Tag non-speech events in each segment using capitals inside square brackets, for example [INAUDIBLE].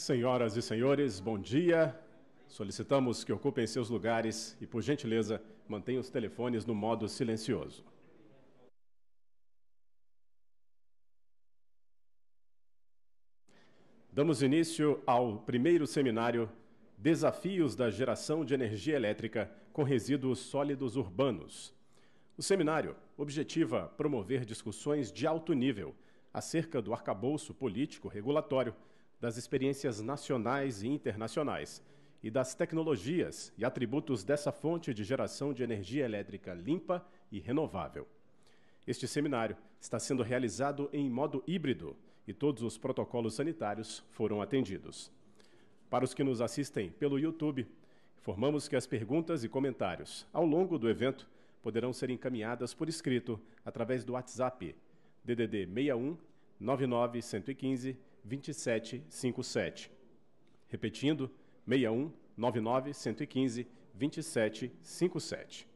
Senhoras e senhores, bom dia. Solicitamos que ocupem seus lugares e, por gentileza, mantenham os telefones no modo silencioso. Damos início ao primeiro seminário Desafios da Geração de Energia Elétrica com Resíduos Sólidos Urbanos. O seminário objetiva promover discussões de alto nível acerca do arcabouço político regulatório das experiências nacionais e internacionais e das tecnologias e atributos dessa fonte de geração de energia elétrica limpa e renovável. Este seminário está sendo realizado em modo híbrido e todos os protocolos sanitários foram atendidos. Para os que nos assistem pelo YouTube, informamos que as perguntas e comentários ao longo do evento poderão ser encaminhadas por escrito através do WhatsApp DDD 61 99 115 2757. Repetindo, 61 99 115 2757.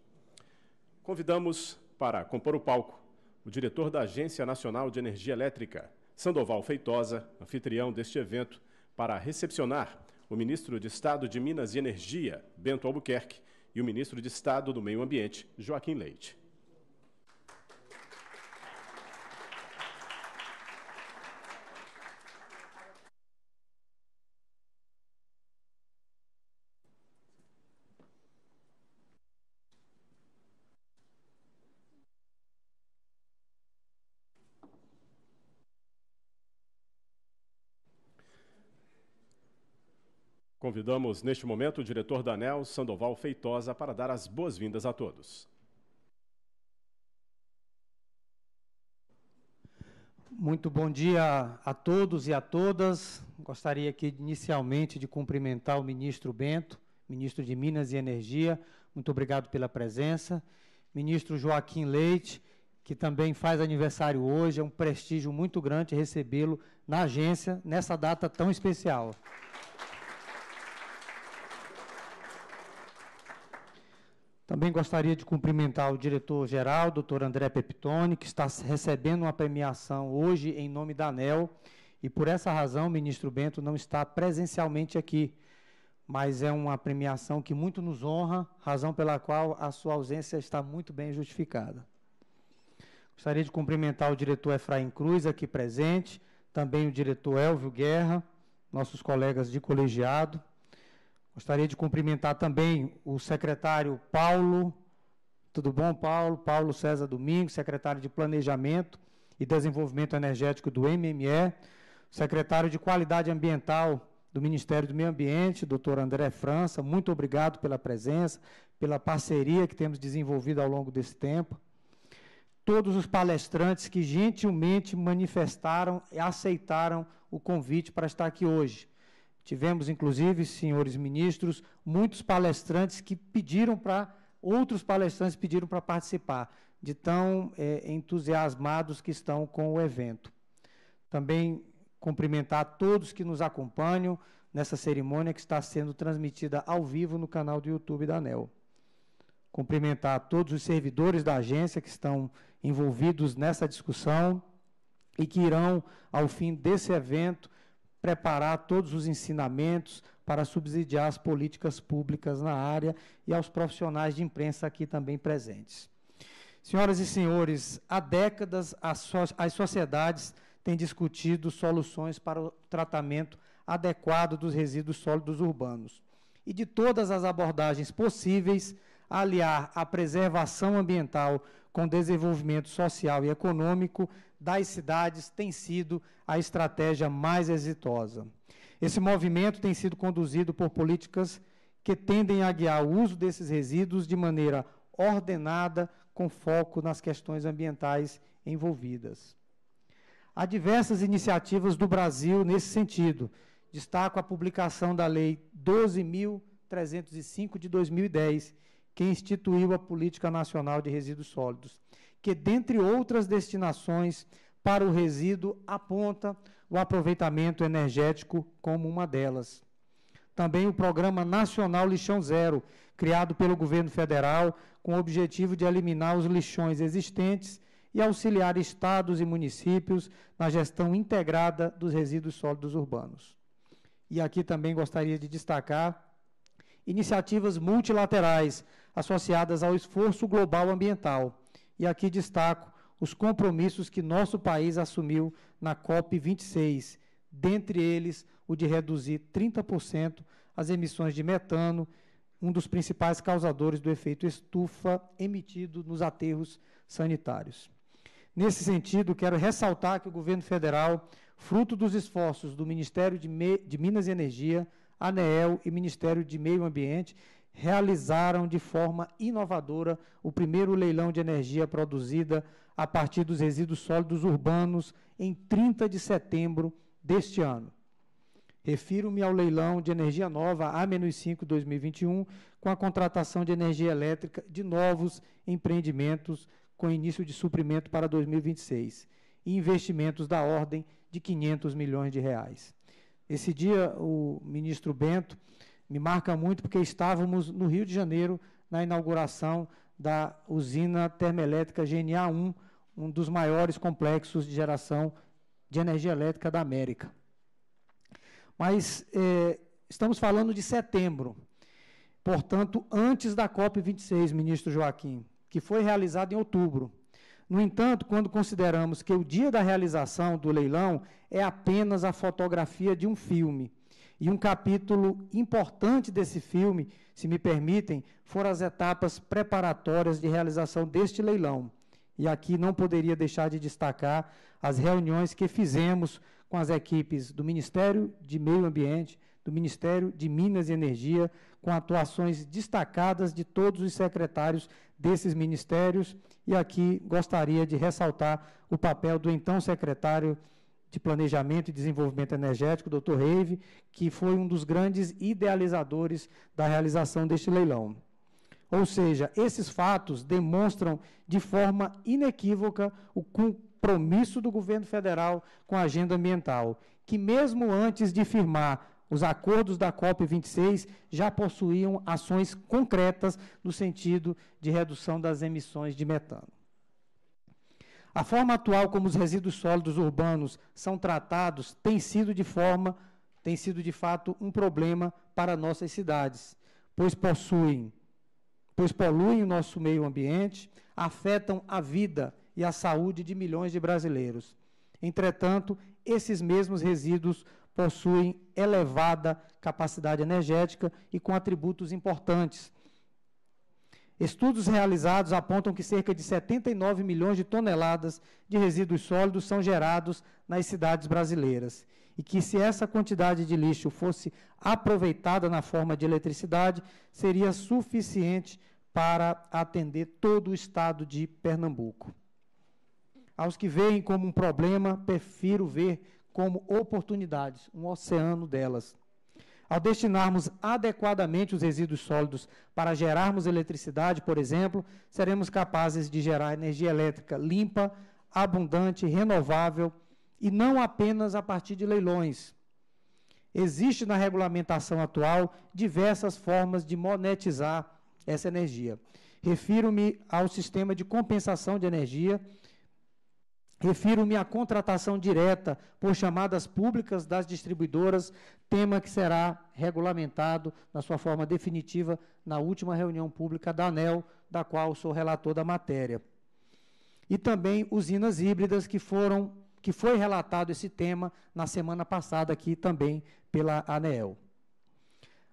Convidamos para compor o palco o diretor da Agência Nacional de Energia Elétrica, Sandoval Feitosa, anfitrião deste evento, para recepcionar o ministro de Estado de Minas e Energia, Bento Albuquerque, e o ministro de Estado do Meio Ambiente, Joaquim Leite. Convidamos neste momento o diretor da ANEL, Sandoval Feitosa, para dar as boas-vindas a todos. Muito bom dia a todos e a todas. Gostaria aqui inicialmente de cumprimentar o ministro Bento, ministro de Minas e Energia. Muito obrigado pela presença. Ministro Joaquim Leite, que também faz aniversário hoje. É um prestígio muito grande recebê-lo na agência nessa data tão especial. Aplausos Também gostaria de cumprimentar o diretor-geral, doutor André Peptoni que está recebendo uma premiação hoje em nome da ANEL, e por essa razão o ministro Bento não está presencialmente aqui, mas é uma premiação que muito nos honra, razão pela qual a sua ausência está muito bem justificada. Gostaria de cumprimentar o diretor Efraim Cruz, aqui presente, também o diretor Elvio Guerra, nossos colegas de colegiado, Gostaria de cumprimentar também o secretário Paulo. Tudo bom, Paulo? Paulo César Domingos, secretário de Planejamento e Desenvolvimento Energético do MME, secretário de Qualidade Ambiental do Ministério do Meio Ambiente, doutor André França, muito obrigado pela presença, pela parceria que temos desenvolvido ao longo desse tempo. Todos os palestrantes que gentilmente manifestaram e aceitaram o convite para estar aqui hoje. Tivemos, inclusive, senhores ministros, muitos palestrantes que pediram para, outros palestrantes pediram para participar, de tão é, entusiasmados que estão com o evento. Também cumprimentar todos que nos acompanham nessa cerimônia que está sendo transmitida ao vivo no canal do YouTube da ANEL. Cumprimentar todos os servidores da agência que estão envolvidos nessa discussão e que irão, ao fim desse evento, preparar todos os ensinamentos para subsidiar as políticas públicas na área e aos profissionais de imprensa aqui também presentes. Senhoras e senhores, há décadas as sociedades têm discutido soluções para o tratamento adequado dos resíduos sólidos urbanos. E de todas as abordagens possíveis, aliar a preservação ambiental com desenvolvimento social e econômico das cidades tem sido a estratégia mais exitosa. Esse movimento tem sido conduzido por políticas que tendem a guiar o uso desses resíduos de maneira ordenada, com foco nas questões ambientais envolvidas. Há diversas iniciativas do Brasil nesse sentido. Destaco a publicação da Lei 12.305 de 2010, que instituiu a Política Nacional de Resíduos Sólidos que, dentre outras destinações para o resíduo, aponta o aproveitamento energético como uma delas. Também o Programa Nacional Lixão Zero, criado pelo governo federal com o objetivo de eliminar os lixões existentes e auxiliar estados e municípios na gestão integrada dos resíduos sólidos urbanos. E aqui também gostaria de destacar iniciativas multilaterais associadas ao esforço global ambiental, e aqui destaco os compromissos que nosso país assumiu na COP26, dentre eles o de reduzir 30% as emissões de metano, um dos principais causadores do efeito estufa emitido nos aterros sanitários. Nesse sentido, quero ressaltar que o governo federal, fruto dos esforços do Ministério de, Me de Minas e Energia, ANEEL e Ministério de Meio Ambiente, realizaram de forma inovadora o primeiro leilão de energia produzida a partir dos resíduos sólidos urbanos em 30 de setembro deste ano. Refiro-me ao leilão de energia nova A-5 2021, com a contratação de energia elétrica de novos empreendimentos com início de suprimento para 2026 e investimentos da ordem de 500 milhões de reais. Esse dia, o ministro Bento me marca muito porque estávamos no Rio de Janeiro na inauguração da usina termoelétrica GNA1, um dos maiores complexos de geração de energia elétrica da América. Mas eh, estamos falando de setembro, portanto, antes da COP26, ministro Joaquim, que foi realizada em outubro. No entanto, quando consideramos que o dia da realização do leilão é apenas a fotografia de um filme, e um capítulo importante desse filme, se me permitem, foram as etapas preparatórias de realização deste leilão. E aqui não poderia deixar de destacar as reuniões que fizemos com as equipes do Ministério de Meio Ambiente, do Ministério de Minas e Energia, com atuações destacadas de todos os secretários desses ministérios. E aqui gostaria de ressaltar o papel do então secretário de Planejamento e Desenvolvimento Energético, Dr. Reive, que foi um dos grandes idealizadores da realização deste leilão. Ou seja, esses fatos demonstram de forma inequívoca o compromisso do governo federal com a agenda ambiental, que mesmo antes de firmar os acordos da COP26 já possuíam ações concretas no sentido de redução das emissões de metano. A forma atual como os resíduos sólidos urbanos são tratados tem sido de forma, tem sido de fato um problema para nossas cidades, pois possuem, pois poluem o nosso meio ambiente, afetam a vida e a saúde de milhões de brasileiros. Entretanto, esses mesmos resíduos possuem elevada capacidade energética e com atributos importantes, Estudos realizados apontam que cerca de 79 milhões de toneladas de resíduos sólidos são gerados nas cidades brasileiras. E que, se essa quantidade de lixo fosse aproveitada na forma de eletricidade, seria suficiente para atender todo o estado de Pernambuco. Aos que veem como um problema, prefiro ver como oportunidades, um oceano delas. Ao destinarmos adequadamente os resíduos sólidos para gerarmos eletricidade, por exemplo, seremos capazes de gerar energia elétrica limpa, abundante, renovável e não apenas a partir de leilões. Existe na regulamentação atual diversas formas de monetizar essa energia. Refiro-me ao sistema de compensação de energia Refiro-me à contratação direta por chamadas públicas das distribuidoras, tema que será regulamentado na sua forma definitiva na última reunião pública da ANEL, da qual sou relator da matéria. E também usinas híbridas que foram que foi relatado esse tema na semana passada aqui também pela ANEL.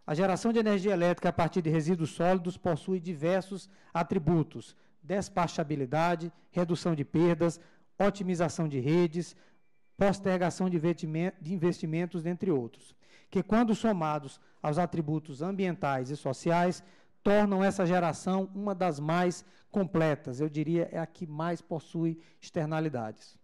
A geração de energia elétrica a partir de resíduos sólidos possui diversos atributos: despachabilidade, redução de perdas, otimização de redes, postergação de investimentos, dentre outros, que, quando somados aos atributos ambientais e sociais, tornam essa geração uma das mais completas, eu diria é a que mais possui externalidades.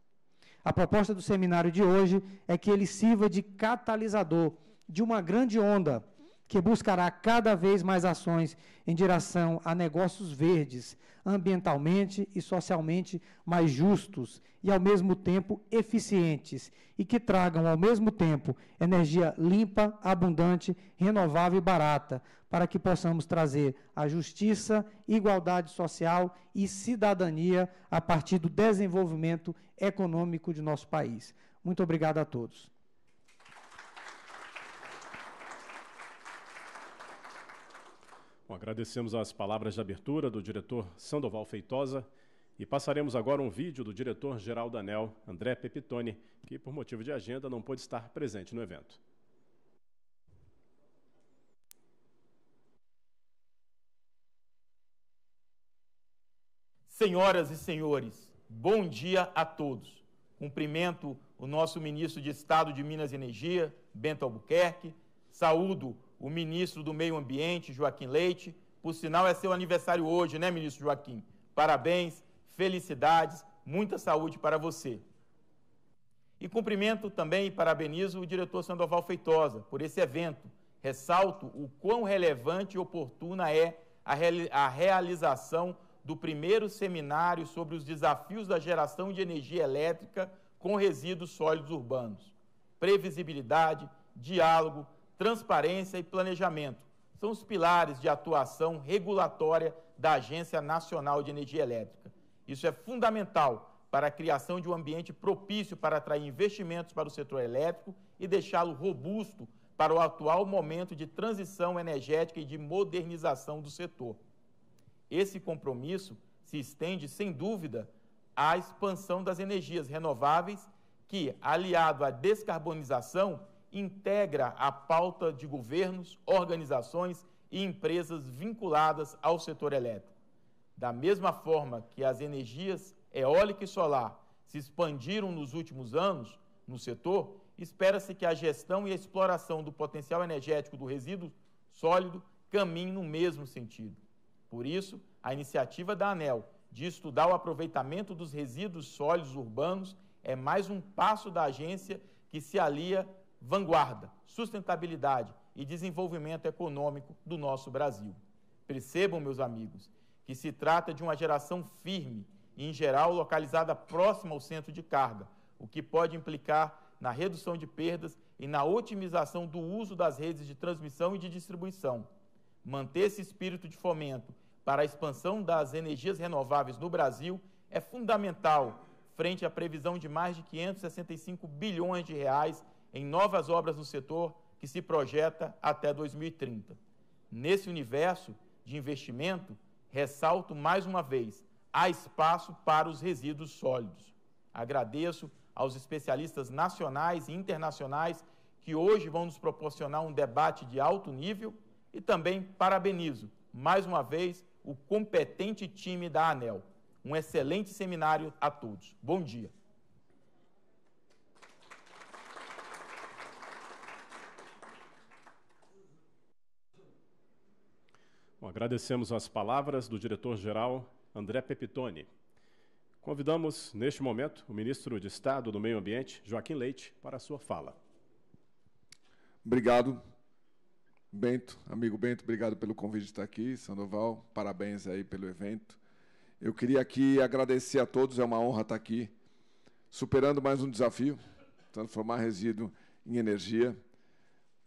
A proposta do seminário de hoje é que ele sirva de catalisador de uma grande onda que buscará cada vez mais ações em direção a negócios verdes, ambientalmente e socialmente mais justos e, ao mesmo tempo, eficientes, e que tragam, ao mesmo tempo, energia limpa, abundante, renovável e barata, para que possamos trazer a justiça, igualdade social e cidadania a partir do desenvolvimento econômico de nosso país. Muito obrigado a todos. Bom, agradecemos as palavras de abertura do diretor Sandoval Feitosa e passaremos agora um vídeo do diretor-geral da ANEL, André Pepitone, que por motivo de agenda não pôde estar presente no evento. Senhoras e senhores, bom dia a todos. Cumprimento o nosso ministro de Estado de Minas e Energia, Bento Albuquerque. Saúdo o ministro do Meio Ambiente, Joaquim Leite. Por sinal, é seu aniversário hoje, né, ministro Joaquim? Parabéns, felicidades, muita saúde para você. E cumprimento também e parabenizo o diretor Sandoval Feitosa por esse evento. Ressalto o quão relevante e oportuna é a, a realização do primeiro seminário sobre os desafios da geração de energia elétrica com resíduos sólidos urbanos. Previsibilidade, diálogo, transparência e planejamento. São os pilares de atuação regulatória da Agência Nacional de Energia Elétrica. Isso é fundamental para a criação de um ambiente propício para atrair investimentos para o setor elétrico e deixá-lo robusto para o atual momento de transição energética e de modernização do setor. Esse compromisso se estende, sem dúvida, à expansão das energias renováveis, que, aliado à descarbonização, integra a pauta de governos, organizações e empresas vinculadas ao setor elétrico. Da mesma forma que as energias eólica e solar se expandiram nos últimos anos no setor, espera-se que a gestão e a exploração do potencial energético do resíduo sólido caminhem no mesmo sentido. Por isso, a iniciativa da ANEL de estudar o aproveitamento dos resíduos sólidos urbanos é mais um passo da agência que se alia vanguarda, sustentabilidade e desenvolvimento econômico do nosso Brasil. Percebam, meus amigos, que se trata de uma geração firme e, em geral, localizada próxima ao centro de carga, o que pode implicar na redução de perdas e na otimização do uso das redes de transmissão e de distribuição. Manter esse espírito de fomento para a expansão das energias renováveis no Brasil é fundamental frente à previsão de mais de 565 bilhões de reais em novas obras no setor que se projeta até 2030. Nesse universo de investimento, ressalto mais uma vez, há espaço para os resíduos sólidos. Agradeço aos especialistas nacionais e internacionais que hoje vão nos proporcionar um debate de alto nível e também parabenizo, mais uma vez, o competente time da ANEL. Um excelente seminário a todos. Bom dia. Bom, agradecemos as palavras do diretor-geral André Pepitone. Convidamos, neste momento, o ministro de Estado do Meio Ambiente, Joaquim Leite, para a sua fala. Obrigado, Bento, amigo Bento, obrigado pelo convite de estar aqui. Sandoval, parabéns aí pelo evento. Eu queria aqui agradecer a todos, é uma honra estar aqui, superando mais um desafio, transformar resíduo em energia.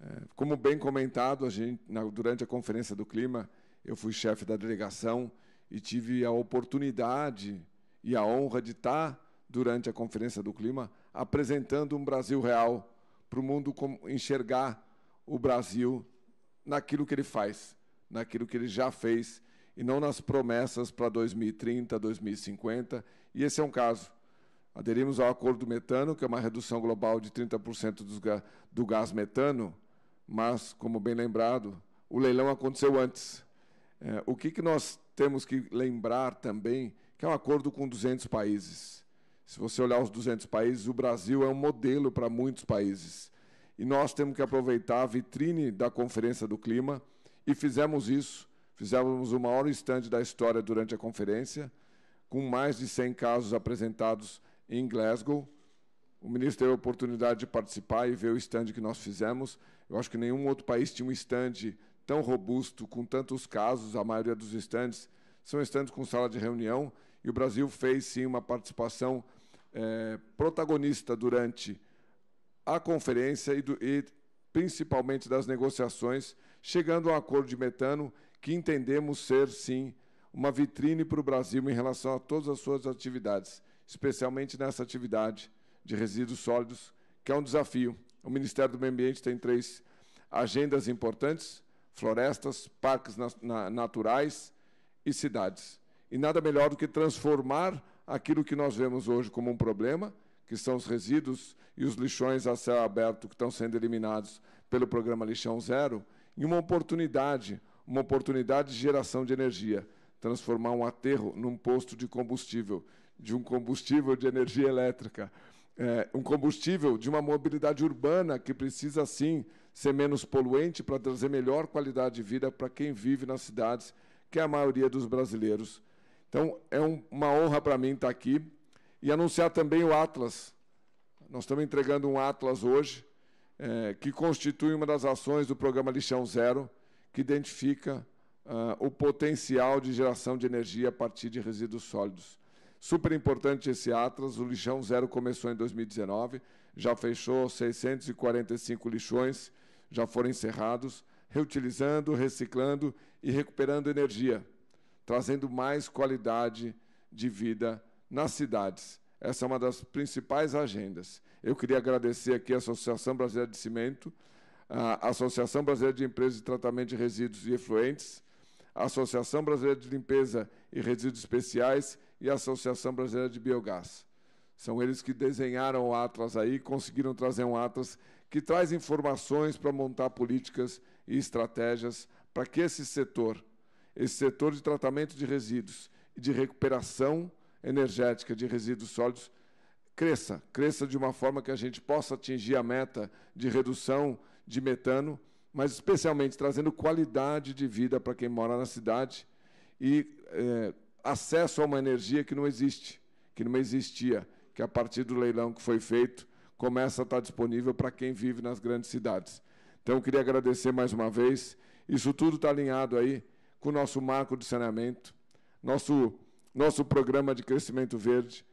É, como bem comentado, a gente, durante a Conferência do Clima, eu fui chefe da delegação e tive a oportunidade e a honra de estar, durante a Conferência do Clima, apresentando um Brasil real para o mundo enxergar o Brasil naquilo que ele faz, naquilo que ele já fez e não nas promessas para 2030, 2050. E esse é um caso. Aderimos ao acordo do metano, que é uma redução global de 30% do gás metano, mas, como bem lembrado, o leilão aconteceu antes. É, o que, que nós temos que lembrar também, que é um acordo com 200 países. Se você olhar os 200 países, o Brasil é um modelo para muitos países. E nós temos que aproveitar a vitrine da Conferência do Clima e fizemos isso. Fizemos o maior estande da história durante a conferência, com mais de 100 casos apresentados em Glasgow. O ministro teve a oportunidade de participar e ver o estande que nós fizemos. Eu acho que nenhum outro país tinha um estande tão robusto, com tantos casos, a maioria dos estandes são estandes com sala de reunião, e o Brasil fez sim uma participação é, protagonista durante a conferência e, do, e principalmente das negociações, chegando a um acordo de metano que entendemos ser sim uma vitrine para o Brasil em relação a todas as suas atividades, especialmente nessa atividade de resíduos sólidos, que é um desafio. O Ministério do Meio Ambiente tem três agendas importantes: florestas, parques naturais e cidades. E nada melhor do que transformar aquilo que nós vemos hoje como um problema, que são os resíduos e os lixões a céu aberto que estão sendo eliminados pelo programa Lixão Zero, em uma oportunidade, uma oportunidade de geração de energia, transformar um aterro num posto de combustível, de um combustível de energia elétrica, é, um combustível de uma mobilidade urbana que precisa sim ser menos poluente para trazer melhor qualidade de vida para quem vive nas cidades, que é a maioria dos brasileiros. Então, é um, uma honra para mim estar aqui e anunciar também o Atlas. Nós estamos entregando um Atlas hoje, é, que constitui uma das ações do programa Lixão Zero, que identifica uh, o potencial de geração de energia a partir de resíduos sólidos. Super importante esse Atlas. O Lixão Zero começou em 2019, já fechou 645 lixões já foram encerrados, reutilizando, reciclando e recuperando energia, trazendo mais qualidade de vida nas cidades. Essa é uma das principais agendas. Eu queria agradecer aqui a Associação Brasileira de Cimento, a Associação Brasileira de Empresas de Tratamento de Resíduos e Efluentes, a Associação Brasileira de Limpeza e Resíduos Especiais e a Associação Brasileira de Biogás. São eles que desenharam o Atlas aí, conseguiram trazer um Atlas que traz informações para montar políticas e estratégias para que esse setor, esse setor de tratamento de resíduos e de recuperação energética de resíduos sólidos, cresça, cresça de uma forma que a gente possa atingir a meta de redução de metano, mas especialmente trazendo qualidade de vida para quem mora na cidade e é, acesso a uma energia que não existe, que não existia, que é a partir do leilão que foi feito começa a estar disponível para quem vive nas grandes cidades. Então, eu queria agradecer mais uma vez. Isso tudo está alinhado aí com o nosso marco de saneamento, nosso, nosso programa de crescimento verde.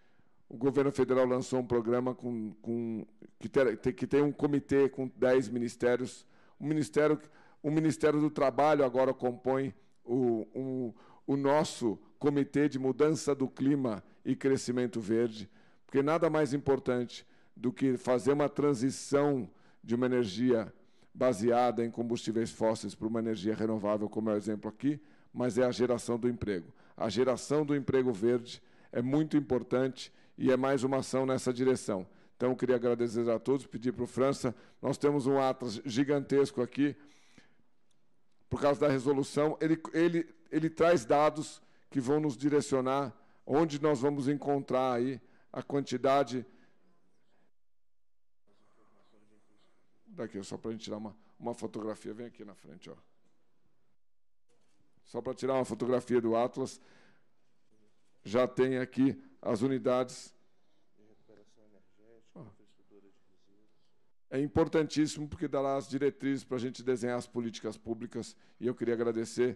O governo federal lançou um programa com, com que, ter, que, tem um comitê com 10 ministérios. O Ministério, o ministério do Trabalho agora compõe o, o nosso comitê de mudança do clima e crescimento verde, porque nada mais importante do que fazer uma transição de uma energia baseada em combustíveis fósseis para uma energia renovável, como é o exemplo aqui, mas é a geração do emprego. A geração do emprego verde é muito importante e é mais uma ação nessa direção. Então, eu queria agradecer a todos, pedir para o França, nós temos um atlas gigantesco aqui, por causa da resolução, ele, ele, ele traz dados que vão nos direcionar onde nós vamos encontrar aí a quantidade Daqui, tá só para a gente tirar uma, uma fotografia. Vem aqui na frente, ó. Só para tirar uma fotografia do Atlas. Já tem aqui as unidades. É importantíssimo porque dará as diretrizes para a gente desenhar as políticas públicas. E eu queria agradecer.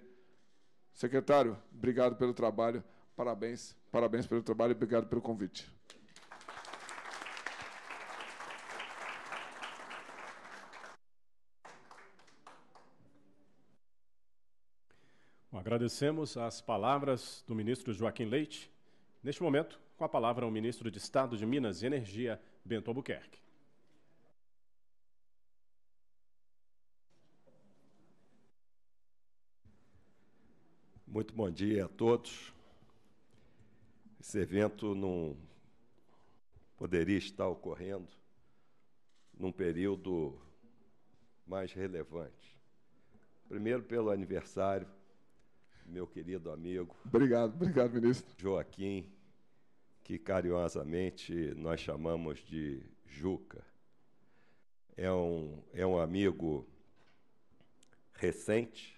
Secretário, obrigado pelo trabalho. Parabéns, parabéns pelo trabalho e obrigado pelo convite. agradecemos as palavras do ministro Joaquim Leite. Neste momento, com a palavra o ministro de Estado de Minas e Energia, Bento Albuquerque. Muito bom dia a todos. Esse evento não poderia estar ocorrendo num período mais relevante. Primeiro, pelo aniversário meu querido amigo. Obrigado, obrigado, ministro. Joaquim, que carinhosamente nós chamamos de Juca. É um, é um amigo recente,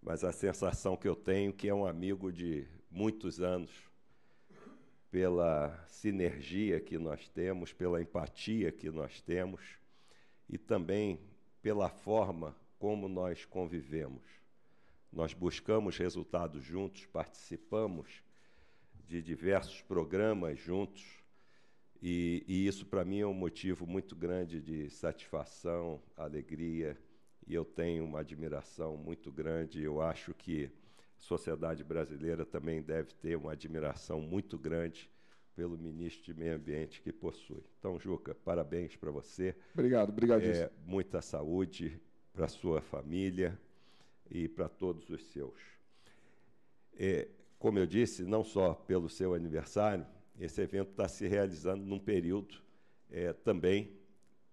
mas a sensação que eu tenho é que é um amigo de muitos anos, pela sinergia que nós temos, pela empatia que nós temos e também pela forma como nós convivemos. Nós buscamos resultados juntos, participamos de diversos programas juntos, e, e isso para mim é um motivo muito grande de satisfação, alegria, e eu tenho uma admiração muito grande. Eu acho que a sociedade brasileira também deve ter uma admiração muito grande pelo ministro de Meio Ambiente que possui. Então, Juca, parabéns para você. Obrigado, obrigado. É, muita saúde para sua família, e para todos os seus. É, como eu disse, não só pelo seu aniversário, esse evento está se realizando num período é, também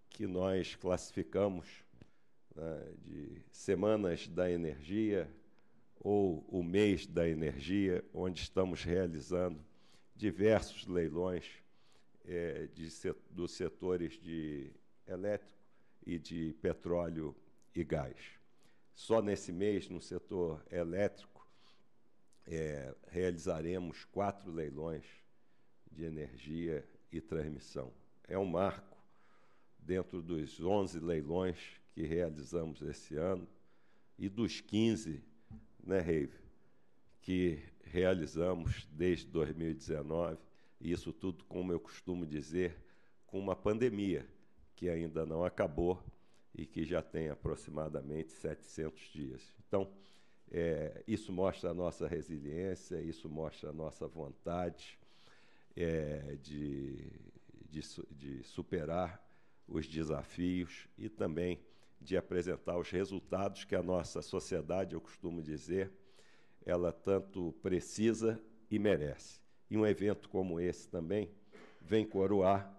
que nós classificamos né, de Semanas da Energia ou o Mês da Energia, onde estamos realizando diversos leilões é, de, dos setores de elétrico e de petróleo e gás. Só nesse mês, no setor elétrico, é, realizaremos quatro leilões de energia e transmissão. É um marco dentro dos 11 leilões que realizamos esse ano e dos 15, né, Reive, que realizamos desde 2019, e isso tudo, como eu costumo dizer, com uma pandemia que ainda não acabou e que já tem aproximadamente 700 dias. Então, é, isso mostra a nossa resiliência, isso mostra a nossa vontade é, de, de, de superar os desafios e também de apresentar os resultados que a nossa sociedade, eu costumo dizer, ela tanto precisa e merece. E um evento como esse também vem coroar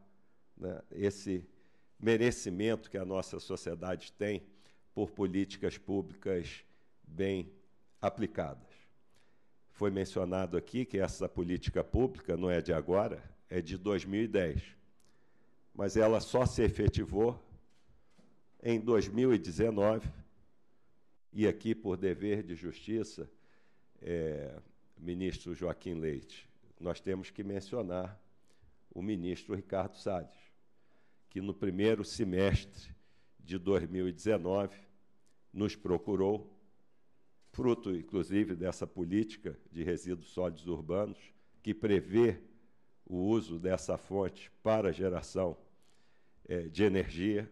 né, esse merecimento que a nossa sociedade tem por políticas públicas bem aplicadas. Foi mencionado aqui que essa política pública não é de agora, é de 2010, mas ela só se efetivou em 2019, e aqui, por dever de justiça, é, ministro Joaquim Leite, nós temos que mencionar o ministro Ricardo Salles, que no primeiro semestre de 2019 nos procurou, fruto inclusive dessa política de resíduos sólidos urbanos, que prevê o uso dessa fonte para geração é, de energia.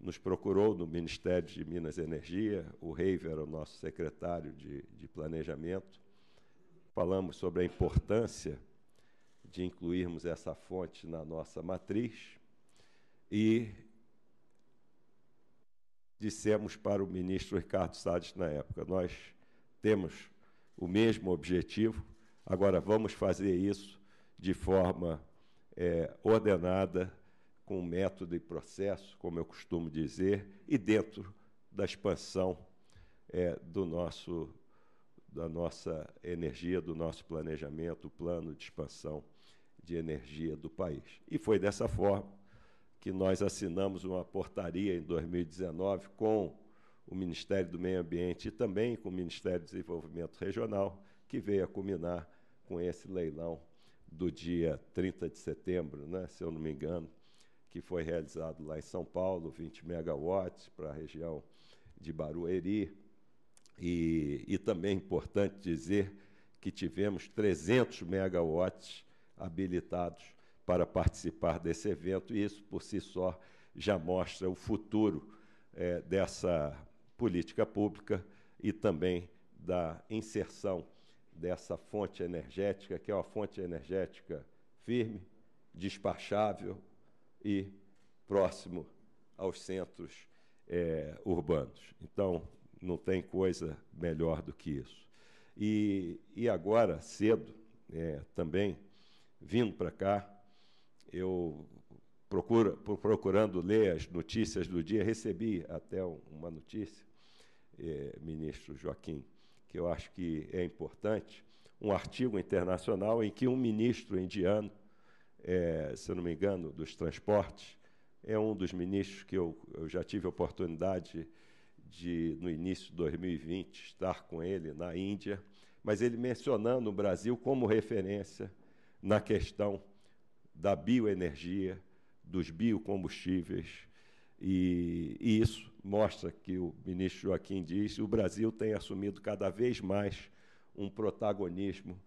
Nos procurou no Ministério de Minas e Energia, o Reiver era o nosso secretário de, de Planejamento. Falamos sobre a importância de incluirmos essa fonte na nossa matriz e dissemos para o ministro Ricardo Salles na época, nós temos o mesmo objetivo, agora vamos fazer isso de forma é, ordenada, com método e processo, como eu costumo dizer, e dentro da expansão é, do nosso, da nossa energia, do nosso planejamento, o plano de expansão de energia do país. E foi dessa forma que nós assinamos uma portaria em 2019 com o Ministério do Meio Ambiente e também com o Ministério do Desenvolvimento Regional, que veio a culminar com esse leilão do dia 30 de setembro, né, se eu não me engano, que foi realizado lá em São Paulo, 20 megawatts para a região de Barueri. E, e também é importante dizer que tivemos 300 megawatts habilitados para participar desse evento, e isso por si só já mostra o futuro é, dessa política pública e também da inserção dessa fonte energética, que é uma fonte energética firme, despachável e próximo aos centros é, urbanos. Então, não tem coisa melhor do que isso. E, e agora, cedo, é, também, vindo para cá, eu procura, procurando ler as notícias do dia, recebi até uma notícia, eh, ministro Joaquim, que eu acho que é importante, um artigo internacional em que um ministro indiano, eh, se não me engano, dos transportes, é um dos ministros que eu, eu já tive a oportunidade de, no início de 2020, estar com ele na Índia, mas ele mencionando o Brasil como referência na questão da bioenergia, dos biocombustíveis, e, e, isso mostra que o ministro Joaquim disse: o Brasil tem assumido cada vez mais um protagonismo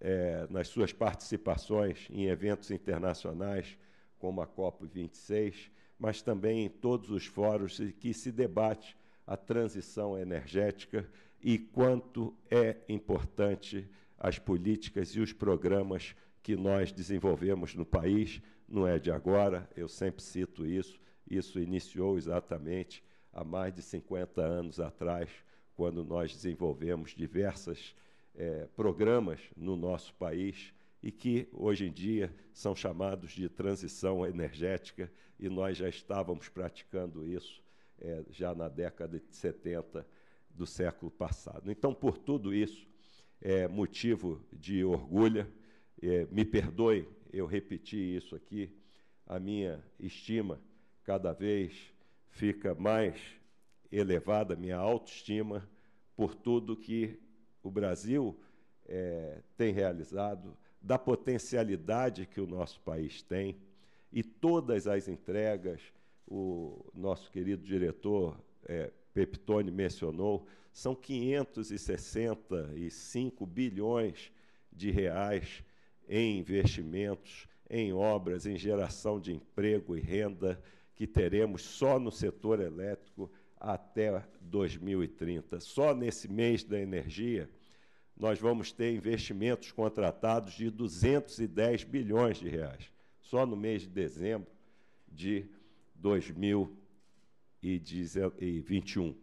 é, nas suas participações em eventos internacionais, como a COP26, mas também em todos os fóruns que se debate a transição energética e quanto é importante as políticas e os programas que nós desenvolvemos no país, não é de agora, eu sempre cito isso, isso iniciou exatamente há mais de 50 anos atrás, quando nós desenvolvemos diversos eh, programas no nosso país e que hoje em dia são chamados de transição energética, e nós já estávamos praticando isso eh, já na década de 70 do século passado. Então, por tudo isso, é motivo de orgulho é, me perdoe eu repetir isso aqui, a minha estima cada vez fica mais elevada, minha autoestima, por tudo que o Brasil é, tem realizado, da potencialidade que o nosso país tem e todas as entregas, o nosso querido diretor é, Peptone mencionou, são 565 bilhões de reais em investimentos, em obras, em geração de emprego e renda que teremos só no setor elétrico até 2030. Só nesse mês da energia, nós vamos ter investimentos contratados de 210 bilhões de reais, só no mês de dezembro de 2021.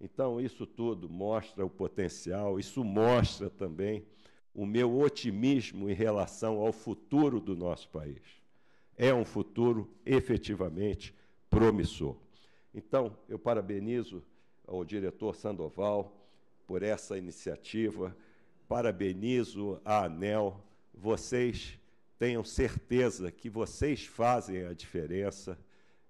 Então, isso tudo mostra o potencial, isso mostra também o meu otimismo em relação ao futuro do nosso país. É um futuro efetivamente promissor. Então, eu parabenizo ao diretor Sandoval por essa iniciativa, parabenizo a ANEL. Vocês tenham certeza que vocês fazem a diferença.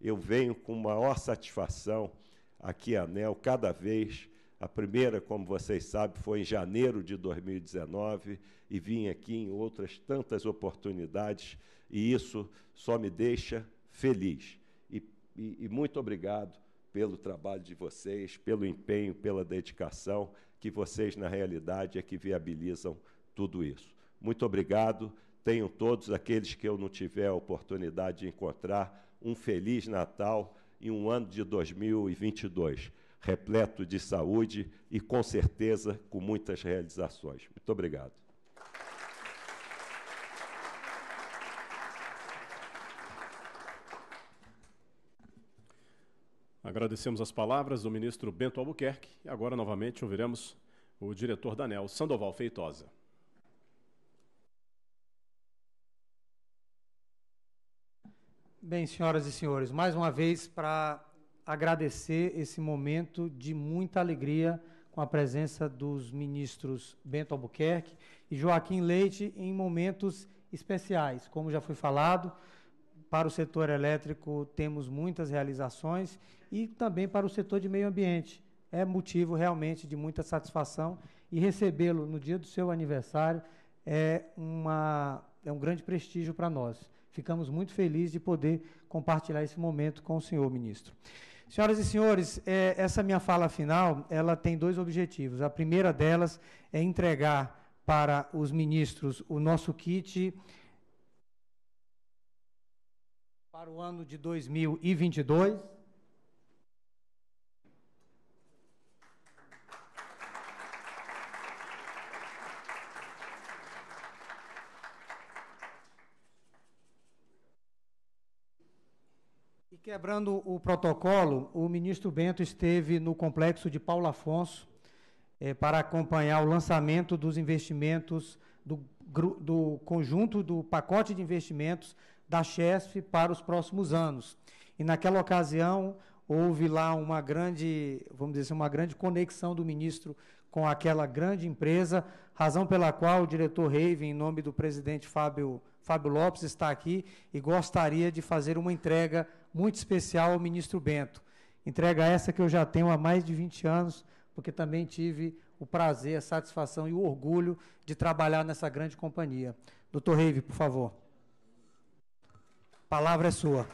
Eu venho com maior satisfação aqui à ANEL cada vez a primeira, como vocês sabem, foi em janeiro de 2019 e vim aqui em outras tantas oportunidades e isso só me deixa feliz. E, e, e muito obrigado pelo trabalho de vocês, pelo empenho, pela dedicação, que vocês, na realidade, é que viabilizam tudo isso. Muito obrigado. Tenham todos aqueles que eu não tiver a oportunidade de encontrar um feliz Natal e um ano de 2022 repleto de saúde e, com certeza, com muitas realizações. Muito obrigado. Agradecemos as palavras do ministro Bento Albuquerque e agora novamente ouviremos o diretor Daniel Sandoval Feitosa. Bem, senhoras e senhores, mais uma vez para agradecer esse momento de muita alegria com a presença dos ministros Bento Albuquerque e Joaquim Leite em momentos especiais. Como já foi falado, para o setor elétrico temos muitas realizações e também para o setor de meio ambiente. É motivo realmente de muita satisfação e recebê-lo no dia do seu aniversário é, uma, é um grande prestígio para nós. Ficamos muito felizes de poder compartilhar esse momento com o senhor ministro. Senhoras e senhores, é, essa minha fala final, ela tem dois objetivos. A primeira delas é entregar para os ministros o nosso kit para o ano de 2022 Quebrando o protocolo, o ministro Bento esteve no complexo de Paulo Afonso eh, para acompanhar o lançamento dos investimentos do, do conjunto do pacote de investimentos da Chesf para os próximos anos. E naquela ocasião houve lá uma grande, vamos dizer, assim, uma grande conexão do ministro com aquela grande empresa, razão pela qual o diretor Raven, em nome do presidente Fábio, Fábio Lopes, está aqui e gostaria de fazer uma entrega muito especial ao ministro Bento. Entrega essa que eu já tenho há mais de 20 anos, porque também tive o prazer, a satisfação e o orgulho de trabalhar nessa grande companhia. Doutor Reive, por favor. A palavra é sua.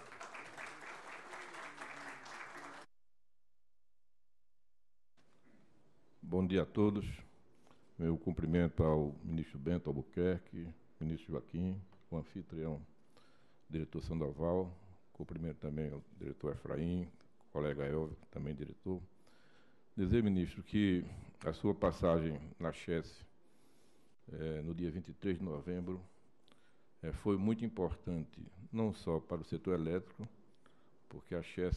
Bom dia a todos. Meu cumprimento ao ministro Bento Albuquerque, ministro Joaquim, o anfitrião, diretor Sandoval, Cumprimento também o diretor Efraim, colega Elvio, também diretor. Dizer, ministro, que a sua passagem na Chess é, no dia 23 de novembro, é, foi muito importante, não só para o setor elétrico, porque a Chess,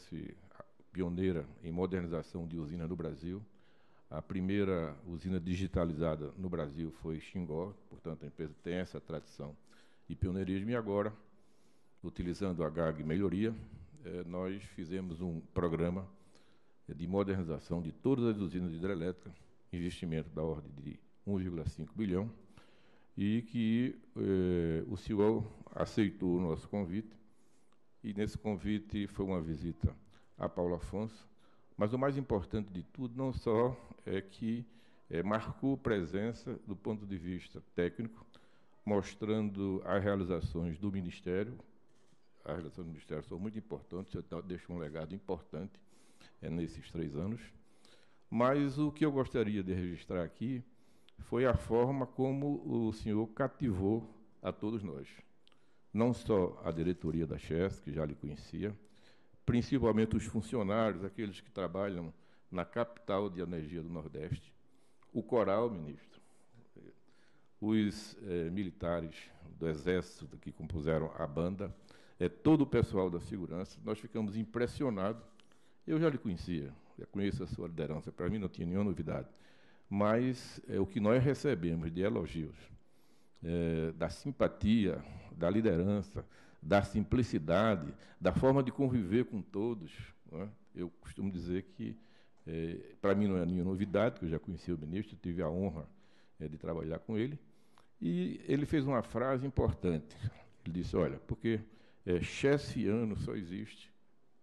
pioneira em modernização de usinas no Brasil, a primeira usina digitalizada no Brasil foi Xingó, portanto a empresa tem essa tradição e pioneirismo, e agora utilizando a GAG Melhoria, eh, nós fizemos um programa de modernização de todas as usinas hidrelétricas, investimento da ordem de 1,5 bilhão, e que eh, o CIOL aceitou o nosso convite, e nesse convite foi uma visita a Paulo Afonso, mas o mais importante de tudo, não só é que eh, marcou presença do ponto de vista técnico, mostrando as realizações do Ministério, as relações do Ministério são muito importantes, eu deixo um legado importante é, nesses três anos. Mas o que eu gostaria de registrar aqui foi a forma como o senhor cativou a todos nós. Não só a diretoria da CHES, que já lhe conhecia, principalmente os funcionários, aqueles que trabalham na capital de energia do Nordeste, o coral, ministro, eh, os eh, militares do Exército que compuseram a banda, é, todo o pessoal da segurança, nós ficamos impressionados. Eu já lhe conhecia, já conheço a sua liderança, para mim não tinha nenhuma novidade. Mas é, o que nós recebemos de elogios, é, da simpatia, da liderança, da simplicidade, da forma de conviver com todos, é? eu costumo dizer que, é, para mim não é nenhuma novidade, que eu já conheci o ministro, tive a honra é, de trabalhar com ele. E ele fez uma frase importante. Ele disse: Olha, porque é, chessiano só existe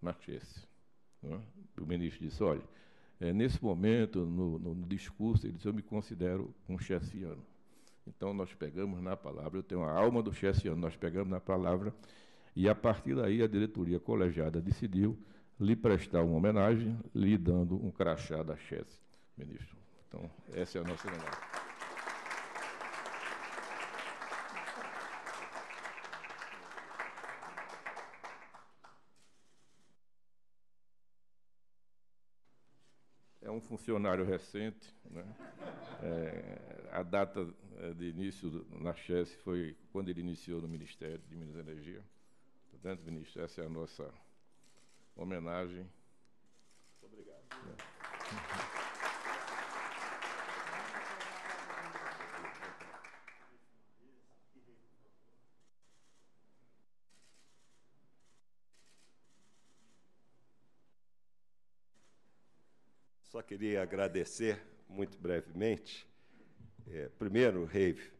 na Chesse. É? O ministro disse, olha, é, nesse momento, no, no, no, discurso, ele disse, eu me considero um chessiano. Então, nós pegamos na palavra, eu tenho a alma do chessiano, nós pegamos na palavra, e a partir daí a diretoria colegiada decidiu lhe prestar uma homenagem, lhe dando um crachá da chess, ministro. Então, essa é a nossa homenagem. um funcionário recente. Né? É, a data é, de início na Chess foi quando ele iniciou no Ministério de Minas e Energia. Portanto, ministro, essa é a nossa homenagem. Muito obrigado. É. só queria agradecer muito brevemente. É, primeiro, Rave,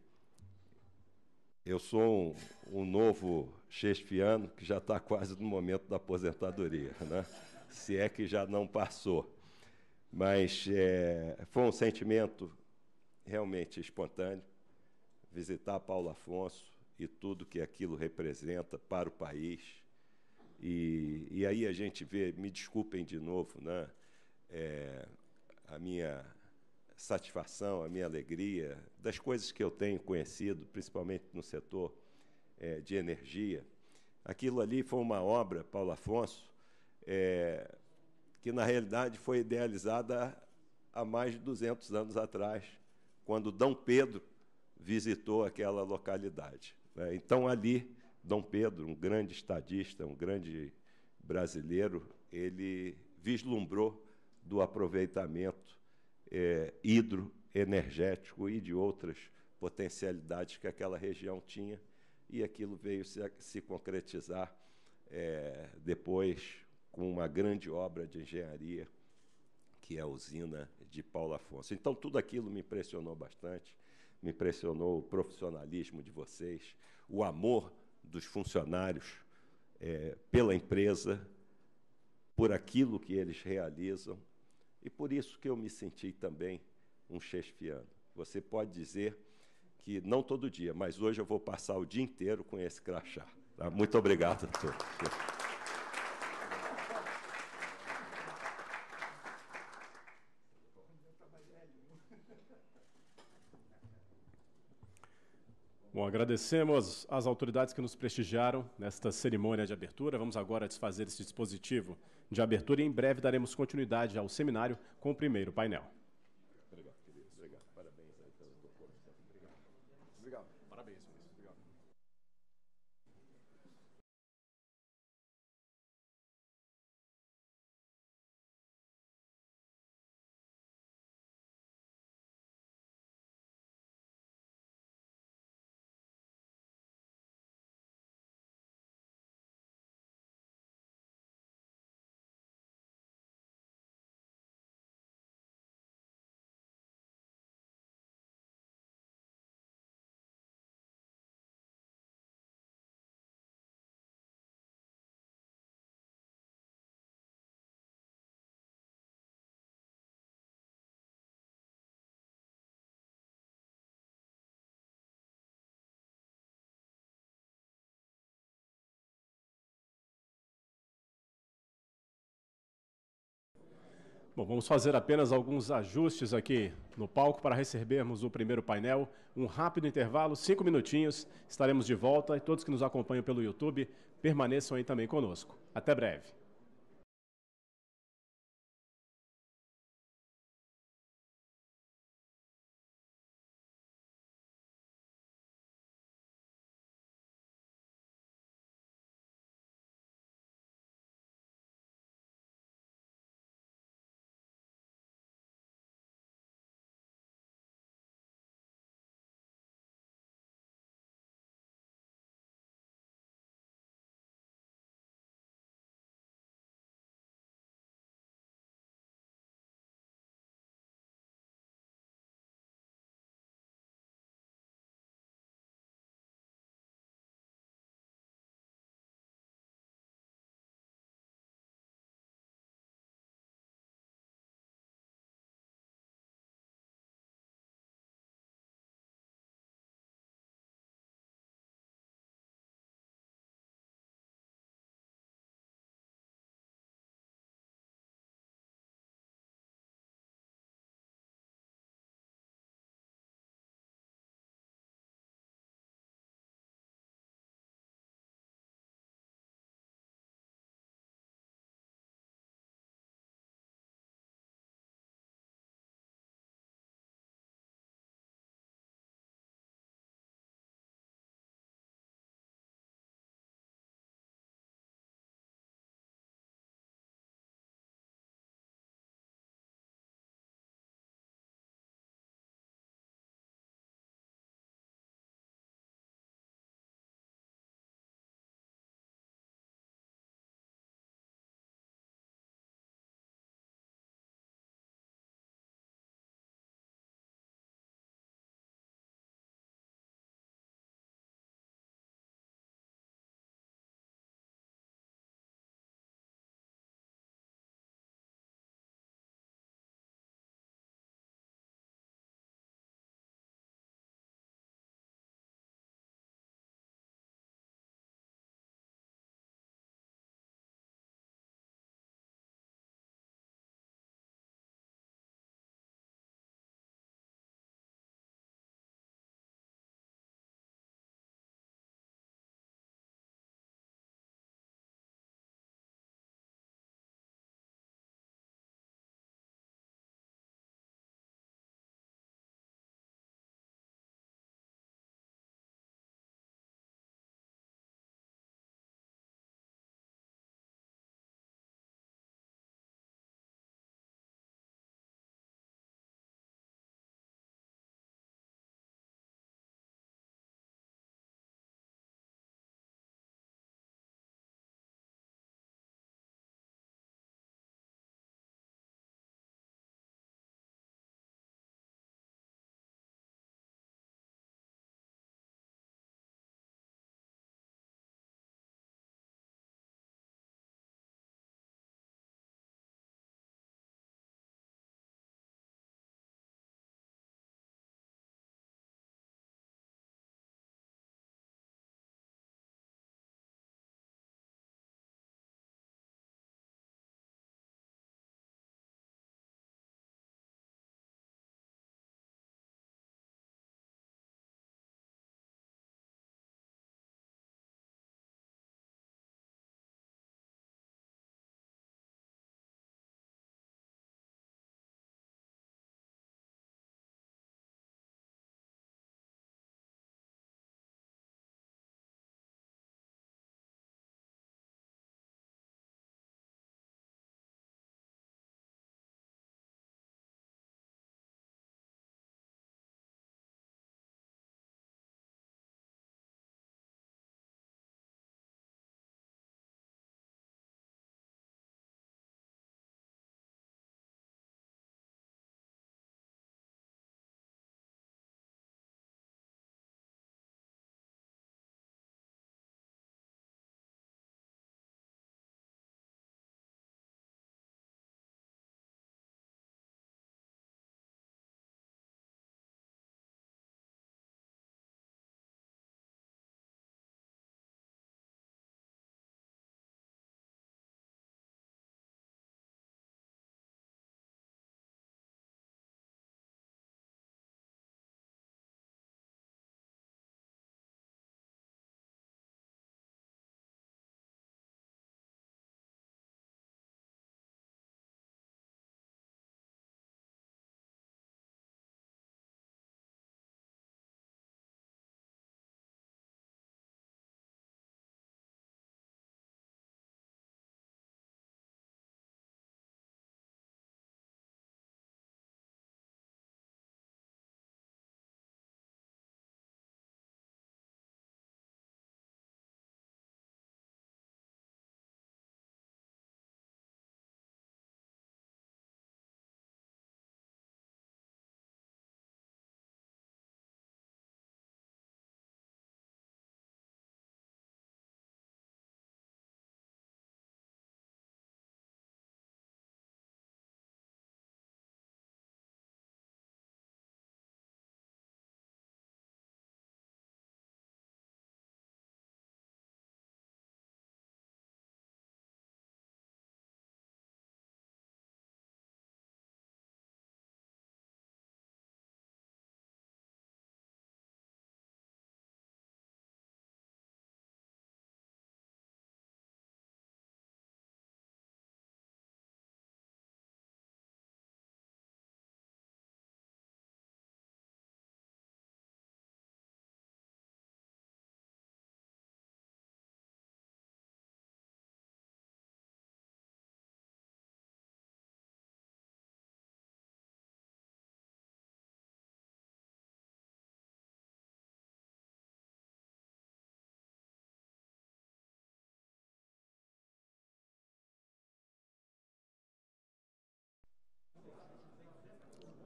eu sou um, um novo chespiano que já está quase no momento da aposentadoria, né? se é que já não passou. Mas é, foi um sentimento realmente espontâneo visitar Paulo Afonso e tudo que aquilo representa para o país. E, e aí a gente vê, me desculpem de novo, né? é, a minha satisfação, a minha alegria, das coisas que eu tenho conhecido, principalmente no setor é, de energia. Aquilo ali foi uma obra, Paulo Afonso, é, que na realidade foi idealizada há mais de 200 anos atrás, quando Dom Pedro visitou aquela localidade. Né? Então, ali, Dom Pedro, um grande estadista, um grande brasileiro, ele vislumbrou do aproveitamento é, hidroenergético e de outras potencialidades que aquela região tinha, e aquilo veio se, se concretizar é, depois com uma grande obra de engenharia, que é a usina de Paulo Afonso. Então, tudo aquilo me impressionou bastante, me impressionou o profissionalismo de vocês, o amor dos funcionários é, pela empresa, por aquilo que eles realizam e por isso que eu me senti também um chefiano. Você pode dizer que não todo dia, mas hoje eu vou passar o dia inteiro com esse crachá. Tá? Muito obrigado a todos. agradecemos às autoridades que nos prestigiaram nesta cerimônia de abertura. Vamos agora desfazer esse dispositivo de abertura e em breve daremos continuidade ao seminário com o primeiro painel. Bom, vamos fazer apenas alguns ajustes aqui no palco para recebermos o primeiro painel. Um rápido intervalo, cinco minutinhos, estaremos de volta e todos que nos acompanham pelo YouTube permaneçam aí também conosco. Até breve.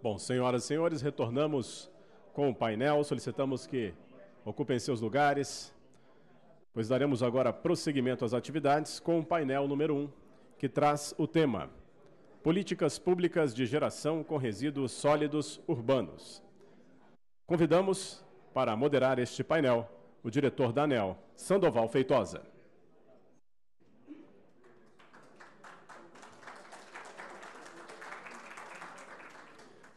Bom, senhoras e senhores, retornamos com o painel. Solicitamos que ocupem seus lugares, pois daremos agora prosseguimento às atividades com o painel número 1, um, que traz o tema Políticas Públicas de Geração com Resíduos Sólidos Urbanos. Convidamos para moderar este painel o diretor da ANEL, Sandoval Feitosa.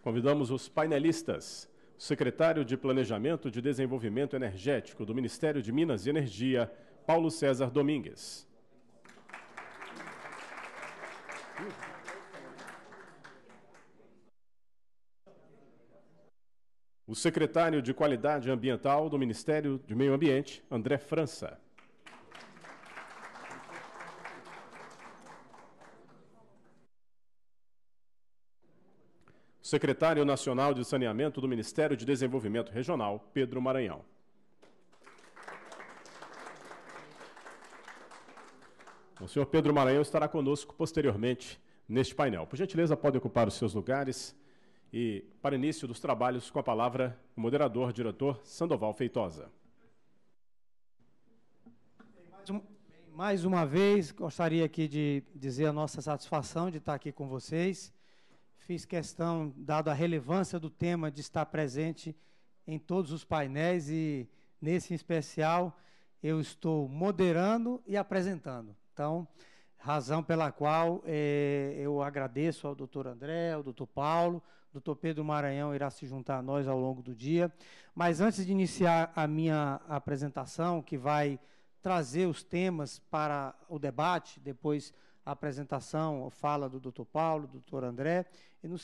Convidamos os painelistas. O secretário de Planejamento de Desenvolvimento Energético do Ministério de Minas e Energia, Paulo César Domingues. O secretário de Qualidade Ambiental do Ministério do Meio Ambiente, André França. o secretário nacional de saneamento do Ministério de Desenvolvimento Regional, Pedro Maranhão. O senhor Pedro Maranhão estará conosco posteriormente neste painel. Por gentileza, pode ocupar os seus lugares e, para início dos trabalhos, com a palavra o moderador, diretor Sandoval Feitosa. Mais, mais uma vez, gostaria aqui de dizer a nossa satisfação de estar aqui com vocês fiz questão, dado a relevância do tema, de estar presente em todos os painéis e, nesse em especial, eu estou moderando e apresentando. Então, razão pela qual eh, eu agradeço ao doutor André, ao doutor Paulo, doutor Pedro Maranhão irá se juntar a nós ao longo do dia. Mas antes de iniciar a minha apresentação, que vai trazer os temas para o debate, depois a apresentação, a fala do doutor Paulo, do doutor André, e no,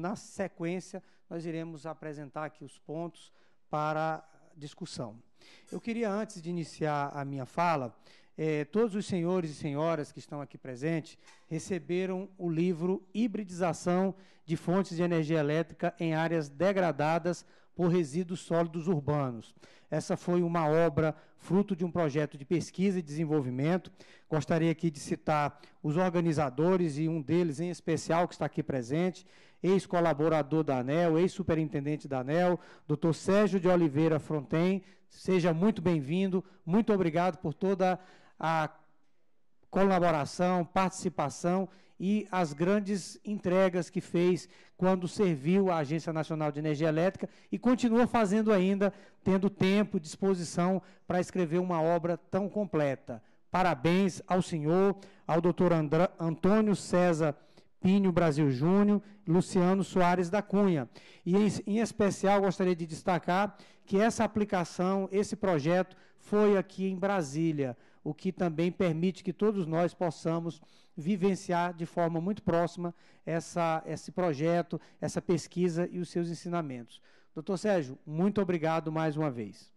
na sequência nós iremos apresentar aqui os pontos para discussão. Eu queria, antes de iniciar a minha fala, eh, todos os senhores e senhoras que estão aqui presentes receberam o livro Hibridização de Fontes de Energia Elétrica em Áreas Degradadas por resíduos sólidos urbanos. Essa foi uma obra fruto de um projeto de pesquisa e desenvolvimento. Gostaria aqui de citar os organizadores e um deles em especial que está aqui presente, ex-colaborador da ANEL, ex-superintendente da ANEL, Dr. Sérgio de Oliveira Fronten. Seja muito bem-vindo. Muito obrigado por toda a colaboração, participação e as grandes entregas que fez quando serviu à Agência Nacional de Energia Elétrica e continua fazendo ainda, tendo tempo e disposição para escrever uma obra tão completa. Parabéns ao senhor, ao doutor Antônio César Pinho Brasil Júnior, Luciano Soares da Cunha. E em, em, especial gostaria de destacar que essa aplicação, esse projeto, foi aqui em Brasília, o que também permite que todos nós possamos vivenciar de forma muito próxima essa, esse projeto, essa pesquisa e os seus ensinamentos. Doutor Sérgio, muito obrigado mais uma vez.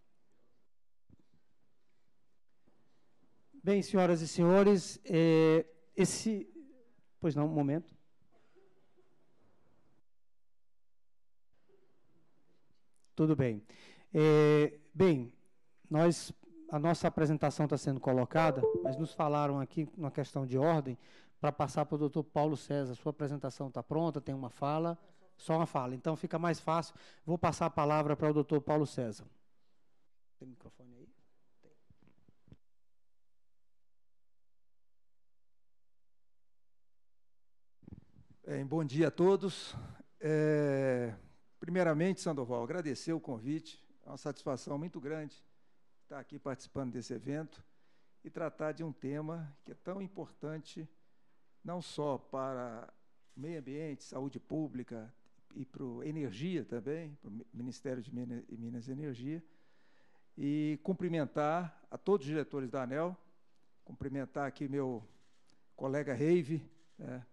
Bem, senhoras e senhores, é, esse. Pois não, um momento. Tudo bem. É, bem, nós a nossa apresentação está sendo colocada, mas nos falaram aqui uma questão de ordem para passar para o doutor Paulo César. Sua apresentação está pronta, tem uma fala, só uma fala. Então fica mais fácil. Vou passar a palavra para o doutor Paulo César. Tem microfone aí? Tem. Bem, bom dia a todos. É, primeiramente, Sandoval, agradecer o convite. É uma satisfação muito grande está aqui participando desse evento e tratar de um tema que é tão importante, não só para meio ambiente, saúde pública e para energia também, para o Ministério de Minas e Energia, e cumprimentar a todos os diretores da ANEL, cumprimentar aqui meu colega Reive, né,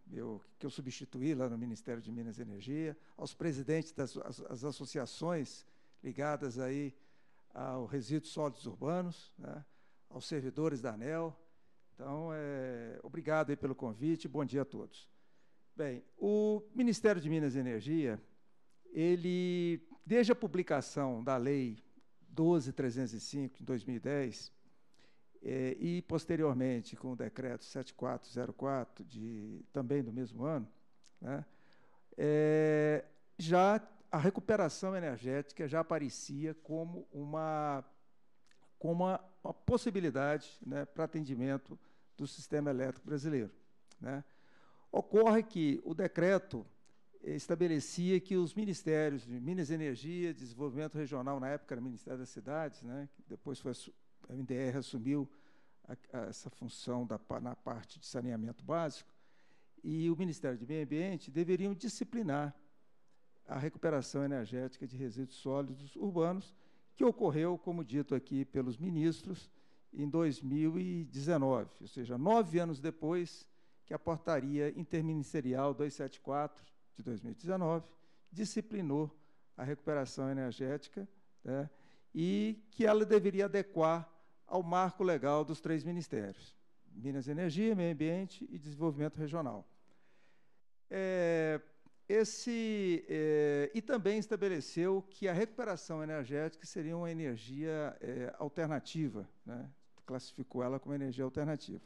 que eu substituí lá no Ministério de Minas e Energia, aos presidentes das as, as associações ligadas aí aos resíduos sólidos urbanos, né, aos servidores da ANEL. Então, é, obrigado pelo convite, bom dia a todos. Bem, o Ministério de Minas e Energia, ele, desde a publicação da Lei 12.305, em 2010, é, e posteriormente com o decreto 7404, de, também do mesmo ano, né, é, já a recuperação energética já aparecia como uma, como uma, uma possibilidade né, para atendimento do sistema elétrico brasileiro. Né? Ocorre que o decreto estabelecia que os ministérios de Minas e Energia, Desenvolvimento Regional, na época era Ministério das Cidades, né, depois foi, a MDR assumiu a, a, essa função da, na parte de saneamento básico, e o Ministério de Meio Ambiente deveriam disciplinar a recuperação energética de resíduos sólidos urbanos, que ocorreu, como dito aqui pelos ministros, em 2019, ou seja, nove anos depois que a portaria interministerial 274 de 2019 disciplinou a recuperação energética né, e que ela deveria adequar ao marco legal dos três ministérios: Minas e Energia, Meio Ambiente e Desenvolvimento Regional. É, esse, eh, e também estabeleceu que a recuperação energética seria uma energia eh, alternativa, né? classificou ela como energia alternativa.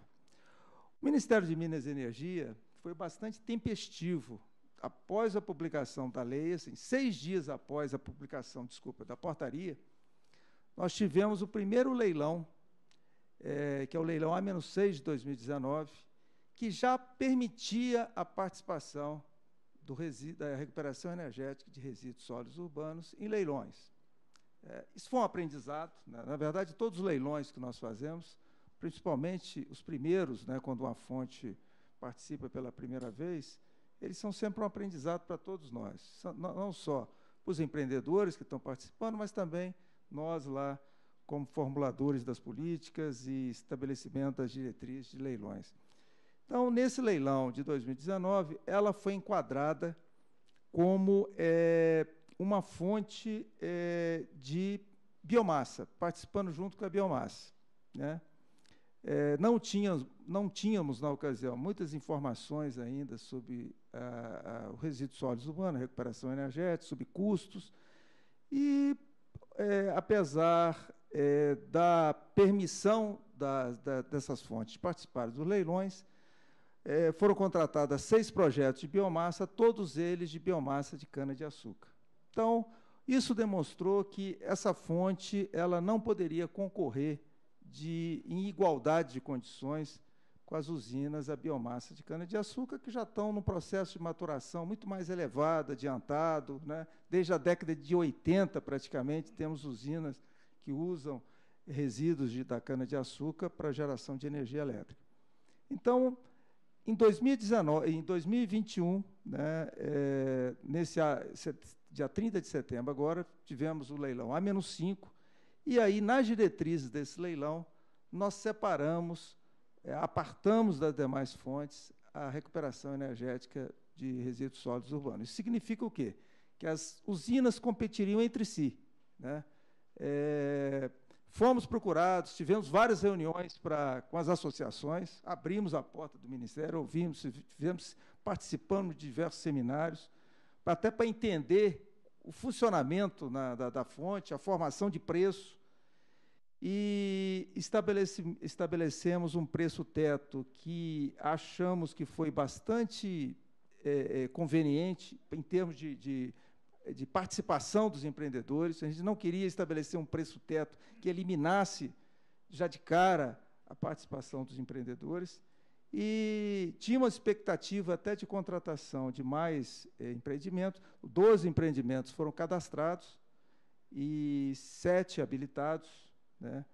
O Ministério de Minas e Energia foi bastante tempestivo após a publicação da lei, assim, seis dias após a publicação, desculpa, da portaria, nós tivemos o primeiro leilão, eh, que é o leilão A-6 de 2019, que já permitia a participação do da recuperação energética de resíduos sólidos urbanos em leilões. É, isso foi um aprendizado. Né? Na verdade, todos os leilões que nós fazemos, principalmente os primeiros, né, quando uma fonte participa pela primeira vez, eles são sempre um aprendizado para todos nós, não só para os empreendedores que estão participando, mas também nós lá, como formuladores das políticas e estabelecimento das diretrizes de leilões. Então, nesse leilão de 2019, ela foi enquadrada como é, uma fonte é, de biomassa, participando junto com a biomassa. Né? É, não, tínhamos, não tínhamos, na ocasião, muitas informações ainda sobre a, a, o resíduo sólido urbano, recuperação energética, sobre custos, e é, apesar é, da permissão da, da, dessas fontes de participarem dos leilões, é, foram contratados seis projetos de biomassa, todos eles de biomassa de cana-de-açúcar. Então, isso demonstrou que essa fonte ela não poderia concorrer de, em igualdade de condições com as usinas a biomassa de cana-de-açúcar, que já estão num processo de maturação muito mais elevado, adiantado. Né? Desde a década de 80, praticamente, temos usinas que usam resíduos de, da cana-de-açúcar para geração de energia elétrica. Então, em 2019, em 2021, né, é, nesse dia 30 de setembro agora, tivemos o leilão A-5, e aí nas diretrizes desse leilão nós separamos, é, apartamos das demais fontes a recuperação energética de resíduos sólidos urbanos. Isso significa o quê? Que as usinas competiriam entre si. Né? É, Fomos procurados, tivemos várias reuniões pra, com as associações, abrimos a porta do Ministério, ouvimos, tivemos, participamos de diversos seminários, até para entender o funcionamento na, da, da fonte, a formação de preço. E estabelece, estabelecemos um preço teto que achamos que foi bastante é, é, conveniente em termos de, de, de participação dos empreendedores. A gente não queria estabelecer um preço-teto que eliminasse já de cara a participação dos empreendedores. E tinha uma expectativa até de contratação de mais é, empreendimentos. Doze empreendimentos foram cadastrados e sete habilitados. Né?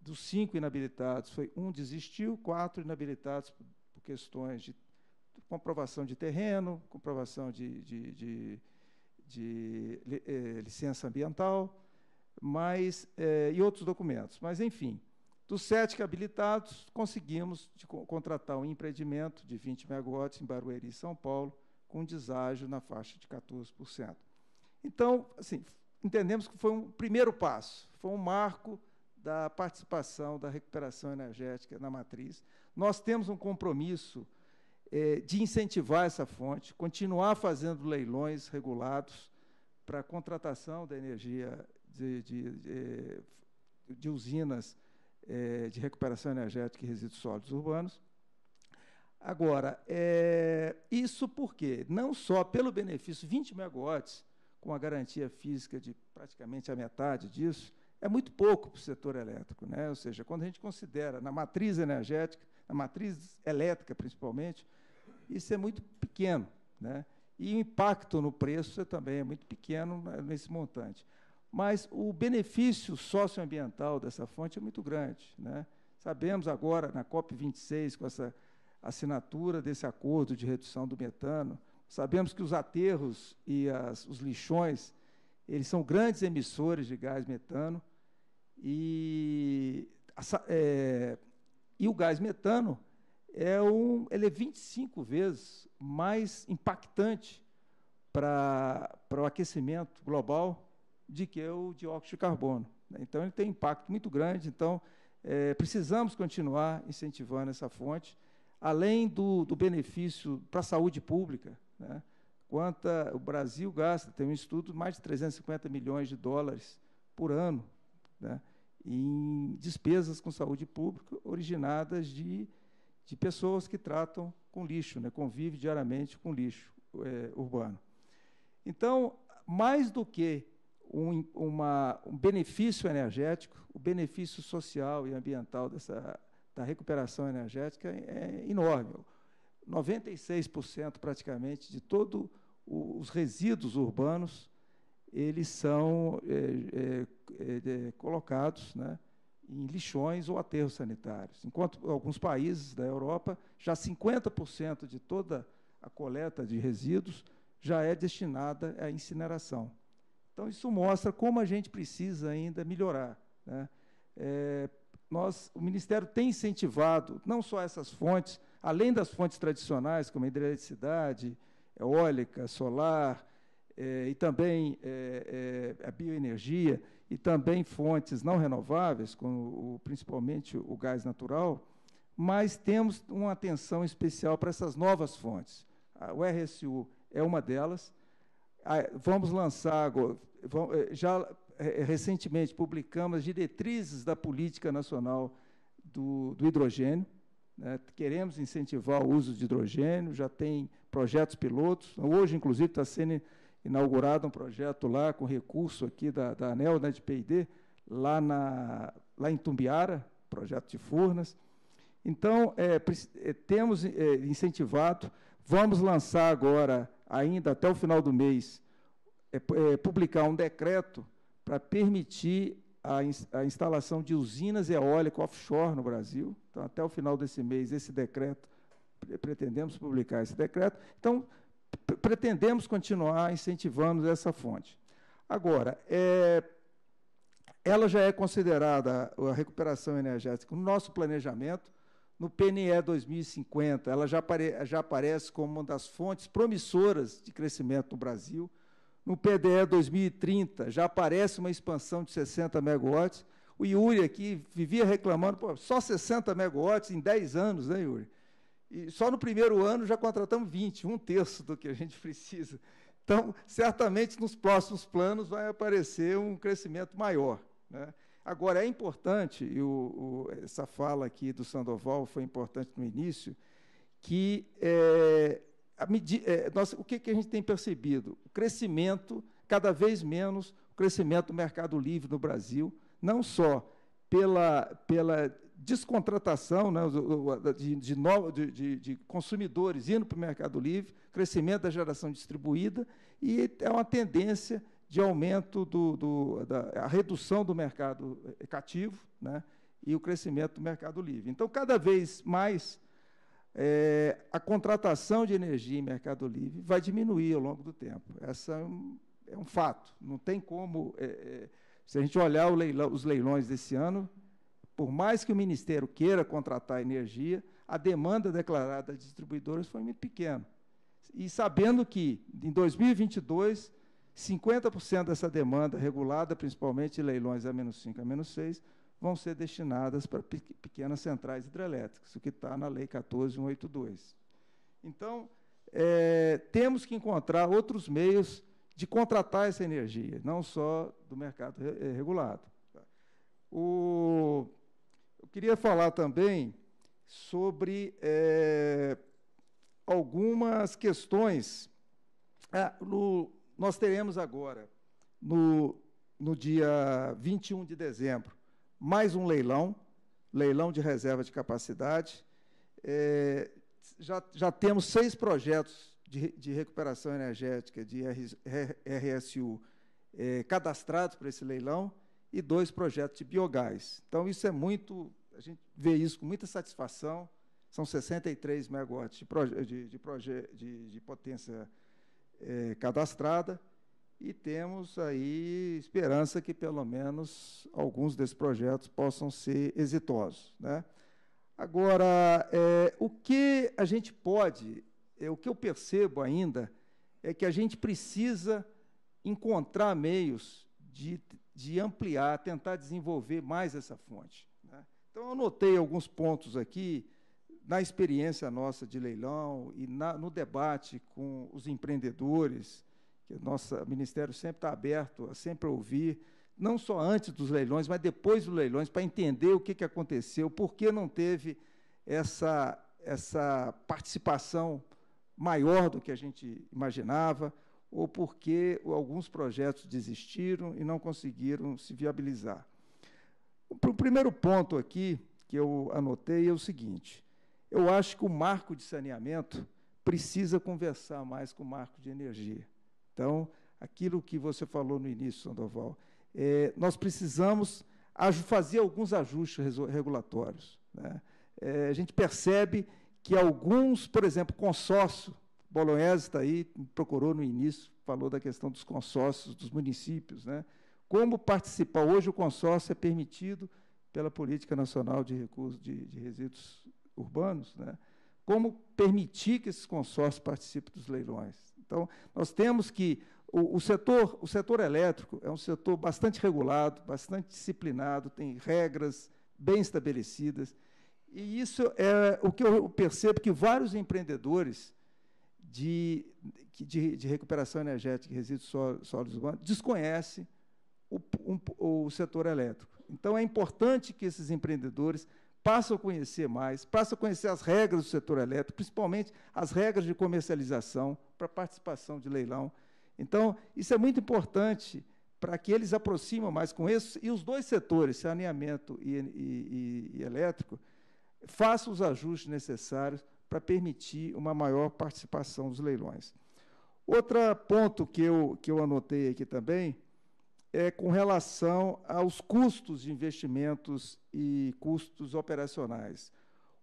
Dos cinco inabilitados, foi um desistiu, quatro inabilitados por questões de comprovação de terreno, comprovação de, de, de de eh, licença ambiental, mas, eh, e outros documentos. Mas, enfim, dos sete que habilitados, conseguimos de, contratar um empreendimento de 20 megawatts em Barueri, São Paulo, com deságio na faixa de 14%. Então, assim, entendemos que foi um primeiro passo, foi um marco da participação da recuperação energética na matriz. Nós temos um compromisso é, de incentivar essa fonte, continuar fazendo leilões regulados para a contratação da energia de, de, de, é, de usinas é, de recuperação energética e resíduos sólidos urbanos. Agora, é, isso quê? não só pelo benefício 20 megawatts, com a garantia física de praticamente a metade disso, é muito pouco para o setor elétrico. Né? Ou seja, quando a gente considera na matriz energética, na matriz elétrica principalmente, isso é muito pequeno. Né? E o impacto no preço também é muito pequeno né, nesse montante. Mas o benefício socioambiental dessa fonte é muito grande. Né? Sabemos agora, na COP26, com essa assinatura desse acordo de redução do metano, sabemos que os aterros e as, os lixões eles são grandes emissores de gás metano e, é, e o gás metano é um, ele é 25 vezes mais impactante para o aquecimento global de que o dióxido de carbono. Né? Então, ele tem impacto muito grande. Então, é, precisamos continuar incentivando essa fonte, além do, do benefício para a saúde pública. Né? o Brasil gasta, tem um estudo, mais de 350 milhões de dólares por ano né? em despesas com saúde pública originadas de de pessoas que tratam com lixo, né, convivem diariamente com lixo é, urbano. Então, mais do que um, uma, um, benefício energético, o benefício social e ambiental dessa, da recuperação energética é, é enorme. 96% praticamente de todos os resíduos urbanos eles são é, é, é, é colocados, né, em lixões ou aterros sanitários. Enquanto alguns países da Europa, já 50% de toda a coleta de resíduos já é destinada à incineração. Então, isso mostra como a gente precisa ainda melhorar. Né? É, nós, o Ministério tem incentivado não só essas fontes, além das fontes tradicionais, como a hidrelétricidade, eólica, solar, é, e também é, é a bioenergia, e também fontes não renováveis, como o, principalmente o gás natural, mas temos uma atenção especial para essas novas fontes. O RSU é uma delas. Vamos lançar, eh, já eh, eh, recentemente publicamos as diretrizes da política nacional do, do hidrogênio. Né? Queremos incentivar o uso de hidrogênio, já tem projetos pilotos. Hoje, inclusive, está sendo inaugurado um projeto lá com recurso aqui da, da ANEL, né, de P&D, lá, na, lá em Tumbiara, projeto de Furnas. Então, é, é, temos é, incentivado, vamos lançar agora, ainda até o final do mês, é, é publicar um decreto para permitir a, in, a, instalação de usinas eólicas offshore no Brasil. Então, até o final desse mês, esse decreto, pretendemos publicar esse decreto. Então, pretendemos continuar incentivando essa fonte. Agora, é, ela já é considerada a recuperação energética no nosso planejamento, no PNE 2050, ela já, apare, já aparece como uma das fontes promissoras de crescimento no Brasil. No PDE 2030, já aparece uma expansão de 60 megawatts. O Yuri aqui vivia reclamando, só 60 megawatts em 10 anos, né, Yuri? E só no primeiro ano já contratamos 20, um terço do que a gente [LAUGHS] precisa. Então, certamente nos próximos planos vai aparecer um crescimento maior. Né? Agora, é importante, e o, o, essa fala aqui do Sandoval foi importante no início, que é, é, nós, o que, que a gente tem percebido? O crescimento, cada vez menos, o crescimento do mercado livre no Brasil, não só pela, pela descontratação né, de, de, de, de, consumidores indo para o Mercado Livre, crescimento da geração distribuída e é uma tendência de aumento do, do da redução do mercado eh, cativo né, e o crescimento do Mercado Livre. Então, cada vez mais é, a contratação de energia em Mercado Livre vai diminuir ao longo do tempo. Essa é um, é um fato. Não tem como. É, se a gente olhar leilão, os leilões desse ano, por mais que o Ministério queira contratar energia, a demanda declarada das distribuidoras foi muito pequena. E sabendo que, em 2022, 50% dessa demanda regulada, principalmente de leilões a menos 5, a menos 6, vão ser destinadas para pequenas centrais hidrelétricas, o que está na Lei 14182. Então, é, temos que encontrar outros meios de contratar essa energia, não só do mercado eh, regulado. O, eu queria falar também sobre é, algumas questões. Ah, no, nós teremos agora, no, no dia 21 de dezembro, mais um leilão, leilão de reserva de capacidade. É, já, já temos seis projetos de, de recuperação energética de RSU é, eh, cadastrados para esse leilão e dois projetos de biogás. Então, isso é muito a gente vê isso com muita satisfação. São 63 megawatts de, de, de, de, de potência é, cadastrada e temos aí esperança que pelo menos alguns desses projetos possam ser exitosos. Né? Agora, é, o que a gente pode, é, o que eu percebo ainda, é que a gente precisa encontrar meios de, de ampliar, tentar desenvolver mais essa fonte. Então, eu anotei alguns pontos aqui na experiência nossa de leilão e na, no debate com os empreendedores, que o nosso ministério sempre está aberto a sempre ouvir, não só antes dos leilões, mas depois dos leilões, para entender o que, que aconteceu, por que não teve essa, essa participação maior do que a gente imaginava, ou porque alguns projetos desistiram e não conseguiram se viabilizar. O primeiro ponto aqui que eu anotei é o seguinte: eu acho que o marco de saneamento precisa conversar mais com o marco de energia. Então, aquilo que você falou no início, Sandoval, é, nós precisamos fazer alguns ajustes regulatórios. Né? É, a gente percebe que alguns, por exemplo, consórcio, Bolognese está aí, procurou no início, falou da questão dos consórcios dos municípios, né? Como participar? Hoje o consórcio é permitido pela Política Nacional de Recursos de, de Resíduos Urbanos, né? como permitir que esses consórcios participem dos leilões. Então, nós temos que o, o, setor, o setor elétrico é um setor bastante regulado, bastante disciplinado, tem regras bem estabelecidas. E isso é o que eu percebo que vários empreendedores de, de, de recuperação energética e resíduos sólidos urbanos desconhecem o, um, o setor elétrico. Então, é importante que esses empreendedores passem a conhecer mais, passem a conhecer as regras do setor elétrico, principalmente as regras de comercialização para participação de leilão. Então, isso é muito importante para que eles aproximem mais com isso e os dois setores, saneamento e, e, e, e elétrico, façam os ajustes necessários para permitir uma maior participação dos leilões. Outro ponto que eu, que eu anotei aqui também é, com relação aos custos de investimentos e custos operacionais.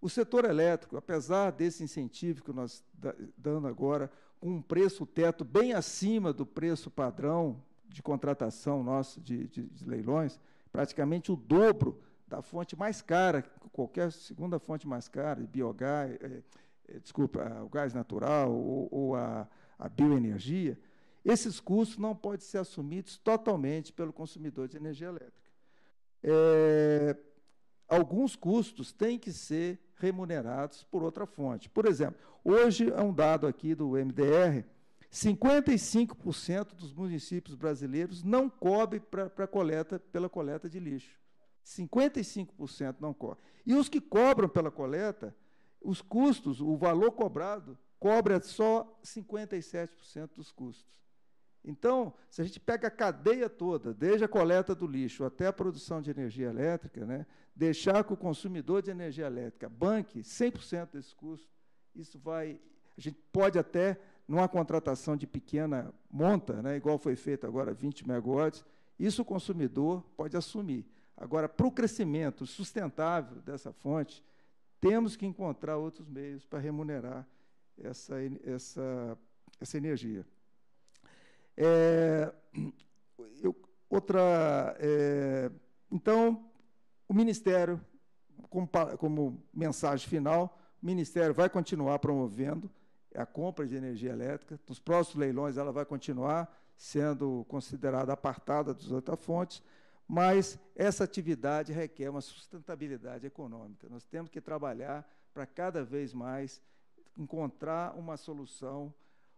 O setor elétrico, apesar desse incentivo que nós dando agora, com um preço teto bem acima do preço padrão de contratação nosso de, de, de leilões, praticamente o dobro da fonte mais cara, qualquer segunda fonte mais cara, biogás, é, é, desculpa, o gás natural ou, ou a, a bioenergia, esses custos não podem ser assumidos totalmente pelo consumidor de energia elétrica. É, alguns custos têm que ser remunerados por outra fonte. Por exemplo, hoje é um dado aqui do MDR, 55% dos municípios brasileiros não cobrem para coleta pela coleta de lixo. 55% não cobrem. E os que cobram pela coleta, os custos, o valor cobrado, cobra só 57% dos custos. Então, se a gente pega a cadeia toda, desde a coleta do lixo até a produção de energia elétrica, né, deixar que o consumidor de energia elétrica banque 100% desse custo, isso vai. A gente pode até, numa contratação de pequena monta, né, igual foi feito agora 20 megawatts, isso o consumidor pode assumir. Agora, para o crescimento sustentável dessa fonte, temos que encontrar outros meios para remunerar essa, essa, essa energia. É, eu, outra, é, então, o Ministério, como, como mensagem final, o Ministério vai continuar promovendo a compra de energia elétrica. Nos próximos leilões, ela vai continuar sendo considerada apartada das outras fontes, mas essa atividade requer uma sustentabilidade econômica. Nós temos que trabalhar para cada vez mais encontrar uma solução,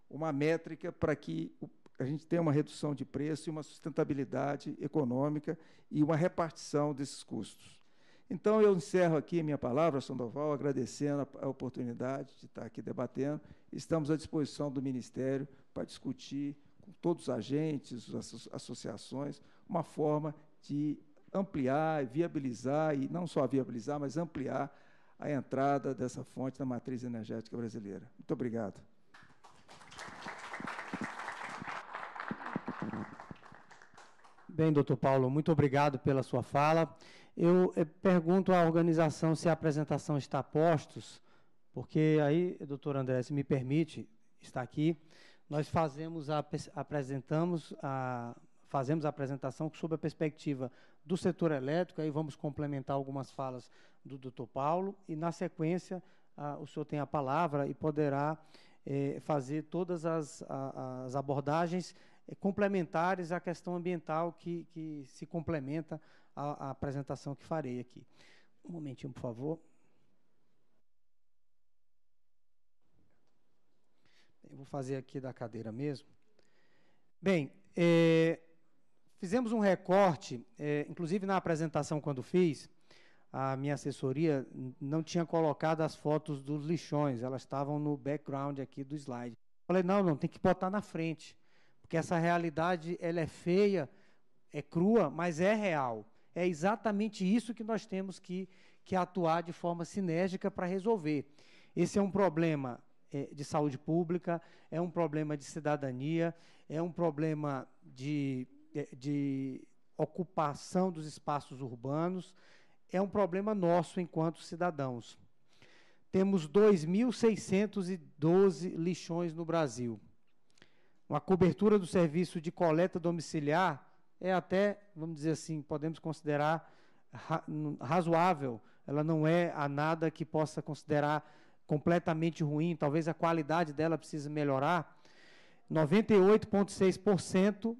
uma métrica para que a gente tem uma redução de preço e uma sustentabilidade econômica e uma repartição desses custos. Então, eu encerro aqui minha palavra, Sandoval, agradecendo a, a oportunidade de estar aqui debatendo. Estamos à disposição do Ministério para discutir com todos os agentes, as associações, uma forma de ampliar, viabilizar, e não só viabilizar, mas ampliar a entrada dessa fonte na matriz energética brasileira. Muito obrigado. Bem, doutor Paulo, muito obrigado pela sua fala. Eu eh, pergunto à organização se a apresentação está a postos, porque aí, doutor André, se me permite, está aqui, nós fazemos a, apresentamos a, fazemos a apresentação sob a perspectiva do setor elétrico, aí vamos complementar algumas falas do doutor Paulo, e na sequência a, o senhor tem a palavra e poderá eh, fazer todas as, as abordagens é, complementares à questão ambiental que, que se complementa à, à apresentação que farei aqui. Um momentinho, por favor. vou fazer aqui da cadeira mesmo. Bem, é, fizemos um recorte, é, inclusive na apresentação quando fiz, a minha assessoria não tinha colocado as fotos dos lixões, elas estavam no background aqui do slide. Falei, não, não, tem que botar na frente. Porque essa realidade ela é feia, é crua, mas é real. É exatamente isso que nós temos que, que atuar de forma sinérgica para resolver. Esse é um problema é, de saúde pública, é um problema de cidadania, é um problema de, é, de ocupação dos espaços urbanos, é um problema nosso enquanto cidadãos. Temos 2.612 lixões no Brasil uma cobertura do serviço de coleta domiciliar é até, vamos dizer assim, podemos considerar razoável. Ela não é a nada que possa considerar completamente ruim, talvez a qualidade dela precise melhorar. 98,6%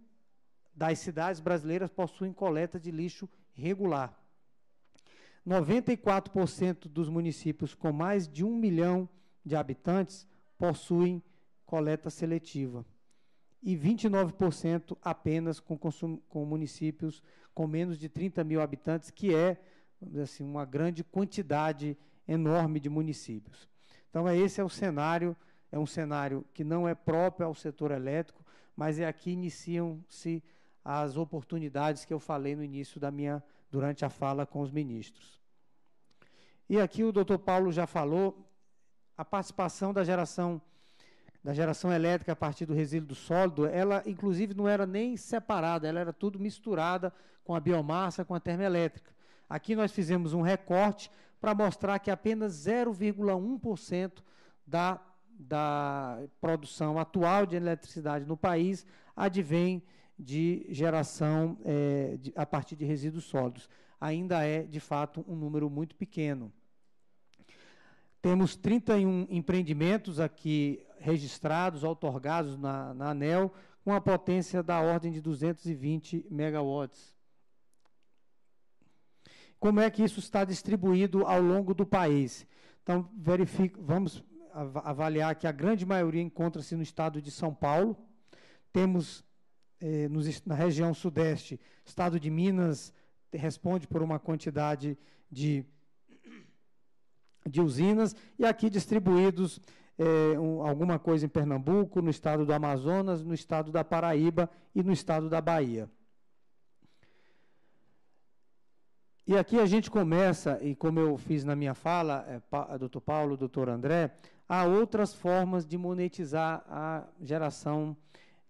das cidades brasileiras possuem coleta de lixo regular. 94% dos municípios com mais de um milhão de habitantes possuem coleta seletiva e 29% apenas com, consumo, com municípios com menos de 30 mil habitantes, que é assim, uma grande quantidade enorme de municípios. Então, é, esse é o cenário, é um cenário que não é próprio ao setor elétrico, mas é aqui iniciam-se as oportunidades que eu falei no início da minha, durante a fala com os ministros. E aqui o doutor Paulo já falou, a participação da geração da geração elétrica a partir do resíduo sólido, ela inclusive não era nem separada, ela era tudo misturada com a biomassa, com a termoelétrica. Aqui nós fizemos um recorte para mostrar que apenas 0,1% da, da produção atual de eletricidade no país advém de geração é, de, a partir de resíduos sólidos. Ainda é, de fato, um número muito pequeno. Temos 31 empreendimentos aqui registrados, otorgados na, na ANEL, com a potência da ordem de 220 megawatts. Como é que isso está distribuído ao longo do país? Então, verifico, vamos avaliar que a grande maioria encontra-se no estado de São Paulo. Temos eh, nos, na região sudeste, estado de Minas responde por uma quantidade de de usinas e aqui distribuídos é, um, alguma coisa em Pernambuco, no estado do Amazonas, no estado da Paraíba e no estado da Bahia. E aqui a gente começa, e como eu fiz na minha fala, é, pa, eh, doutor Paulo, doutor André, há outras formas de monetizar a geração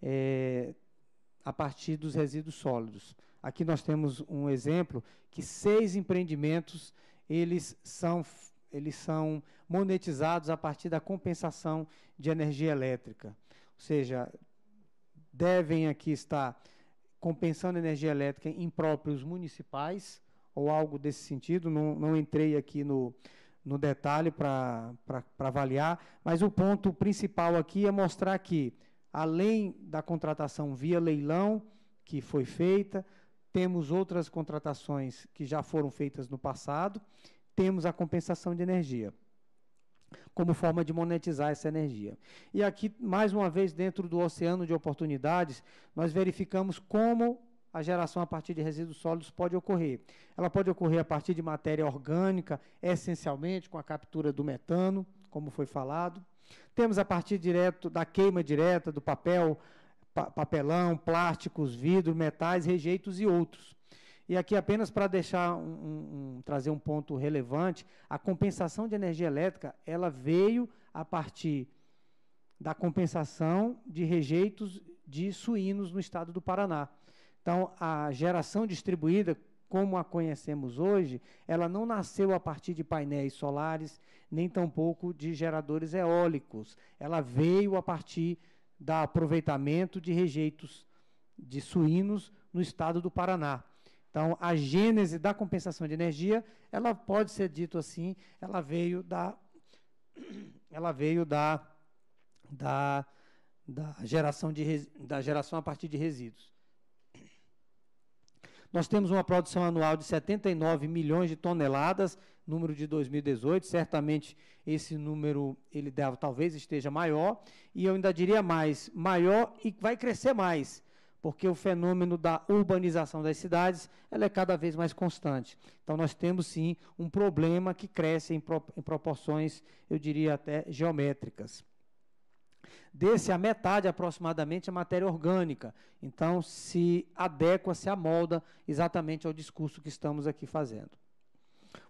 é, a partir dos resíduos sólidos. Aqui nós temos um exemplo que seis empreendimentos eles são eles são monetizados a partir da compensação de energia elétrica. Ou seja, devem aqui estar compensando energia elétrica em próprios municipais ou algo desse sentido. Não, não entrei aqui no, no detalhe para avaliar, mas o ponto principal aqui é mostrar que, além da contratação via leilão, que foi feita, temos outras contratações que já foram feitas no passado temos a compensação de energia como forma de monetizar essa energia. E aqui, mais uma vez, dentro do oceano de oportunidades, nós verificamos como a geração a partir de resíduos sólidos pode ocorrer. Ela pode ocorrer a partir de matéria orgânica, essencialmente com a captura do metano, como foi falado. Temos a partir direto da queima direta do papel, pa papelão, plásticos, vidro, metais, rejeitos e outros. E aqui apenas para deixar um, um, um, trazer um ponto relevante, a compensação de energia elétrica ela veio a partir da compensação de rejeitos de suínos no estado do Paraná. Então, a geração distribuída, como a conhecemos hoje, ela não nasceu a partir de painéis solares, nem tampouco de geradores eólicos. Ela veio a partir do aproveitamento de rejeitos de suínos no estado do Paraná. Então, a gênese da compensação de energia, ela pode ser dito assim, ela veio da [CLEARS THROAT] ela veio da da, da geração de da geração a partir de resíduos. Nós temos uma produção anual de 79 milhões de toneladas, número de 2018. Certamente esse número ele deve, talvez esteja maior. E eu ainda diria mais, maior e vai crescer mais, porque o fenômeno da urbanização das cidades ela é cada vez mais constante. Então, nós temos sim um problema que cresce em, pro, em proporções, eu diria até geométricas. Desse, a metade aproximadamente é matéria orgânica. Então, se adequa, se amolda exatamente ao discurso que estamos aqui fazendo.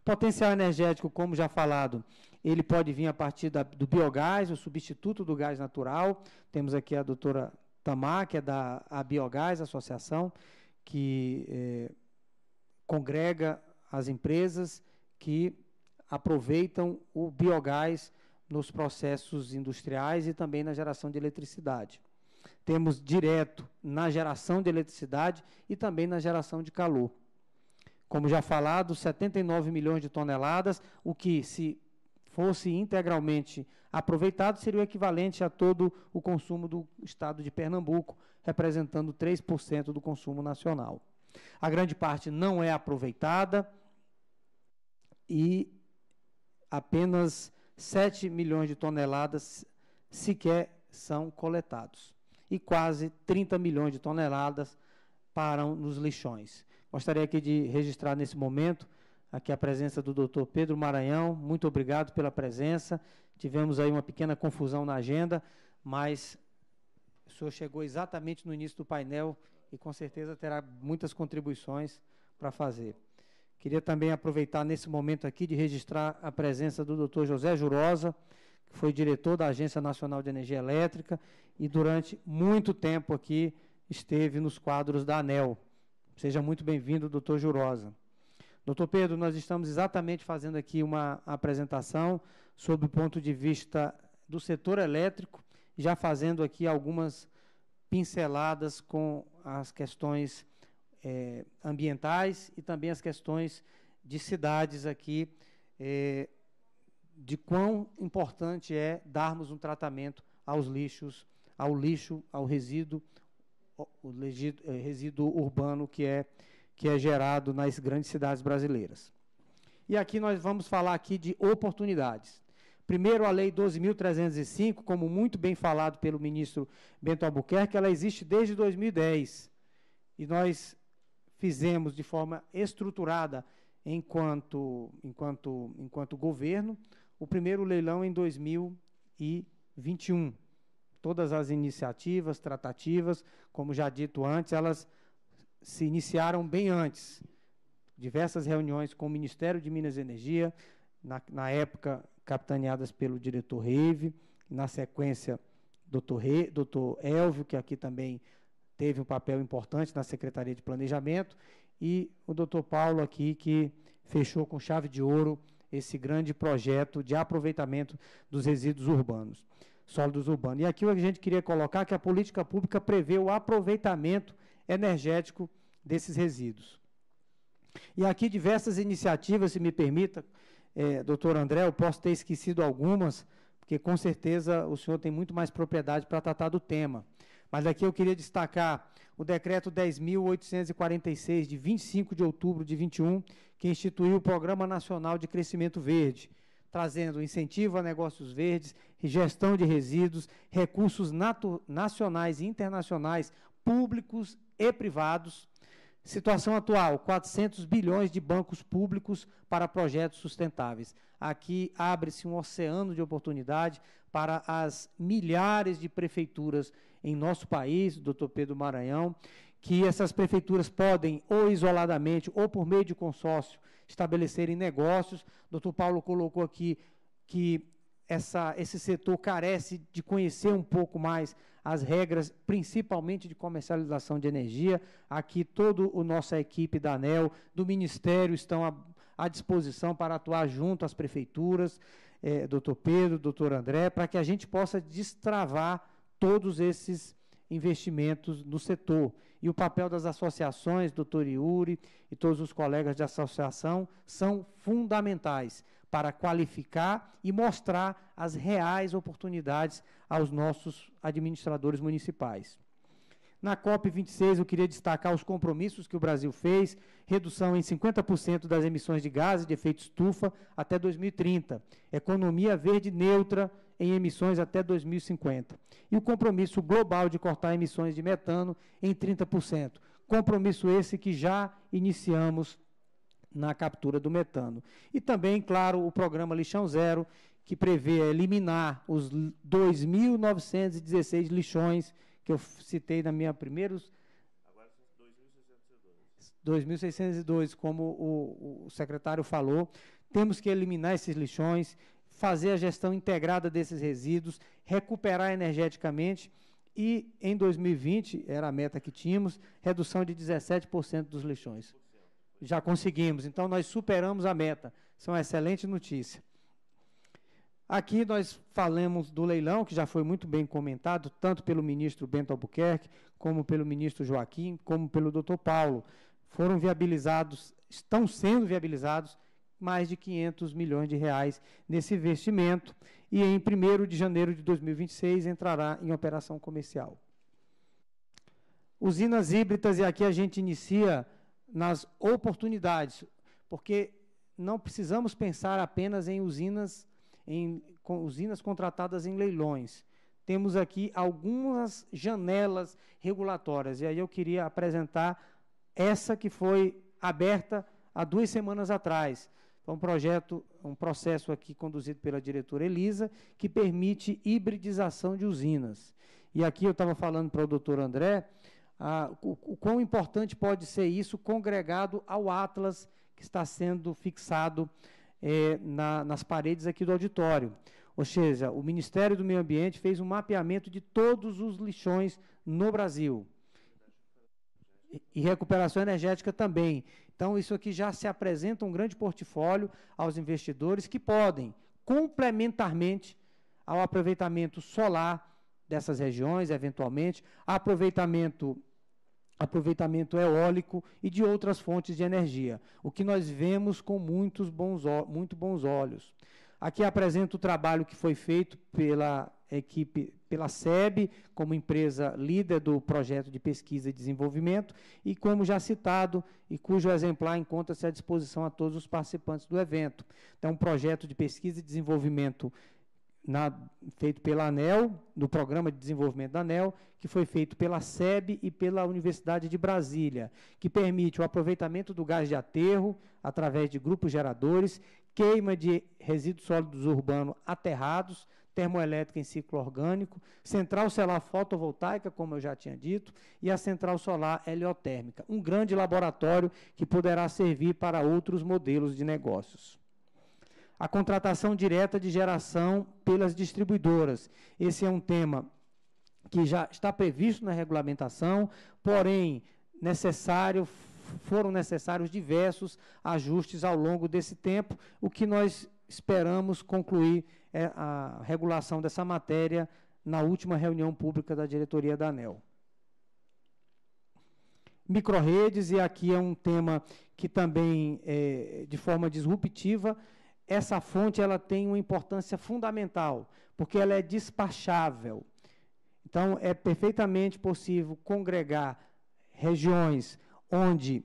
Potencial energético, como já falado, ele pode vir a partir da, do biogás, o substituto do gás natural. Temos aqui a doutora Tamar, que é da a Biogás Associação, que eh, congrega as empresas que aproveitam o biogás nos processos industriais e também na geração de eletricidade. Temos direto na geração de eletricidade e também na geração de calor. Como já falado, 79 milhões de toneladas, o que, se fosse integralmente aproveitado, seria o equivalente a todo o consumo do estado de Pernambuco, representando 3% do consumo nacional. A grande parte não é aproveitada e apenas 7 milhões de toneladas sequer são coletados. E quase 30 milhões de toneladas param nos lixões. Gostaria aqui de registrar nesse momento aqui é a presença do doutor Pedro Maranhão. Muito obrigado pela presença. Tivemos aí uma pequena confusão na agenda, mas o senhor chegou exatamente no início do painel e com certeza terá muitas contribuições para fazer. Queria também aproveitar nesse momento aqui de registrar a presença do doutor José Jurosa, que foi diretor da Agência Nacional de Energia Elétrica e durante muito tempo aqui esteve nos quadros da ANEL. Seja muito bem-vindo, doutor Jurosa. Doutor Pedro, nós estamos exatamente fazendo aqui uma apresentação sob o ponto de vista do setor elétrico, já fazendo aqui algumas pinceladas com as questões é, ambientais e também as questões de cidades aqui, é, de quão importante é darmos um tratamento aos lixos, ao lixo, ao resíduo, o é, resíduo urbano que é que é gerado nas grandes cidades brasileiras. E aqui nós vamos falar aqui de oportunidades. Primeiro, a Lei 12.305, como muito bem falado pelo ministro Bento Albuquerque, ela existe desde 2010. E nós fizemos de forma estruturada, enquanto, enquanto, enquanto governo, o primeiro leilão em 2021. Todas as iniciativas, tratativas, como já dito antes, elas se iniciaram bem antes. Diversas reuniões com o Ministério de Minas e Energia, na, na época capitaneadas pelo diretor Reive, na sequência, doutor, Re, doutor Elvio, que aqui também teve um papel importante na Secretaria de Planejamento, e o doutor Paulo aqui, que fechou com chave de ouro esse grande projeto de aproveitamento dos resíduos urbanos, sólidos urbanos. E aqui o que a gente queria colocar é que a política pública prevê o aproveitamento energético desses resíduos. E aqui diversas iniciativas, se me permita, é, doutor André, eu posso ter esquecido algumas, porque com certeza o senhor tem muito mais propriedade para tratar do tema. Mas aqui eu queria destacar o decreto 10.846, de 25 de outubro de 21, que instituiu o Programa Nacional de Crescimento Verde, trazendo incentivo a negócios verdes, gestão de resíduos, recursos nacionais e internacionais públicos e privados. Situação atual: 400 bilhões de bancos públicos para projetos sustentáveis. Aqui abre-se um oceano de oportunidade para as milhares de prefeituras em nosso país, doutor Pedro Maranhão, que essas prefeituras podem, ou isoladamente, ou por meio de consórcio, estabelecerem negócios. Doutor Paulo colocou aqui que essa, esse setor carece de conhecer um pouco mais as regras, principalmente de comercialização de energia. Aqui, toda a nossa equipe da ANEL, do Ministério, estão à, à disposição para atuar junto às prefeituras, eh, doutor Pedro, doutor André, para que a gente possa destravar todos esses investimentos no setor e o papel das associações, doutor Iuri e todos os colegas de associação, são fundamentais para qualificar e mostrar as reais oportunidades aos nossos administradores municipais. Na COP26, eu queria destacar os compromissos que o Brasil fez: redução em 50% das emissões de gases de efeito estufa até 2030, economia verde neutra em emissões até 2050. E o compromisso global de cortar emissões de metano em 30%. Compromisso esse que já iniciamos na captura do metano. E também, claro, o programa Lixão Zero, que prevê eliminar os 2.916 lixões que eu citei na minha primeiros 2.602, como o, o secretário falou, temos que eliminar esses lixões fazer a gestão integrada desses resíduos, recuperar energeticamente e em 2020, era a meta que tínhamos, redução de 17% dos lixões. Já conseguimos, então nós superamos a meta. Isso é uma excelente notícia. Aqui nós falamos do leilão, que já foi muito bem comentado, tanto pelo ministro Bento Albuquerque, como pelo ministro Joaquim, como pelo doutor Paulo. Foram viabilizados, estão sendo viabilizados mais de 500 milhões de reais nesse investimento e em 1 de janeiro de 2026 entrará em operação comercial. Usinas híbridas, e aqui a gente inicia nas oportunidades, porque não precisamos pensar apenas em usinas, em com, usinas contratadas em leilões. Temos aqui algumas janelas regulatórias, e aí eu queria apresentar essa que foi aberta há duas semanas atrás. Então, um projeto, um processo aqui conduzido pela diretora Elisa, que permite hibridização de usinas. E aqui eu estava falando para o doutor André ah, o, o quão importante pode ser isso congregado ao Atlas que está sendo fixado é, na, nas paredes aqui do auditório. Ou seja, o Ministério do Meio Ambiente fez um mapeamento de todos os lixões no Brasil. E recuperação energética também. Então, isso aqui já se apresenta um grande portfólio aos investidores que podem, complementarmente ao aproveitamento solar dessas regiões, eventualmente, aproveitamento aproveitamento eólico e de outras fontes de energia, o que nós vemos com muitos bons, muito bons olhos. Aqui apresento o trabalho que foi feito pela equipe pela SEB, como empresa líder do projeto de pesquisa e desenvolvimento, e como já citado, e cujo exemplar encontra-se à disposição a todos os participantes do evento. Então, um projeto de pesquisa e desenvolvimento na, feito pela ANEL, do Programa de Desenvolvimento da ANEL, que foi feito pela SEB e pela Universidade de Brasília, que permite o aproveitamento do gás de aterro através de grupos geradores, queima de resíduos sólidos urbanos aterrados termoelétrica em ciclo orgânico, central solar fotovoltaica, como eu já tinha dito, e a central solar heliotérmica. Um grande laboratório que poderá servir para outros modelos de negócios a contratação direta de geração pelas distribuidoras. Esse é um tema que já está previsto na regulamentação, porém necessário foram necessários diversos ajustes ao longo desse tempo, o que nós esperamos concluir é a regulação dessa matéria na última reunião pública da diretoria da ANEL. Microredes, e aqui é um tema que também, é, de forma disruptiva, essa fonte ela tem uma importância fundamental, porque ela é despachável. Então, é perfeitamente possível congregar regiões onde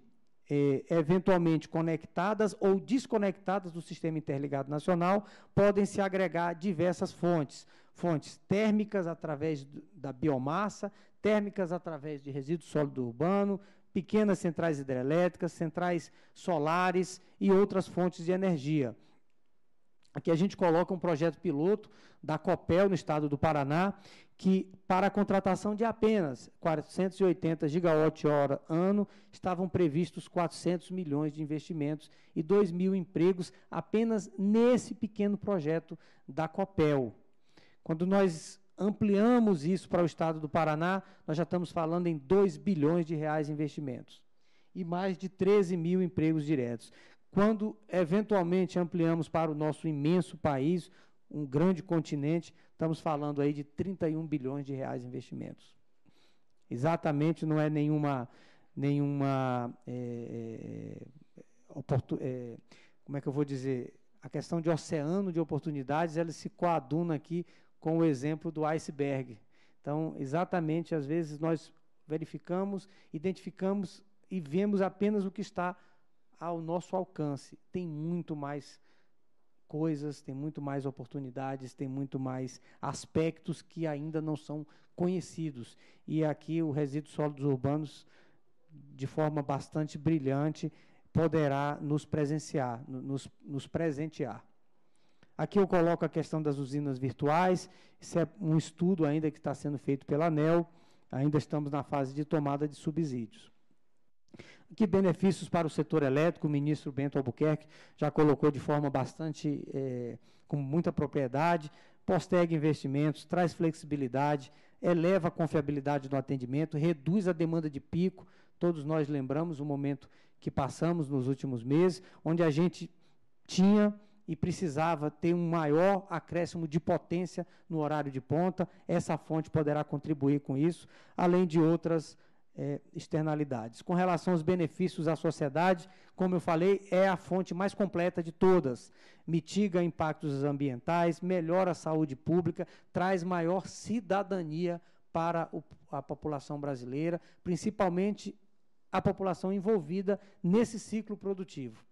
é, eventualmente conectadas ou desconectadas do Sistema Interligado Nacional, podem se agregar diversas fontes. Fontes térmicas através da biomassa, térmicas através de resíduo sólido urbano, pequenas centrais hidrelétricas, centrais solares e outras fontes de energia. Aqui a gente coloca um projeto piloto da COPEL no estado do Paraná, que para a contratação de apenas 480 gigawatt-hora ano, estavam previstos 400 milhões de investimentos e 2 mil empregos apenas nesse pequeno projeto da COPEL. Quando nós ampliamos isso para o estado do Paraná, nós já estamos falando em 2 bilhões de reais em investimentos e mais de 13 mil empregos diretos. Quando eventualmente ampliamos para o nosso imenso país, um grande continente, estamos falando aí de 31 bilhões de reais em investimentos. Exatamente, não é nenhuma, nenhuma é, é, é, como é que eu vou dizer? A questão de oceano de oportunidades, ela se coaduna aqui com o exemplo do iceberg. Então, exatamente, às vezes nós verificamos, identificamos e vemos apenas o que está ao nosso alcance. Tem muito mais coisas, tem muito mais oportunidades, tem muito mais aspectos que ainda não são conhecidos. E aqui o resíduo sólidos urbanos, de forma bastante brilhante, poderá nos presenciar, nos, nos presentear. Aqui eu coloco a questão das usinas virtuais, isso é um estudo ainda que está sendo feito pela ANEL, ainda estamos na fase de tomada de subsídios. Que benefícios para o setor elétrico, o ministro Bento Albuquerque já colocou de forma bastante, é, com muita propriedade, postega investimentos, traz flexibilidade, eleva a confiabilidade do atendimento, reduz a demanda de pico. Todos nós lembramos o momento que passamos nos últimos meses, onde a gente tinha e precisava ter um maior acréscimo de potência no horário de ponta. Essa fonte poderá contribuir com isso, além de outras é, externalidades. Com relação aos benefícios à sociedade, como eu falei, é a fonte mais completa de todas. Mitiga impactos ambientais, melhora a saúde pública, traz maior cidadania para o, a população brasileira, principalmente a população envolvida nesse ciclo produtivo.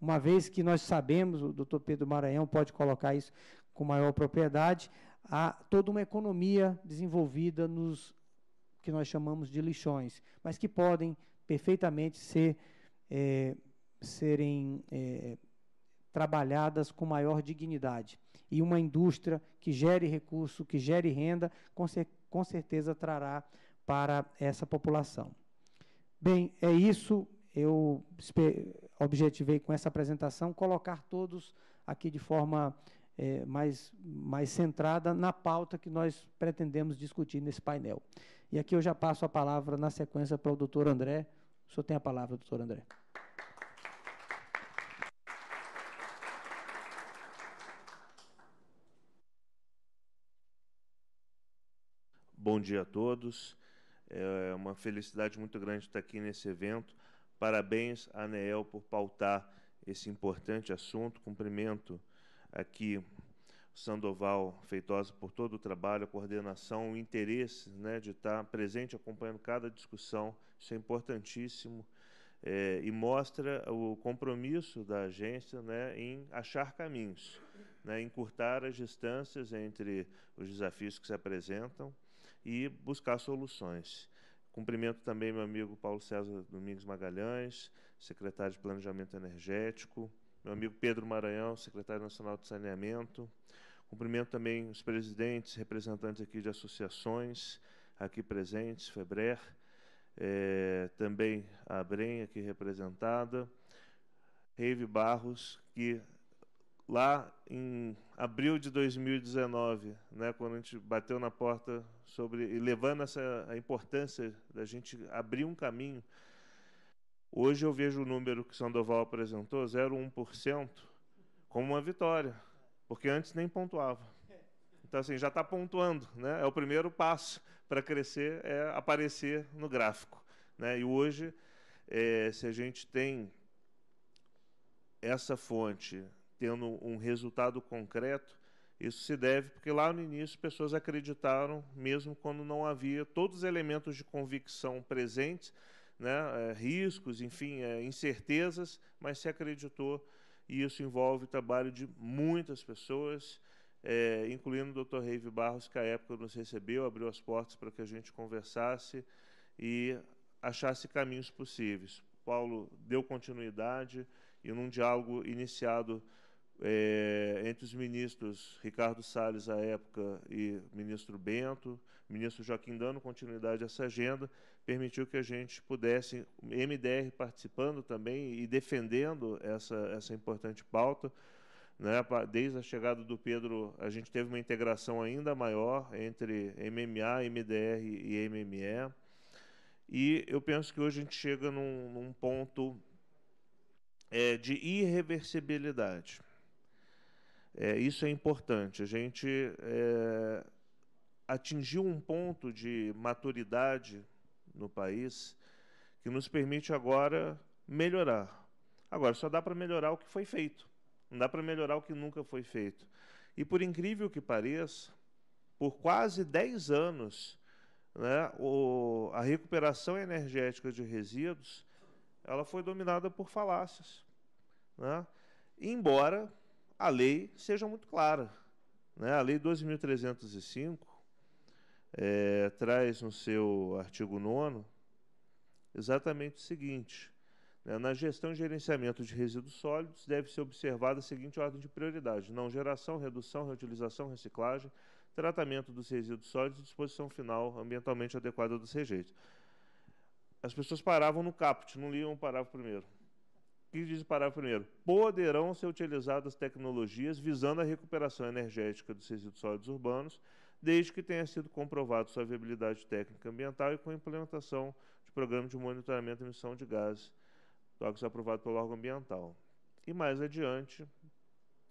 Uma vez que nós sabemos, o doutor Pedro Maranhão pode colocar isso com maior propriedade, há toda uma economia desenvolvida nos que nós chamamos de lixões, mas que podem perfeitamente ser, é, serem é, trabalhadas com maior dignidade. E uma indústria que gere recurso, que gere renda, com, cer com certeza trará para essa população. Bem, é isso. Eu objetivei com essa apresentação colocar todos aqui de forma é, mais, mais centrada na pauta que nós pretendemos discutir nesse painel. E aqui eu já passo a palavra na sequência para o doutor André. O senhor tem a palavra, doutor André. Bom dia a todos. É uma felicidade muito grande estar aqui nesse evento. Parabéns à ANEEL por pautar esse importante assunto. Cumprimento aqui Sandoval Feitosa por todo o trabalho, a coordenação, o interesse né, de estar presente acompanhando cada discussão. Isso é importantíssimo é, e mostra o compromisso da agência né, em achar caminhos, né, encurtar as distâncias entre os desafios que se apresentam e buscar soluções. Cumprimento também meu amigo Paulo César Domingos Magalhães, secretário de Planejamento Energético, meu amigo Pedro Maranhão, secretário nacional de saneamento. Cumprimento também os presidentes, representantes aqui de associações aqui presentes, FEBRER, é, eh, também a Brem aqui representada, Reive Barros, que lá em abril de 2019, né, quando a gente bateu na porta sobre e levando essa a importância da gente abrir um caminho Hoje eu vejo o número que Sandoval apresentou, 0,1%, como uma vitória, porque antes nem pontuava. Então, assim, já está pontuando, né? É o primeiro passo para crescer, é aparecer no gráfico. Né? E hoje, é, se a gente tem essa fonte tendo um resultado concreto, isso se deve porque lá no início pessoas acreditaram, mesmo quando não havia todos os elementos de convicção presentes, né, eh, riscos, enfim, eh, incertezas, mas se acreditou e isso envolve o trabalho de muitas pessoas, é, incluindo o Dr. Reive Barros, que à época nos recebeu, abriu as portas para que a gente conversasse e achasse caminhos possíveis. Paulo deu continuidade e num diálogo iniciado é, entre os ministros Ricardo Salles à época e ministro Bento, ministro Joaquim dando continuidade a essa agenda permitiu que a gente pudesse, MDR participando também e defendendo essa, essa importante pauta. Né? Desde a chegada do Pedro, a gente teve uma integração ainda maior entre MMA, MDR e MME. E eu penso que hoje a gente chega num, num ponto é, de irreversibilidade. É, isso é importante. A gente é, atingiu um ponto de maturidade no país, que nos permite agora melhorar. Agora, só dá para melhorar o que foi feito, não dá para melhorar o que nunca foi feito. E por incrível que pareça, por quase 10 anos, né, o, a recuperação energética de resíduos ela foi dominada por falácias. Né? Embora a lei seja muito clara. Né? A Lei 2.305 é, traz no seu artigo 9 exatamente o seguinte. Né, na gestão e gerenciamento de resíduos sólidos, deve ser observada a seguinte ordem de prioridade: não geração, redução, reutilização, reciclagem, tratamento dos resíduos sólidos e disposição final ambientalmente adequada dos rejeitos. As pessoas paravam no caput, não liam o parágrafo primeiro. O que diz o parágrafo primeiro? Poderão ser utilizadas tecnologias visando a recuperação energética dos resíduos sólidos urbanos, desde que tenha sido comprovado sua viabilidade técnica ambiental e com a implementação de programa de monitoramento e emissão de gases tóxicos aprovado pelo órgão ambiental. E mais adiante,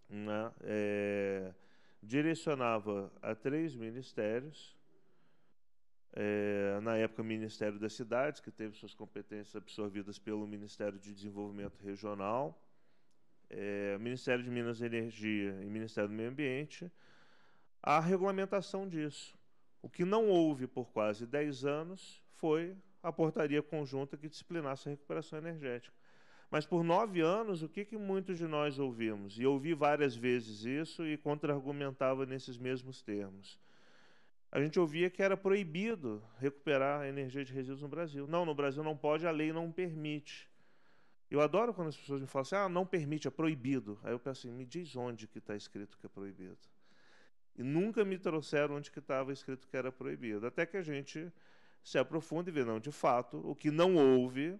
né, é, direcionava a três ministérios, é, na época Ministério das Cidades, que teve suas competências absorvidas pelo Ministério de Desenvolvimento Regional, é, Ministério de Minas e Energia e Ministério do Meio Ambiente, a regulamentação disso. O que não houve por quase 10 anos foi a portaria conjunta que disciplinasse a recuperação energética. Mas por nove anos, o que, que muitos de nós ouvimos? E ouvi várias vezes isso e contra-argumentava nesses mesmos termos. A gente ouvia que era proibido recuperar a energia de resíduos no Brasil. Não, no Brasil não pode, a lei não permite. Eu adoro quando as pessoas me falam assim, ah, não permite, é proibido. Aí eu peço assim, me diz onde que está escrito que é proibido e nunca me trouxeram onde que estava escrito que era proibido. Até que a gente se aprofunde e vê, não, de fato, o que não houve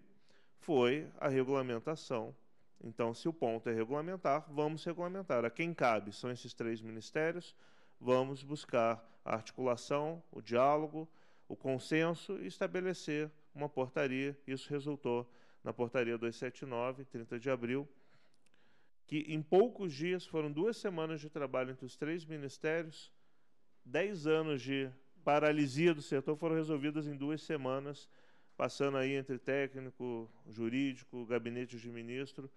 foi a regulamentação. Então, se o ponto é regulamentar, vamos regulamentar. A quem cabe são esses três ministérios, vamos buscar a articulação, o diálogo, o consenso e estabelecer uma portaria. Isso resultou na portaria 279, 30 de abril, que em poucos dias, foram duas semanas de trabalho entre os três ministérios, dez anos de paralisia do setor foram resolvidas em duas semanas, passando aí entre técnico, jurídico, gabinete de ministro,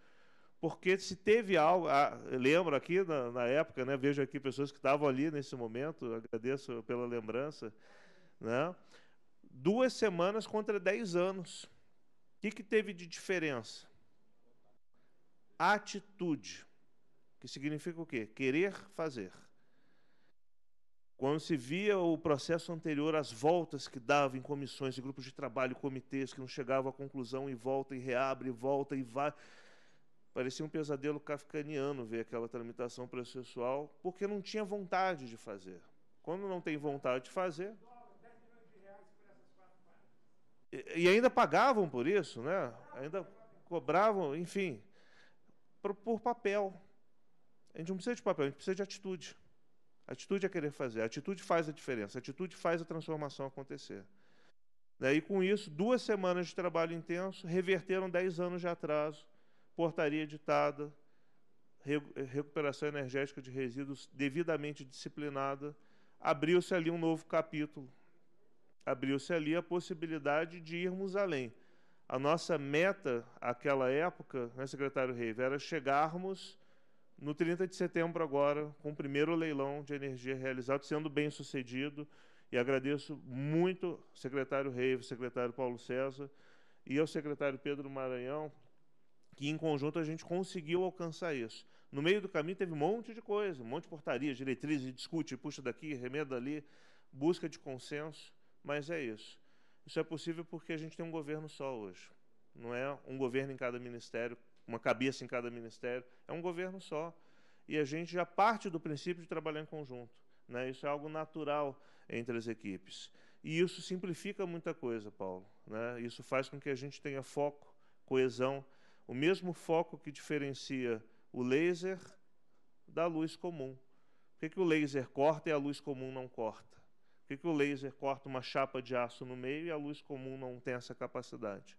porque se teve algo, ah, lembro aqui na, na época, né, vejo aqui pessoas que estavam ali nesse momento, agradeço pela lembrança, né, duas semanas contra dez anos. O que, que teve de diferença? atitude, que significa o quê? Querer fazer. Quando se via o processo anterior, as voltas que dava em comissões, em grupos de trabalho, comitês que não chegavam à conclusão e volta e reabre, e volta e vai. Parecia um pesadelo kafkaniano ver aquela tramitação processual, porque não tinha vontade de fazer. Quando não tem vontade de fazer. E, e ainda pagavam por isso, né? Ainda cobravam, enfim por papel. A gente não precisa de papel, a gente precisa de atitude. atitude é querer fazer, atitude faz a diferença, atitude faz a transformação acontecer. E com isso, duas semanas de trabalho intenso reverteram dez anos de atraso, portaria editada, recuperação energética de resíduos devidamente disciplinada, abriu-se ali um novo capítulo. Abriu-se ali a possibilidade de irmos além. A nossa meta, aquela época, né, secretário Reiva, era chegarmos no 30 de setembro agora, com o primeiro leilão de energia realizado, sendo bem sucedido. E agradeço muito ao secretário Reiva, secretário Paulo César e ao secretário Pedro Maranhão, que em conjunto a gente conseguiu alcançar isso. No meio do caminho teve um monte de coisa, um monte de portarias, diretrizes, discute, puxa daqui, remeda ali, busca de consenso, mas é isso. Isso é possível porque a gente tem um governo só hoje. Não é um governo em cada ministério, uma cabeça em cada ministério, é um governo só. E a gente já parte do princípio de trabalhar em conjunto. Né? Isso é algo natural entre as equipes. E isso simplifica muita coisa, Paulo. Né? Isso faz com que a gente tenha foco, coesão, o mesmo foco que diferencia o laser da luz comum. Por que, que o laser corta e a luz comum não corta? que, que o laser corta uma chapa de aço no meio e a luz comum não tem essa capacidade?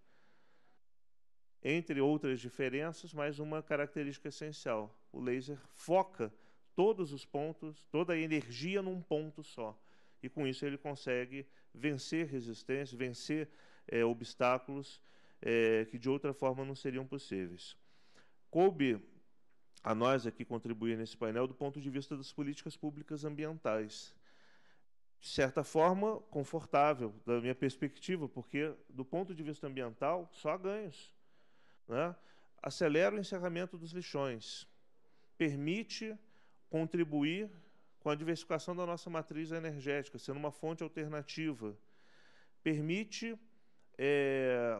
Entre outras diferenças, mais uma característica essencial: o laser foca todos os pontos, toda a energia num ponto só. E com isso ele consegue vencer resistência, vencer é, obstáculos é, que de outra forma não seriam possíveis. Coube a nós aqui contribuir nesse painel do ponto de vista das políticas públicas ambientais de certa forma, confortável, da minha perspectiva, porque, do ponto de vista ambiental, só ganhos. Né? Acelera o encerramento dos lixões, permite contribuir com a diversificação da nossa matriz energética, sendo uma fonte alternativa, permite é,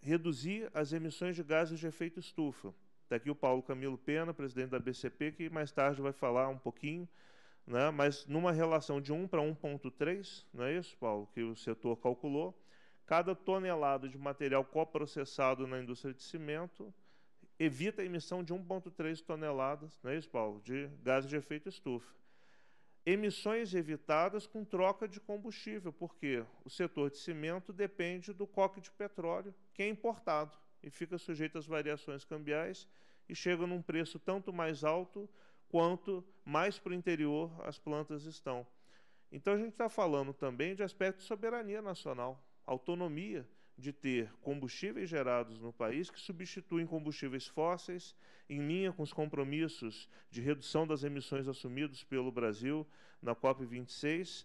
reduzir as emissões de gases de efeito estufa. Está aqui o Paulo Camilo Pena, presidente da BCP, que mais tarde vai falar um pouquinho né? mas numa relação de 1 para 1,3, não é isso, Paulo, que o setor calculou, cada tonelada de material coprocessado na indústria de cimento evita a emissão de 1,3 toneladas, não é isso, Paulo, de gases de efeito estufa. Emissões evitadas com troca de combustível, porque o setor de cimento depende do coque de petróleo, que é importado e fica sujeito às variações cambiais e chega num preço tanto mais alto quanto mais para o interior as plantas estão. Então a gente está falando também de aspecto de soberania nacional, autonomia de ter combustíveis gerados no país que substituem combustíveis fósseis, em linha com os compromissos de redução das emissões assumidos pelo Brasil na COP26,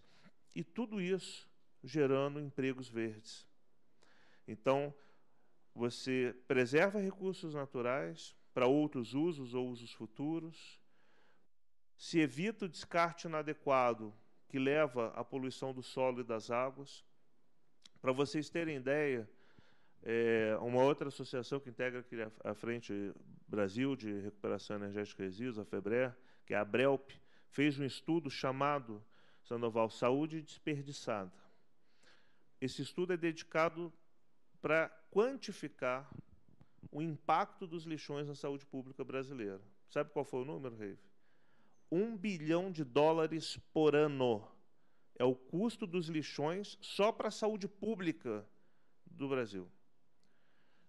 e tudo isso gerando empregos verdes. Então, você preserva recursos naturais para outros usos ou usos futuros, se evita o descarte inadequado que leva à poluição do solo e das águas. Para vocês terem ideia, é, uma outra associação que integra aqui a Frente Brasil de Recuperação Energética e Resíduos, a FEBRE, que é a BRELP, fez um estudo chamado Sandoval Saúde Desperdiçada. Esse estudo é dedicado para quantificar o impacto dos lixões na saúde pública brasileira. Sabe qual foi o número, Reive? 1 bilhão de dólares por ano. É o custo dos lixões só para a saúde pública do Brasil.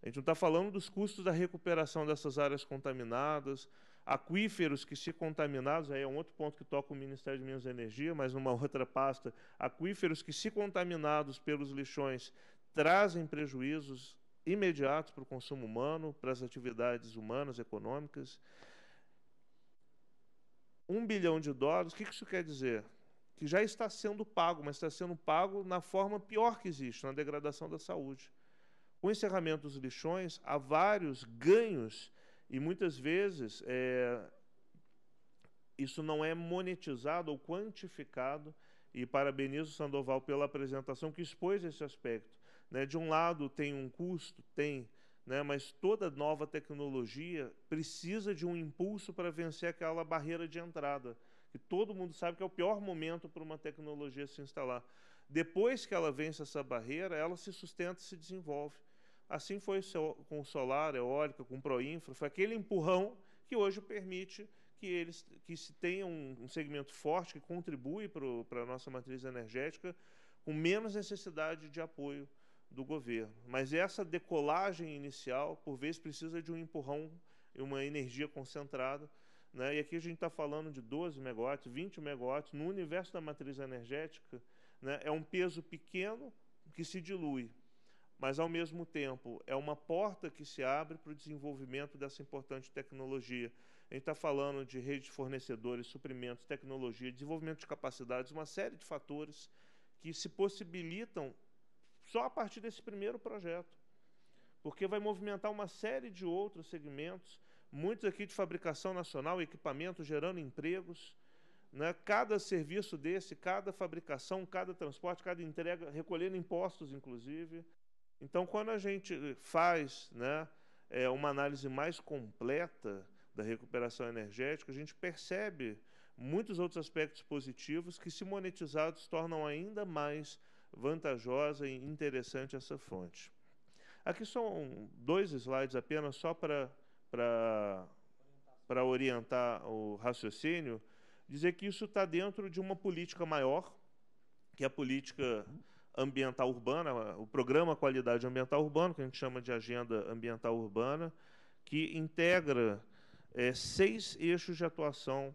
A gente não está falando dos custos da recuperação dessas áreas contaminadas, aquíferos que, se contaminados, aí é um outro ponto que toca o Ministério de Minas e Energia, mas numa [LAUGHS] outra pasta, aquíferos que, se contaminados pelos lixões, trazem prejuízos imediatos para o consumo humano, para as atividades humanas, econômicas um bilhão de dólares, o que isso quer dizer? Que já está sendo pago, mas está sendo pago na forma pior que existe, na degradação da saúde. Com o encerramento dos lixões, há vários ganhos e muitas vezes é, isso não é monetizado ou quantificado. E parabenizo o Sandoval pela apresentação que expôs esse aspecto. Né? De um lado, tem um custo, tem né? mas toda nova tecnologia precisa de um impulso para vencer aquela barreira de entrada, que todo mundo sabe que é o pior momento para uma tecnologia se instalar. Depois que ela vence essa barreira, ela se sustenta e se desenvolve. Assim foi com o solar, eólica, com o Proinfra, foi aquele empurrão que hoje permite que eles que se tenha um, um segmento forte que contribui para a nossa matriz energética com menos necessidade de apoio do governo. Mas essa decolagem inicial, por vezes, precisa de um empurrão e uma energia concentrada. Né? E aqui a gente está falando de 12 megawatts, 20 megawatts. No universo da matriz energética, né, é um peso pequeno que se dilui, mas, ao mesmo tempo, é uma porta que se abre para o desenvolvimento dessa importante tecnologia. A gente está falando de rede de fornecedores, suprimentos, tecnologia, desenvolvimento de capacidades, uma série de fatores que se possibilitam só a partir desse primeiro projeto. Porque vai movimentar uma série de outros segmentos, muitos aqui de fabricação nacional, equipamentos gerando empregos. Né? Cada serviço desse, cada fabricação, cada transporte, cada entrega, recolhendo impostos, inclusive. Então, quando a gente faz né, é, uma análise mais completa da recuperação energética, a gente percebe muitos outros aspectos positivos que, se monetizados, tornam ainda mais vantajosa e interessante essa fonte. Aqui são dois slides apenas, só para, para, para orientar o raciocínio, dizer que isso está dentro de uma política maior, que é a política ambiental urbana, o programa Qualidade Ambiental Urbana, que a gente chama de Agenda Ambiental Urbana, que integra é, seis eixos de atuação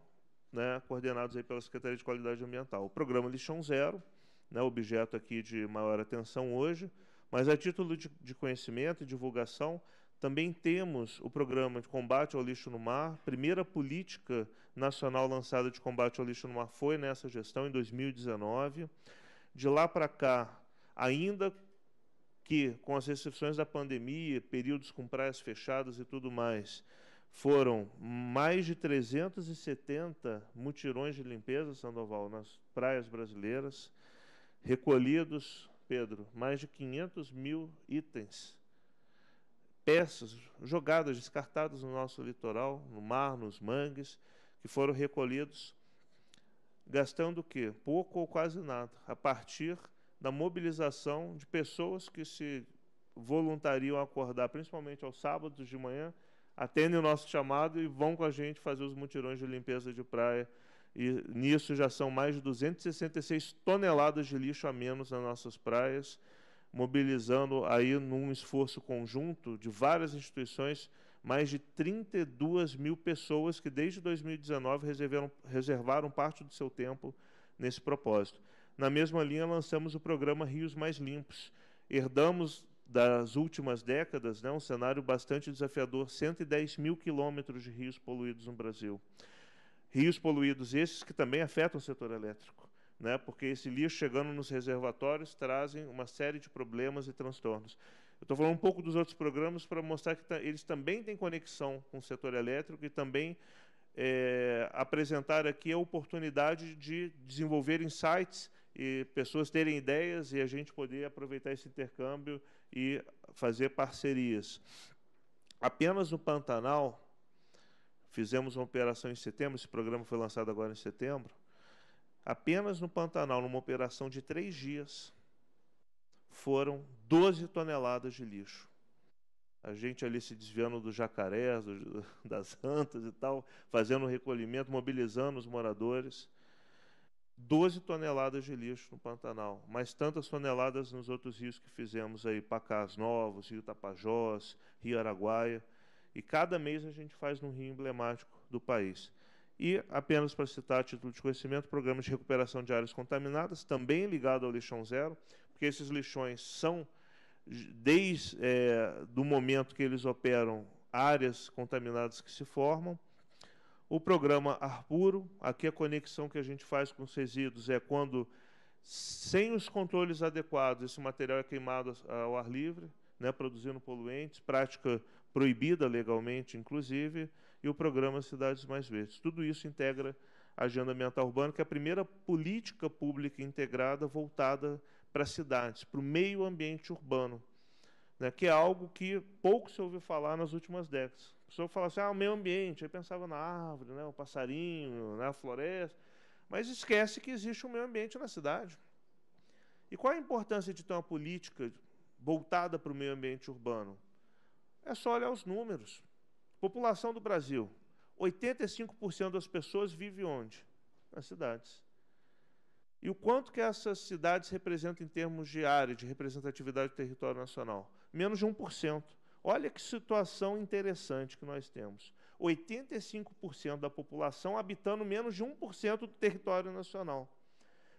né, coordenados aí pela Secretaria de Qualidade Ambiental. O programa Lixão Zero, né, objeto aqui de maior atenção hoje, mas a título de, de conhecimento e divulgação, também temos o programa de combate ao lixo no mar. Primeira política nacional lançada de combate ao lixo no mar foi nessa gestão, em 2019. De lá para cá, ainda que com as restrições da pandemia, períodos com praias fechadas e tudo mais, foram mais de 370 mutirões de limpeza, Sandoval, nas praias brasileiras recolhidos, Pedro, mais de 500 mil itens, peças jogadas, descartadas no nosso litoral, no mar, nos mangues, que foram recolhidos, gastando o quê? Pouco ou quase nada, a partir da mobilização de pessoas que se voluntariam a acordar, principalmente aos sábados de manhã, atendem o nosso chamado e vão com a gente fazer os mutirões de limpeza de praia e nisso já são mais de 266 toneladas de lixo a menos nas nossas praias, mobilizando aí num esforço conjunto de várias instituições mais de 32 mil pessoas que desde 2019 reservaram, reservaram parte do seu tempo nesse propósito. Na mesma linha, lançamos o programa Rios Mais Limpos. Herdamos das últimas décadas né, um cenário bastante desafiador: 110 mil quilômetros de rios poluídos no Brasil rios poluídos, esses que também afetam o setor elétrico, né? porque esse lixo chegando nos reservatórios trazem uma série de problemas e transtornos. Eu estou falando um pouco dos outros programas para mostrar que eles também têm conexão com o setor elétrico e também é, apresentar aqui a oportunidade de desenvolver insights e pessoas terem ideias e a gente poder aproveitar esse intercâmbio e fazer parcerias. Apenas no Pantanal, Fizemos uma operação em setembro, esse programa foi lançado agora em setembro. Apenas no Pantanal, numa operação de três dias, foram 12 toneladas de lixo. A gente ali se desviando dos jacarés, do, [LAUGHS] das antas e tal, fazendo recolhimento, mobilizando os moradores. 12 toneladas de lixo no Pantanal, Mas tantas toneladas nos outros rios que fizemos aí, Pacás Novos, Rio Tapajós, Rio Araguaia. E cada mês a gente faz num rio emblemático do país. E, apenas para citar a título de conhecimento, programas de recuperação de áreas contaminadas, também ligado ao lixão zero, porque esses lixões são, desde é, do momento que eles operam, áreas contaminadas que se formam. O programa Ar Puro, aqui a conexão que a gente faz com os resíduos é quando, sem os controles adequados, esse material é queimado ao ar livre, né, produzindo poluentes, prática proibida legalmente, inclusive, e o programa Cidades Mais Verdes. Tudo isso integra a Agenda Ambiental Urbana, que é a primeira política pública integrada voltada para as cidades, para o meio ambiente urbano, né, que é algo que pouco se ouviu falar nas últimas décadas. A pessoa falava assim, ah, o meio ambiente, aí pensava na árvore, né, o passarinho, na né, floresta, mas esquece que existe um meio ambiente na cidade. E qual a importância de ter uma política voltada para o meio ambiente urbano? É só olhar os números. População do Brasil: 85% das pessoas vive onde? Nas cidades. E o quanto que essas cidades representam em termos de área, de representatividade do território nacional? Menos de 1%. Olha que situação interessante que nós temos. 85% da população habitando menos de 1% do território nacional.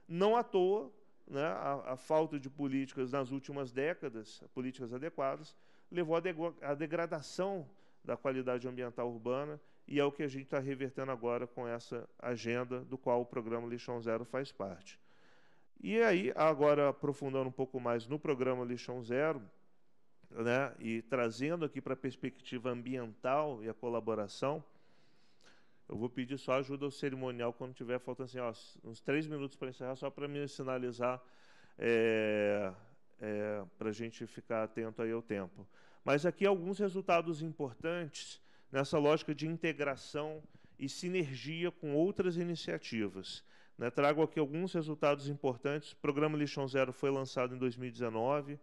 Não à toa, né, a, a falta de políticas nas últimas décadas, políticas adequadas, levou à degradação da qualidade ambiental urbana, e é o que a gente está revertendo agora com essa agenda do qual o programa Lixão Zero faz parte. E aí, agora aprofundando um pouco mais no programa Lixão Zero, né, e trazendo aqui para a perspectiva ambiental e a colaboração, eu vou pedir só ajuda ao cerimonial quando tiver faltando assim, ó, uns três minutos para encerrar, só para me sinalizar é, é, para a gente ficar atento aí ao tempo. Mas aqui alguns resultados importantes nessa lógica de integração e sinergia com outras iniciativas. Né, trago aqui alguns resultados importantes. O programa Lixão Zero foi lançado em 2019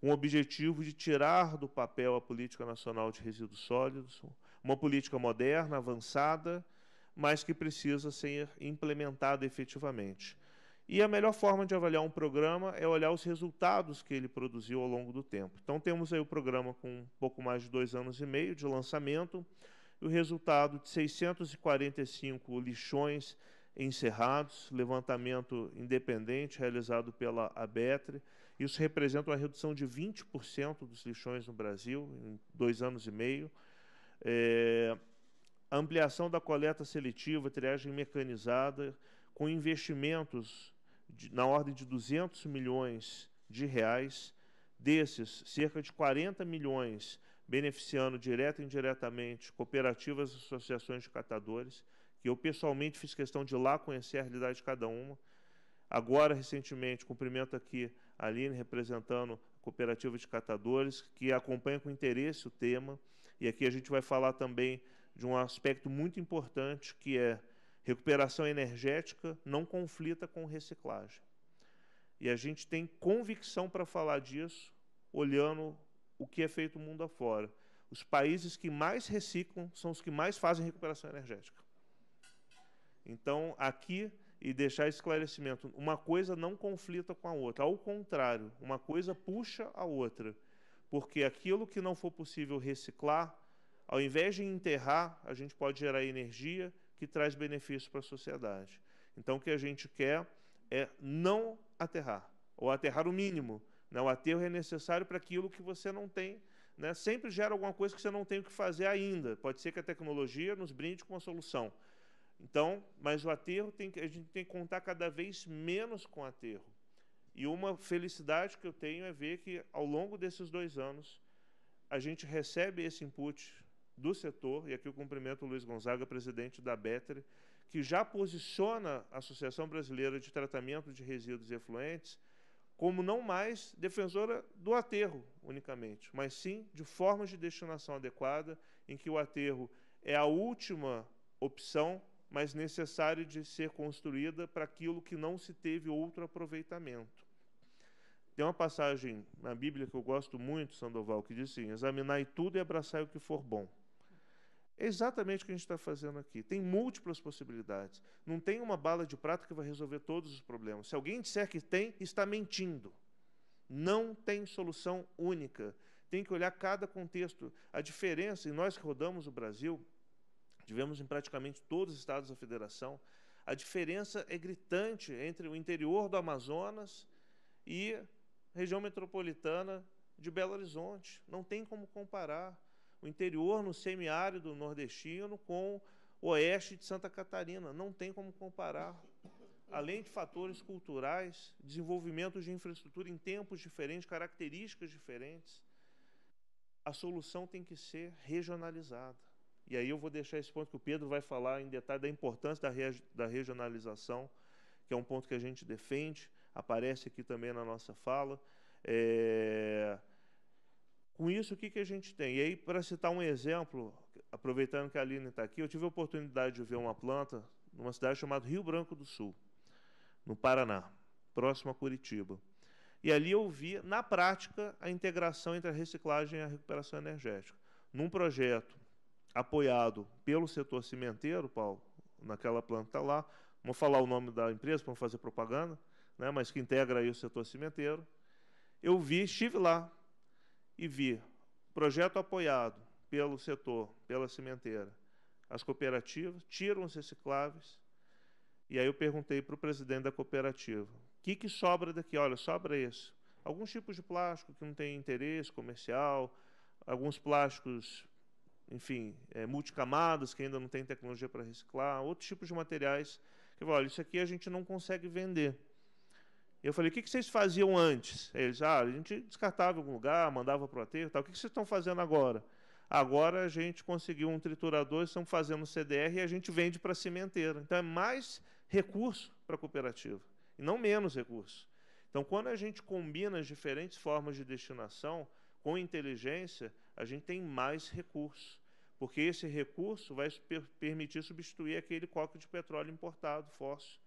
com o objetivo de tirar do papel a Política Nacional de Resíduos Sólidos, uma política moderna, avançada, mas que precisa ser implementada efetivamente. E a melhor forma de avaliar um programa é olhar os resultados que ele produziu ao longo do tempo. Então temos aí o programa com um pouco mais de dois anos e meio de lançamento, e o resultado de 645 lixões encerrados, levantamento independente realizado pela ABETRE. Isso representa uma redução de 20% dos lixões no Brasil em dois anos e meio. É, ampliação da coleta seletiva, triagem mecanizada, com investimentos de, na ordem de 200 milhões de reais. Desses, cerca de 40 milhões beneficiando direta e indiretamente cooperativas e associações de catadores, que eu pessoalmente fiz questão de lá conhecer a realidade de cada uma. Agora, recentemente, cumprimento aqui a Aline, representando a Cooperativa de Catadores, que acompanha com interesse o tema. E aqui a gente vai falar também de um aspecto muito importante, que é Recuperação energética não conflita com reciclagem. E a gente tem convicção para falar disso, olhando o que é feito no mundo afora. Os países que mais reciclam são os que mais fazem recuperação energética. Então, aqui, e deixar esclarecimento, uma coisa não conflita com a outra, ao contrário, uma coisa puxa a outra. Porque aquilo que não for possível reciclar, ao invés de enterrar, a gente pode gerar energia que traz benefício para a sociedade. Então, o que a gente quer é não aterrar, ou aterrar o mínimo. Né? O aterro é necessário para aquilo que você não tem. Né? Sempre gera alguma coisa que você não tem o que fazer ainda. Pode ser que a tecnologia nos brinde com uma solução. Então, mas o aterro tem a gente tem que contar cada vez menos com o aterro. E uma felicidade que eu tenho é ver que ao longo desses dois anos a gente recebe esse input do setor, e aqui eu cumprimento o Luiz Gonzaga, presidente da BETRE, que já posiciona a Associação Brasileira de Tratamento de Resíduos e Efluentes como não mais defensora do aterro unicamente, mas sim de formas de destinação adequada, em que o aterro é a última opção, mas necessária de ser construída para aquilo que não se teve outro aproveitamento. Tem uma passagem na Bíblia que eu gosto muito, Sandoval, que diz assim: examinai tudo e abraçai o que for bom. É exatamente o que a gente está fazendo aqui. Tem múltiplas possibilidades. Não tem uma bala de prata que vai resolver todos os problemas. Se alguém disser que tem, está mentindo. Não tem solução única. Tem que olhar cada contexto. A diferença, e nós que rodamos o Brasil, tivemos em praticamente todos os estados da federação, a diferença é gritante entre o interior do Amazonas e região metropolitana de Belo Horizonte. Não tem como comparar o interior no semiárido nordestino com o oeste de Santa Catarina. Não tem como comparar. Além de fatores culturais, desenvolvimento de infraestrutura em tempos diferentes, características diferentes, a solução tem que ser regionalizada. E aí eu vou deixar esse ponto que o Pedro vai falar em detalhe da importância da, re da regionalização, que é um ponto que a gente defende, aparece aqui também na nossa fala. É, com isso, o que, que a gente tem? E aí, para citar um exemplo, aproveitando que a Aline está aqui, eu tive a oportunidade de ver uma planta numa cidade chamada Rio Branco do Sul, no Paraná, próximo a Curitiba. E ali eu vi, na prática, a integração entre a reciclagem e a recuperação energética. Num projeto apoiado pelo setor cimenteiro, Paulo, naquela planta tá lá, vou falar o nome da empresa para não fazer propaganda, né, mas que integra aí o setor cimenteiro. Eu vi, estive lá, e vi projeto apoiado pelo setor, pela cimenteira, as cooperativas, tiram os recicláveis. E aí eu perguntei para o presidente da cooperativa, o que, que sobra daqui? Olha, sobra esse. Alguns tipos de plástico que não tem interesse comercial, alguns plásticos, enfim, é, multicamadas, que ainda não tem tecnologia para reciclar, outros tipos de materiais. Que, olha, isso aqui a gente não consegue vender. Eu falei, o que, vocês faziam antes? Eles, ah, a gente descartava em algum lugar, mandava para o aterro tal. O que, vocês estão fazendo agora? Agora a gente conseguiu um triturador, estamos fazendo CDR e a gente vende para a cimenteira. Então é mais recurso para a cooperativa, e não menos recurso. Então, quando a gente combina as diferentes formas de destinação com inteligência, a gente tem mais recurso, porque esse recurso vai permitir substituir aquele coque de petróleo importado, fóssil,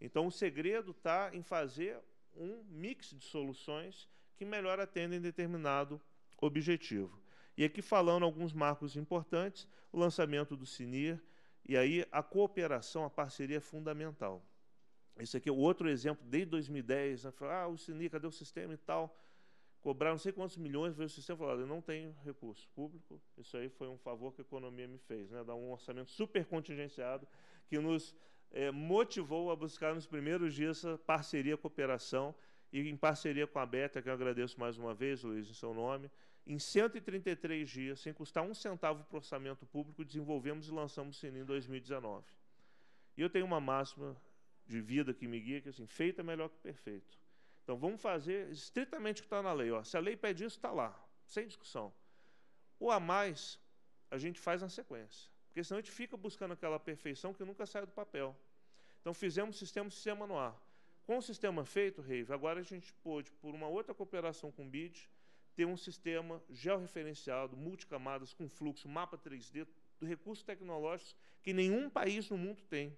então, o segredo está em fazer um mix de soluções que melhor atendem determinado objetivo. E aqui falando alguns marcos importantes, o lançamento do CINIR, e aí a cooperação, a parceria é fundamental. Esse aqui é outro exemplo, desde 2010, né? ah, o CINIR, cadê o sistema e tal? Cobrar não sei quantos milhões, veio o sistema e eu não tenho recurso público, isso aí foi um favor que a economia me fez, né? dar um orçamento super contingenciado que nos é, motivou a buscar nos primeiros dias essa parceria, a cooperação e em parceria com a Beta, que eu agradeço mais uma vez, Luiz, em seu nome, em 133 dias, sem custar um centavo para o orçamento público, desenvolvemos e lançamos o Sininho em 2019. E eu tenho uma máxima de vida que me guia, que é assim, feito é melhor que perfeito. Então vamos fazer estritamente o que está na lei. Ó. Se a lei pede isso, está lá, sem discussão. O a mais, a gente faz na sequência. Porque senão a gente fica buscando aquela perfeição que nunca sai do papel. Então fizemos sistema, sistema no ar. Com o sistema feito, Rave, agora a gente pôde, por uma outra cooperação com o BID, ter um sistema georreferenciado, multicamadas, com fluxo, mapa 3D, recursos tecnológicos que nenhum país no mundo tem,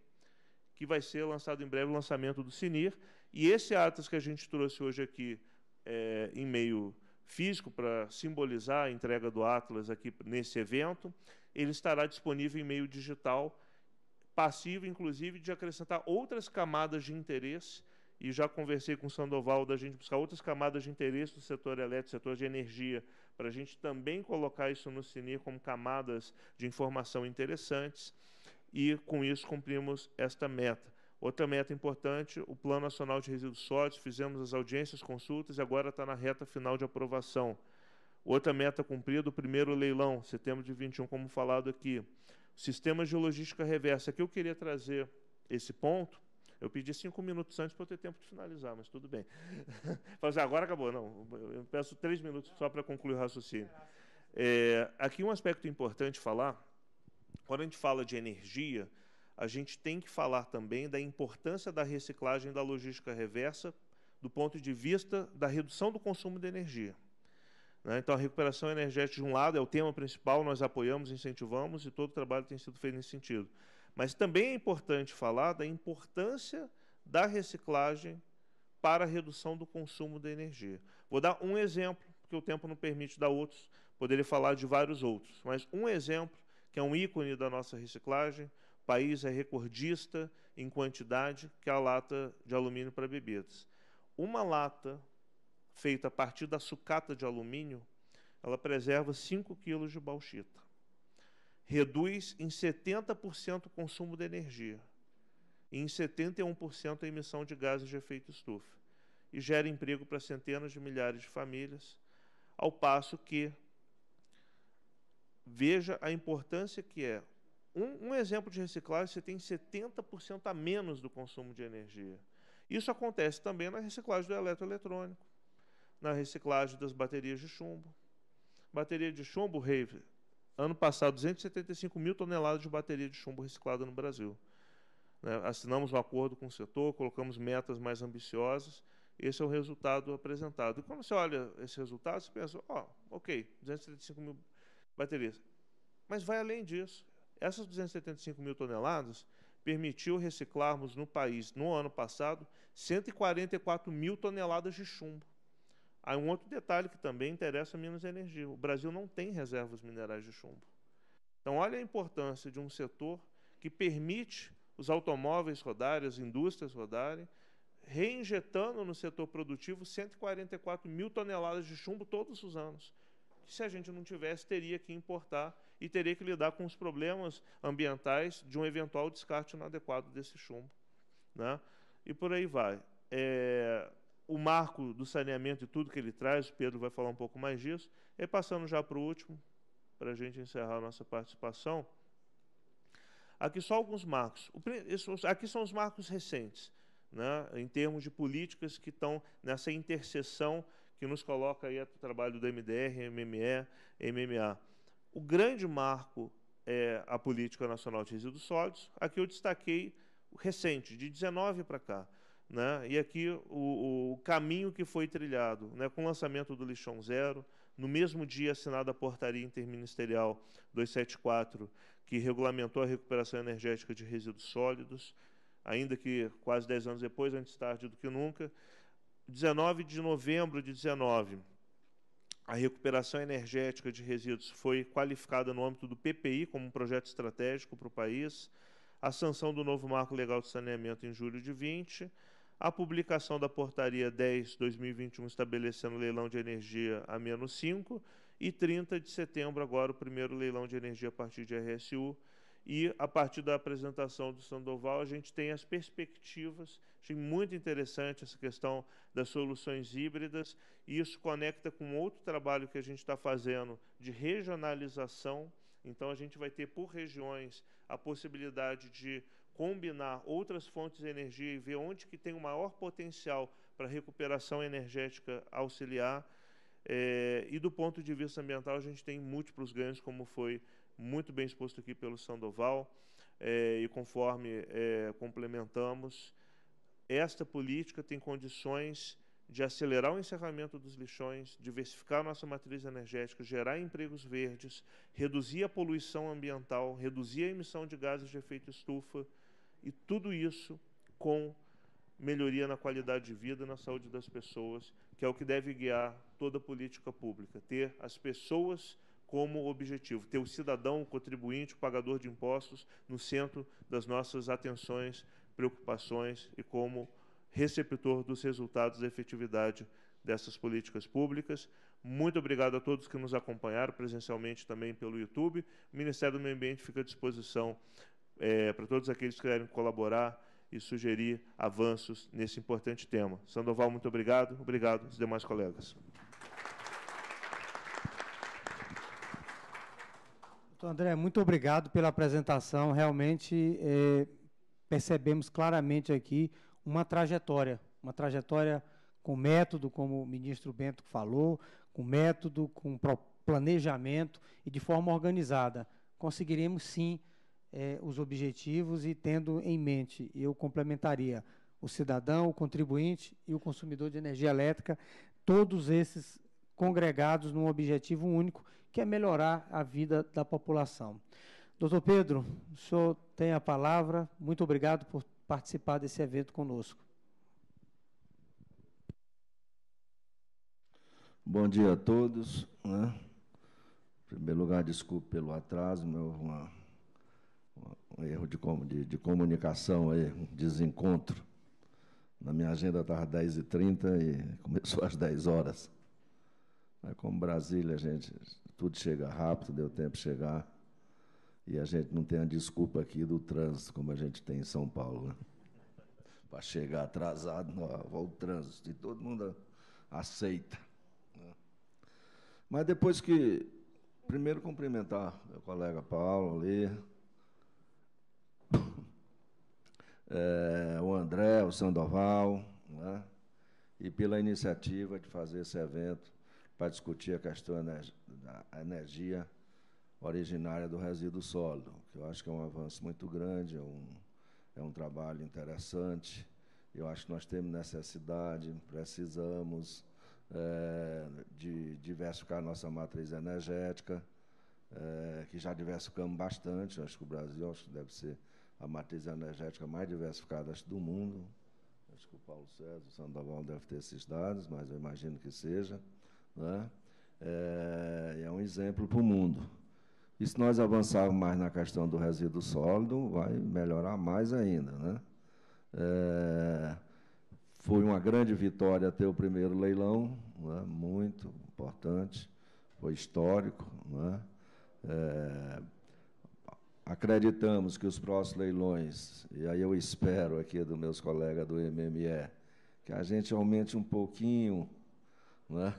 que vai ser lançado em breve o lançamento do CINIR. E esse Atlas que a gente trouxe hoje aqui, é, em meio físico, para simbolizar a entrega do Atlas aqui nesse evento, ele estará disponível em meio digital, passivo, inclusive, de acrescentar outras camadas de interesse. E já conversei com o Sandoval da gente buscar outras camadas de interesse do setor elétrico, setor de energia, para a gente também colocar isso no CINE como camadas de informação interessantes. E com isso cumprimos esta meta. Outra meta importante, o Plano Nacional de Resíduos Sólidos, fizemos as audiências, consultas e agora está na reta final de aprovação. Outra meta cumprida, o primeiro leilão, setembro de 21, como falado aqui. Sistemas de logística reversa. Aqui eu queria trazer esse ponto. Eu pedi cinco minutos antes para eu ter tempo de finalizar, mas tudo bem. [LAUGHS] Assim, agora acabou, não. Eu peço três minutos só para concluir o raciocínio. É, aqui um aspecto importante falar, quando a gente fala de energia, a gente tem que falar também da importância da reciclagem da logística reversa do ponto de vista da redução do consumo de energia. Né? Então, a recuperação energética, de um lado, é o tema principal, nós apoiamos, incentivamos e todo o trabalho tem sido feito nesse sentido. Mas também é importante falar da importância da reciclagem para a redução do consumo de energia. Vou dar um exemplo, porque o tempo não permite dar outros, poderia falar de vários outros, mas um exemplo que é um ícone da nossa reciclagem, o país é recordista em quantidade, que é a lata de alumínio para bebidas. Uma lata feita a partir da sucata de alumínio, ela preserva 5 kg de bauxita. Reduz em 70% o consumo de energia e em 71% a emissão de gases de efeito estufa e gera emprego para centenas de milhares de famílias, ao passo que veja a importância que é. Um, um exemplo de reciclagem, você tem 70% a menos do consumo de energia. Isso acontece também na reciclagem do eletroeletrônico na reciclagem das baterias de chumbo. Bateria de chumbo, Rave, ano passado, 275 mil toneladas de bateria de chumbo reciclada no Brasil. Né, assinamos um acordo com o setor, colocamos metas mais ambiciosas. Esse é o resultado apresentado. E quando você olha esse resultado, você pensa, ó, oh, ok, 275 mil baterias. Mas vai além disso. Essas 275 mil toneladas permitiu reciclarmos no país, no ano passado, 144 mil toneladas de chumbo. Há um outro detalhe que também interessa a Minas Energia. O Brasil não tem reservas minerais de chumbo. Então, olha a importância de um setor que permite os automóveis rodarem, as indústrias rodarem, reinjetando no setor produtivo 144 mil toneladas de chumbo todos os anos. Que se a gente não tivesse, teria que importar e teria que lidar com os problemas ambientais de um eventual descarte inadequado desse chumbo. Né? E por aí vai. É, o marco do saneamento e tudo que ele traz, o Pedro vai falar um pouco mais disso. E passando já para o último, para a gente encerrar a nossa participação. Aqui só alguns marcos. Aqui são os marcos recentes, né, em termos de políticas que estão nessa interseção que nos coloca aí o trabalho do MDR, MME, MMA. O grande marco é a Política Nacional de Resíduos Sólidos. Aqui eu destaquei o recente, de 19 para cá. Né? E aqui o, o, caminho que foi trilhado, né? com o lançamento do lixão zero, no mesmo dia assinada a portaria interministerial 274, que regulamentou a recuperação energética de resíduos sólidos, ainda que quase 10 anos depois, antes tarde do que nunca. 19 de novembro de 19, a recuperação energética de resíduos foi qualificada no âmbito do PPI como um projeto estratégico para o país. A sanção do novo marco legal de saneamento em julho de 20, a publicação da Portaria 10-2021 estabelecendo leilão de energia a menos 5 e 30 de setembro agora o primeiro leilão de energia a partir de RSU e a partir da apresentação do Sandoval, a gente tem as perspectivas. Achei muito interessante essa questão das soluções híbridas, e isso conecta com outro trabalho que a gente está fazendo de regionalização. Então, a gente vai ter por regiões a possibilidade de combinar outras fontes de energia e ver onde que tem o maior potencial para recuperação energética auxiliar. É, e do ponto de vista ambiental, a gente tem múltiplos ganhos, como foi muito bem exposto aqui pelo Sandoval, é, e conforme é, complementamos, esta política tem condições de acelerar o encerramento dos lixões, diversificar nossa matriz energética, gerar empregos verdes, reduzir a poluição ambiental, reduzir a emissão de gases de efeito estufa, e tudo isso com melhoria na qualidade de vida, na saúde das pessoas, que é o que deve guiar toda política pública, ter as pessoas como objetivo, ter o cidadão, o contribuinte, o pagador de impostos no centro das nossas atenções, preocupações e como receptor dos resultados da efetividade dessas políticas públicas. Muito obrigado a todos que nos acompanharam presencialmente também pelo YouTube. O Ministério do Meio Ambiente fica à disposição é, para todos aqueles que querem colaborar e sugerir avanços nesse importante tema. Sandoval, muito obrigado. Obrigado aos demais colegas. André, muito obrigado pela apresentação. Realmente é, percebemos claramente aqui uma trajetória, uma trajetória com método, como o ministro Bento falou, com método, com planejamento e de forma organizada. Conseguiremos sim é, os objetivos e tendo em mente, eu complementaria o cidadão, o contribuinte e o consumidor de energia elétrica, todos esses congregados num objetivo único, que é melhorar a vida da população. Doutor Pedro, o senhor tem a palavra. Muito obrigado por participar desse evento conosco. Bom dia a todos. Né? Em primeiro lugar, desculpe pelo atraso, meu, é uma um erro de, de, de comunicação aí, um desencontro. Na minha agenda estava 10h30 e começou [LAUGHS] às 10 horas. Mas como Brasília, gente, tudo chega rápido, deu tempo de chegar. E a gente não tem a desculpa aqui do trânsito, como a gente tem em São Paulo. Né? Para chegar atrasado, não, o trânsito, e todo mundo aceita. Né? Mas depois que. Primeiro cumprimentar meu colega Paulo ali, é, o André, o Sandoval, né? e pela iniciativa de fazer esse evento para discutir a questão da energia originária do resíduo sólido, que eu acho que é um avanço muito grande, é um, é um trabalho interessante. Eu acho que nós temos necessidade, precisamos é, de diversificar nossa matriz energética, é, que já diversificamos bastante. Eu acho que o Brasil acho que deve ser a matriz energética mais diversificada do mundo. Acho que o Paulo César, o Sandoval deve ter esses dados, mas eu imagino que seja. Né? É, é, é um exemplo para o mundo. E se nós avançarmos mais na questão do resíduo sólido, vai melhorar mais ainda. Né? É, foi uma grande vitória ter o primeiro leilão, né? muito importante, foi histórico. Né? É, é Acreditamos que os próximos leilões, e aí eu espero aqui dos meus colegas do MME, que a gente aumente um pouquinho, né?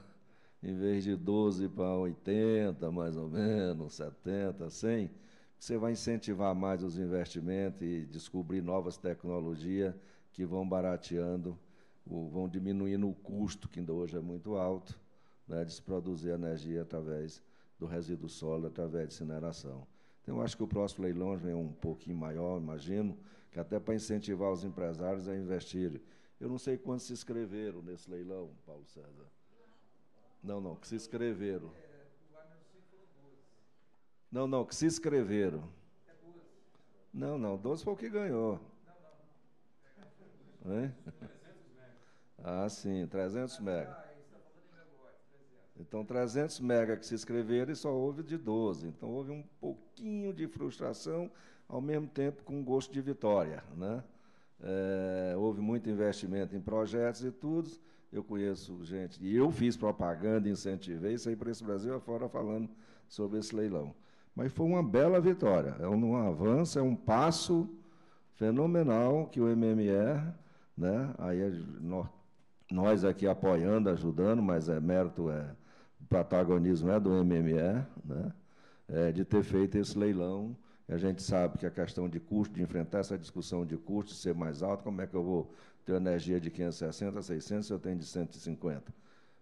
em vez de 12 para 80, mais ou menos, 70, 100, você vai incentivar mais os investimentos e descobrir novas tecnologias que vão barateando, vão diminuindo o custo, que ainda hoje é muito alto, né, de se produzir energia através do resíduo sólido, através de incineração. Então, eu acho que o próximo leilão é um pouquinho maior, imagino, que até para incentivar os empresários a investirem. Eu não sei quantos se inscreveram nesse leilão, Paulo César. Não, não, que se inscreveram. Não, não, que se inscreveram. Não, não, 12 foi o que ganhou. Não, não. É? Ah, sim, 300 mega. Então, 300 mega que se inscreveram e só houve de 12. Então, houve um pouquinho de frustração, ao mesmo tempo com gosto de vitória. Né? É, houve muito investimento em projetos e tudo. Eu conheço gente, e eu fiz propaganda, incentivei, saí para esse Brasil afora falando sobre esse leilão. Mas foi uma bela vitória, é um, um avanço, é um passo fenomenal que o MMR, né? aí nós, nós aqui apoiando, ajudando, mas é mérito é protagonismo é do MME, né? É, de ter feito esse leilão. A gente sabe que a questão de custo, de enfrentar essa discussão de custo, ser mais alto, como é que eu vou ter energia de 560, 600, se eu tenho de 150?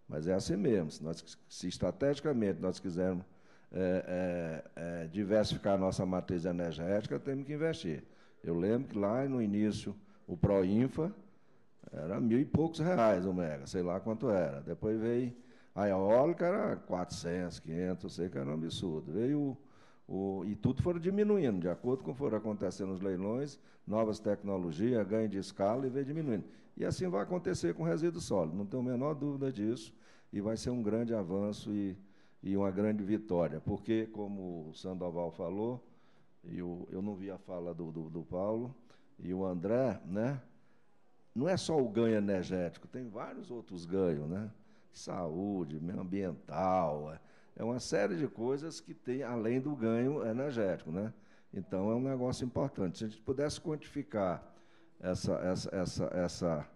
Mas é assim mesmo. Se, nós, se estrategicamente nós quisermos é, é, é, diversificar a nossa matriz energética, temos que investir. Eu lembro que lá no início, o Proinfa era mil e poucos reais o mega, sei lá quanto era. Depois veio a eólica era 400, 500, eu sei que era um absurdo. Veio o, e tudo foram diminuindo, de acordo com o que foram acontecendo os leilões, novas tecnologias, ganho de escala e vem diminuindo. E assim vai acontecer com resíduo sólido, não tenho a menor dúvida disso, e vai ser um grande avanço e, e uma grande vitória, porque, como o Sandoval falou, e o, eu não vi a fala do, do, do Paulo, e o André, né? Não é só o ganho energético, tem vários outros ganhos, né? saúde, meio ambiental, é, é uma série de coisas que tem além do ganho energético, né? Então é um negócio importante. Se a gente pudesse quantificar essa, essa, essa, essa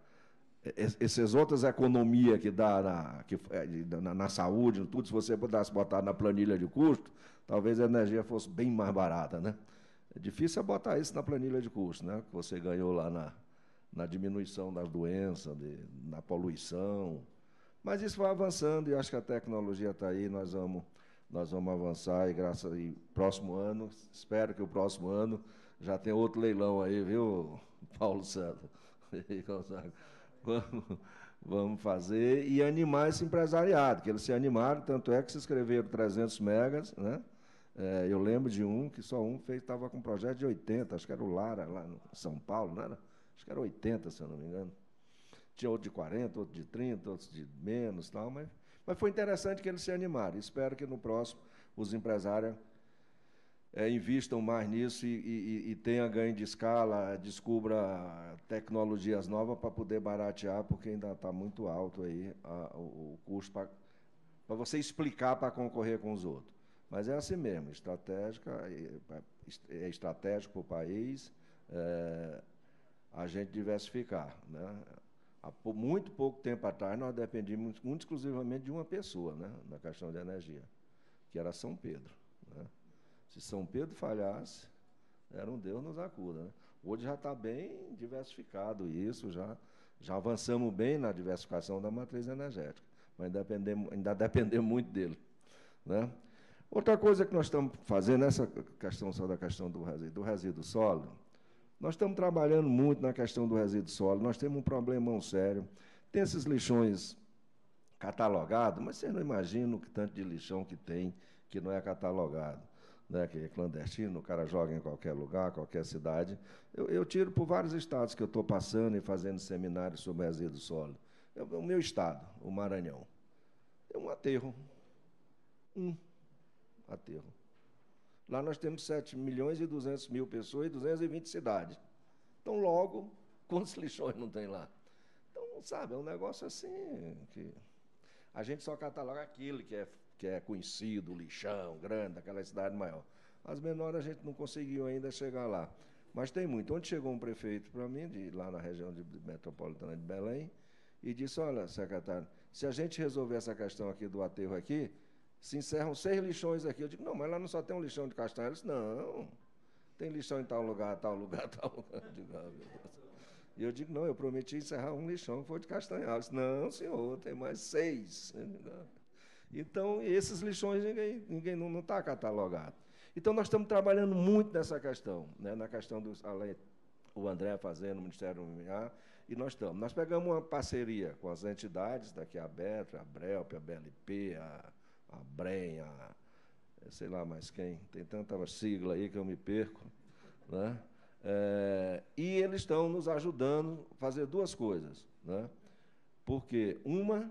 essas outras economias que dá na, que, é, na, na saúde, tudo, se você pudesse botar na planilha de custo, talvez a energia fosse bem mais barata, né? É difícil é botar isso na planilha de custo, né? Que você ganhou lá na, na diminuição das doenças, de, na poluição, mas isso vai avançando e acho que a tecnologia está aí, nós vamos, nós vamos avançar e graças e próximo ano, espero que o próximo ano já tenha outro leilão aí, viu, [LAUGHS] Paulo Santos [LAUGHS] Vamos, vamos fazer e animar esse empresariado, que eles se animaram, tanto é que se inscreveram 300 megas, né? É, eu lembro de um que só um fez, estava com um projeto de 80, acho que era o Lara, lá no São Paulo, não era? Acho que era 80, se eu não me engano. Tinha outro de 40, outro de 30, outro de menos, tal, mas, mas foi interessante que eles se animaram. Espero que no próximo os empresários é, invistam mais nisso e, e, e ganho de escala, descubra tecnologias novas para poder baratear, porque ainda está muito alto aí a, o, o custo para você explicar para concorrer com os outros. Mas é assim mesmo, estratégica, é, é estratégico para o país é, a gente diversificar. Né? há muito pouco tempo atrás, nós dependíamos muito exclusivamente de uma pessoa né, na questão de energia, que era São Pedro. Né? Se São Pedro falhasse, era um Deus nos acuda. Né? Hoje já está bem diversificado isso, já, já avançamos bem na diversificação da matriz energética, mas ainda dependemos, ainda dependemos muito dele. Né? Outra coisa que nós estamos fazendo, essa questão só da questão do resíduo, do resíduo sólido, nós estamos trabalhando muito na questão do resíduo sólido, nós temos um problemão sério. Tem esses lixões catalogados, mas você não imagina o tanto de lixão que tem que não é catalogado. Né, que é clandestino, o cara joga em qualquer lugar, qualquer cidade. Eu, eu tiro por vários estados que eu estou passando e fazendo seminários sobre resíduo sólido. Eu, o meu estado, o Maranhão, é um aterro. Um aterro. Lá nós temos 7 milhões e 200 mil pessoas e 220 cidades. Então, logo, [LAUGHS] quantos lixões não tem lá? Então, sabe, é um negócio assim que a gente só cataloga aquele que é, que é conhecido, lixão, grande, aquela cidade maior. As menores a gente não conseguiu ainda chegar lá. Mas tem muito. Onde chegou um prefeito para mim, de, lá na região de, de, metropolitana de Belém, e disse, olha, secretário, se a gente resolver essa questão aqui do aterro aqui, se encerram seis lixões aqui. Eu digo, não, mas lá não só tem um lixão de castanha. Eles, não, tem lixão em tal lugar, tal lugar, [LAUGHS] tal lugar. Eu digo, ah, meu Deus. E eu digo, não, eu prometi encerrar um lixão que foi de castanhal. Disse, não, senhor, tem mais seis. Ah. Então, esses lixões ninguém, ninguém não está catalogado. Então, nós estamos trabalhando muito nessa questão, né? na questão do além, o André fazendo, o Ministério MMA, e nós estamos. Nós pegamos uma parceria com as entidades daqui, a Betra, a Brelp, a BLP, a a Brenha, sei lá mais quem, tem tanta sigla aí que eu me perco, né? É, e eles estão nos ajudando a fazer duas coisas, né? Porque uma,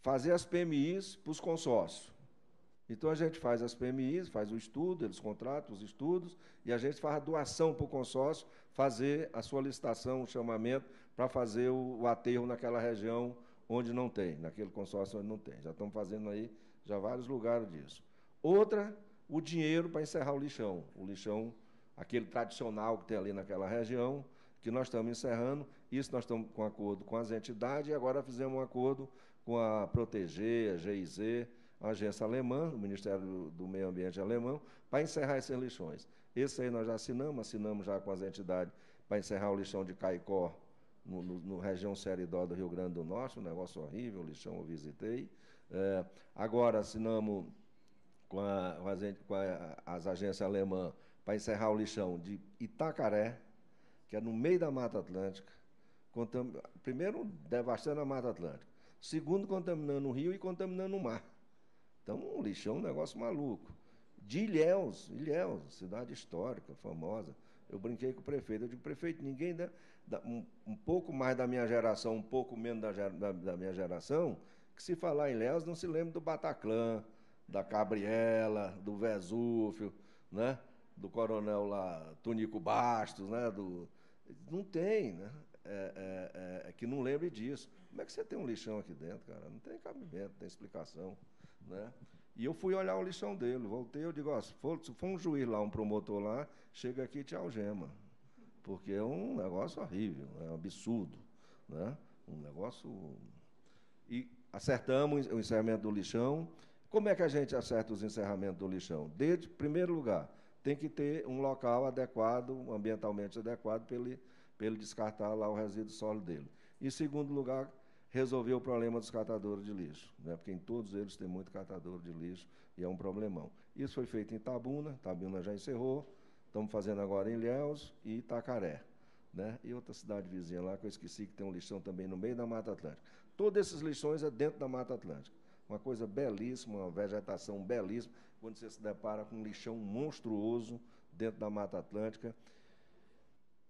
fazer as PMIs para os consórcios. Então a gente faz as PMIs, faz o estudo, eles contratam os estudos e a gente faz a doação para o consórcio fazer a solicitação o chamamento para fazer o, o aterro naquela região onde não tem, naquele consórcio onde não tem. Já estamos fazendo aí já vários lugares disso. Outra, o dinheiro para encerrar o lixão. O lixão, aquele tradicional que tem ali naquela região, que nós estamos encerrando. Isso nós estamos com acordo com as entidades e agora fizemos um acordo com a Proteger, a GIZ, a agência alemã, o Ministério do Meio Ambiente alemão, para encerrar esses lixões. Esse aí nós já assinamos, assinamos já com as entidades para encerrar o lixão de Caicó no, no, no região Seridó do Rio Grande do Norte, um negócio horrível, o lixão eu visitei. É, agora assinamos com, a, com, a com a, as agências alemãs para encerrar o lixão de Itacaré, que é no meio da Mata Atlântica. Contam, primeiro, devastando a Mata Atlântica. Segundo, contaminando o rio e contaminando o mar. Então, um lixão é um negócio maluco de Ilhéus, Ilhéus, cidade histórica, famosa. Eu brinquei com o prefeito, eu digo, prefeito, ninguém dá um, um, pouco mais da minha geração, um pouco menos da, da, da minha geração, que se falar em Léus não se lembra do Bataclan, da Gabriela, do Vesúvio, né? do coronel lá, Tunico Bastos, né? do... não tem, né? É, é, é, é, que não lembre disso. Como é que você tem um lixão aqui dentro, cara? Não tem cabimento, não tem explicação. Né? E eu fui olhar o lixão dele, voltei, eu digo, ó, se for, se for um juiz lá, um promotor lá, chega aqui e te algema porque é um negócio horrível, é um absurdo, né? Um negócio e acertamos o encerramento do lixão. Como é que a gente acerta os encerramentos do lixão? Desde primeiro lugar, tem que ter um local adequado, ambientalmente adequado para ele, para ele descartar lá o resíduo sólido dele. Em segundo lugar, resolver o problema dos catadores de lixo, né? porque em todos eles tem muito catador de lixo e é um problemão. Isso foi feito em Tabuna, Tabuna já encerrou, Estamos fazendo agora em Léus e Itacaré. Né? E outra cidade vizinha lá, que eu esqueci que tem um lixão também no meio da Mata Atlântica. Todos esses lixões é dentro da Mata Atlântica. Uma coisa belíssima, uma vegetação belíssima, quando você se depara com um lixão monstruoso dentro da Mata Atlântica.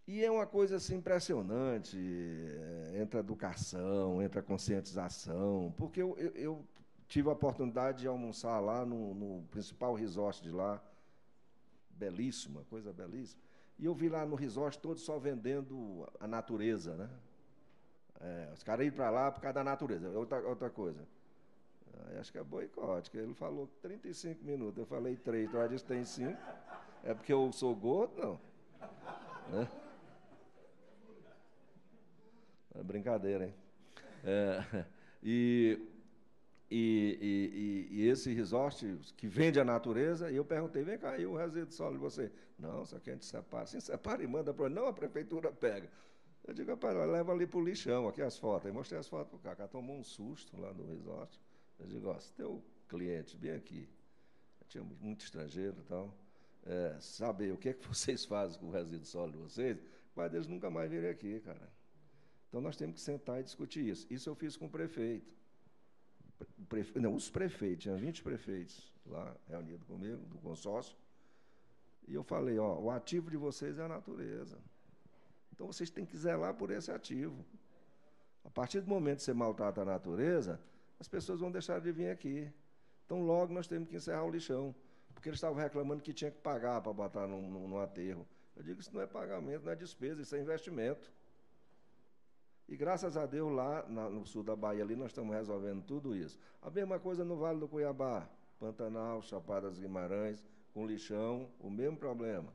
E é uma coisa assim, impressionante, eh, entra educação, entra conscientização, porque eu, eu, eu, tive a oportunidade de almoçar lá no, no principal resort de lá, belíssima, coisa belíssima. E eu vi lá no resort todos só vendendo a natureza, né? É, os caras iam para lá por causa da natureza, é outra, outra coisa. Aí acho que é boicote, que ele falou 35 minutos, eu falei 3, então ela disse tem 5. É porque eu sou gordo? Não. Né? É brincadeira, hein? É, [LAUGHS] e e, e, e, esse resort que vende a natureza, e eu perguntei, vem cá, e o resíduo sólido de você? Não, só que a gente separa. Sim, separa e manda para Não, a prefeitura pega. Eu digo, rapaz, leva ali para o lixão, aqui as fotos. Aí mostrei as fotos para o Cacá, tomou um susto lá no resort. Eu digo, ó, se teu cliente, bem aqui, tinha muito estrangeiro e então, tal, é, saber o que é que [LAUGHS] vocês fazem com o resíduo sólido de vocês, mas eles nunca mais virem aqui, cara. Então nós temos que sentar e discutir isso. Isso eu fiz com o prefeito prefe... não, os prefeitos, tinha 20 prefeitos lá reunidos comigo, do consórcio, e eu falei, ó, o ativo de vocês é a natureza. Então vocês têm que zelar por esse ativo. A partir do momento que você maltrata a natureza, as pessoas vão deixar de vir aqui. Então logo nós temos que encerrar o lixão. Porque eles estavam reclamando que tinha que pagar para botar no, no, no aterro. Eu digo, isso não é pagamento, não é despesa, isso é investimento. E graças a Deus, lá na, no sul da Bahia, ali, nós estamos resolvendo tudo isso. A mesma coisa no Vale do Cuiabá, Pantanal, Chapadas Guimarães, com lixão, o mesmo problema.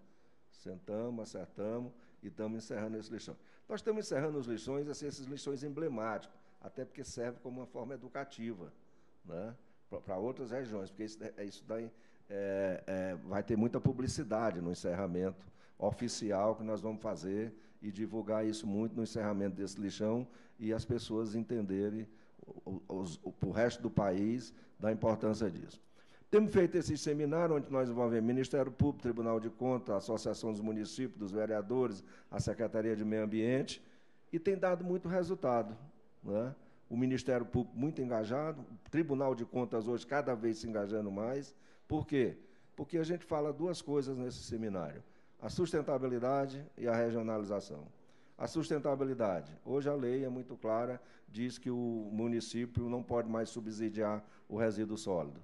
Sentamos, acertamos e estamos encerrando esses lixões. Nós estamos encerrando os lixões, assim, esses lixões emblemáticos, até porque serve como uma forma educativa né? para outras regiões, porque isso, é, é, isso daí é, é, vai ter muita publicidade no encerramento oficial que nós vamos fazer e divulgar isso muito no encerramento desse lixão e as pessoas entenderem para o resto do país da importância disso. Temos feito esse seminário onde nós envolvemos Ministério Público, Tribunal de Contas, Associação dos Municípios, dos Vereadores, a Secretaria de Meio Ambiente, e tem dado muito resultado. Né? O Ministério Público muito engajado, o Tribunal de Contas hoje cada vez se engajando mais. Por quê? Porque a gente fala duas coisas nesse seminário a sustentabilidade e a regionalização. A sustentabilidade. Hoje a lei é muito clara, diz que o município não pode mais subsidiar o resíduo sólido.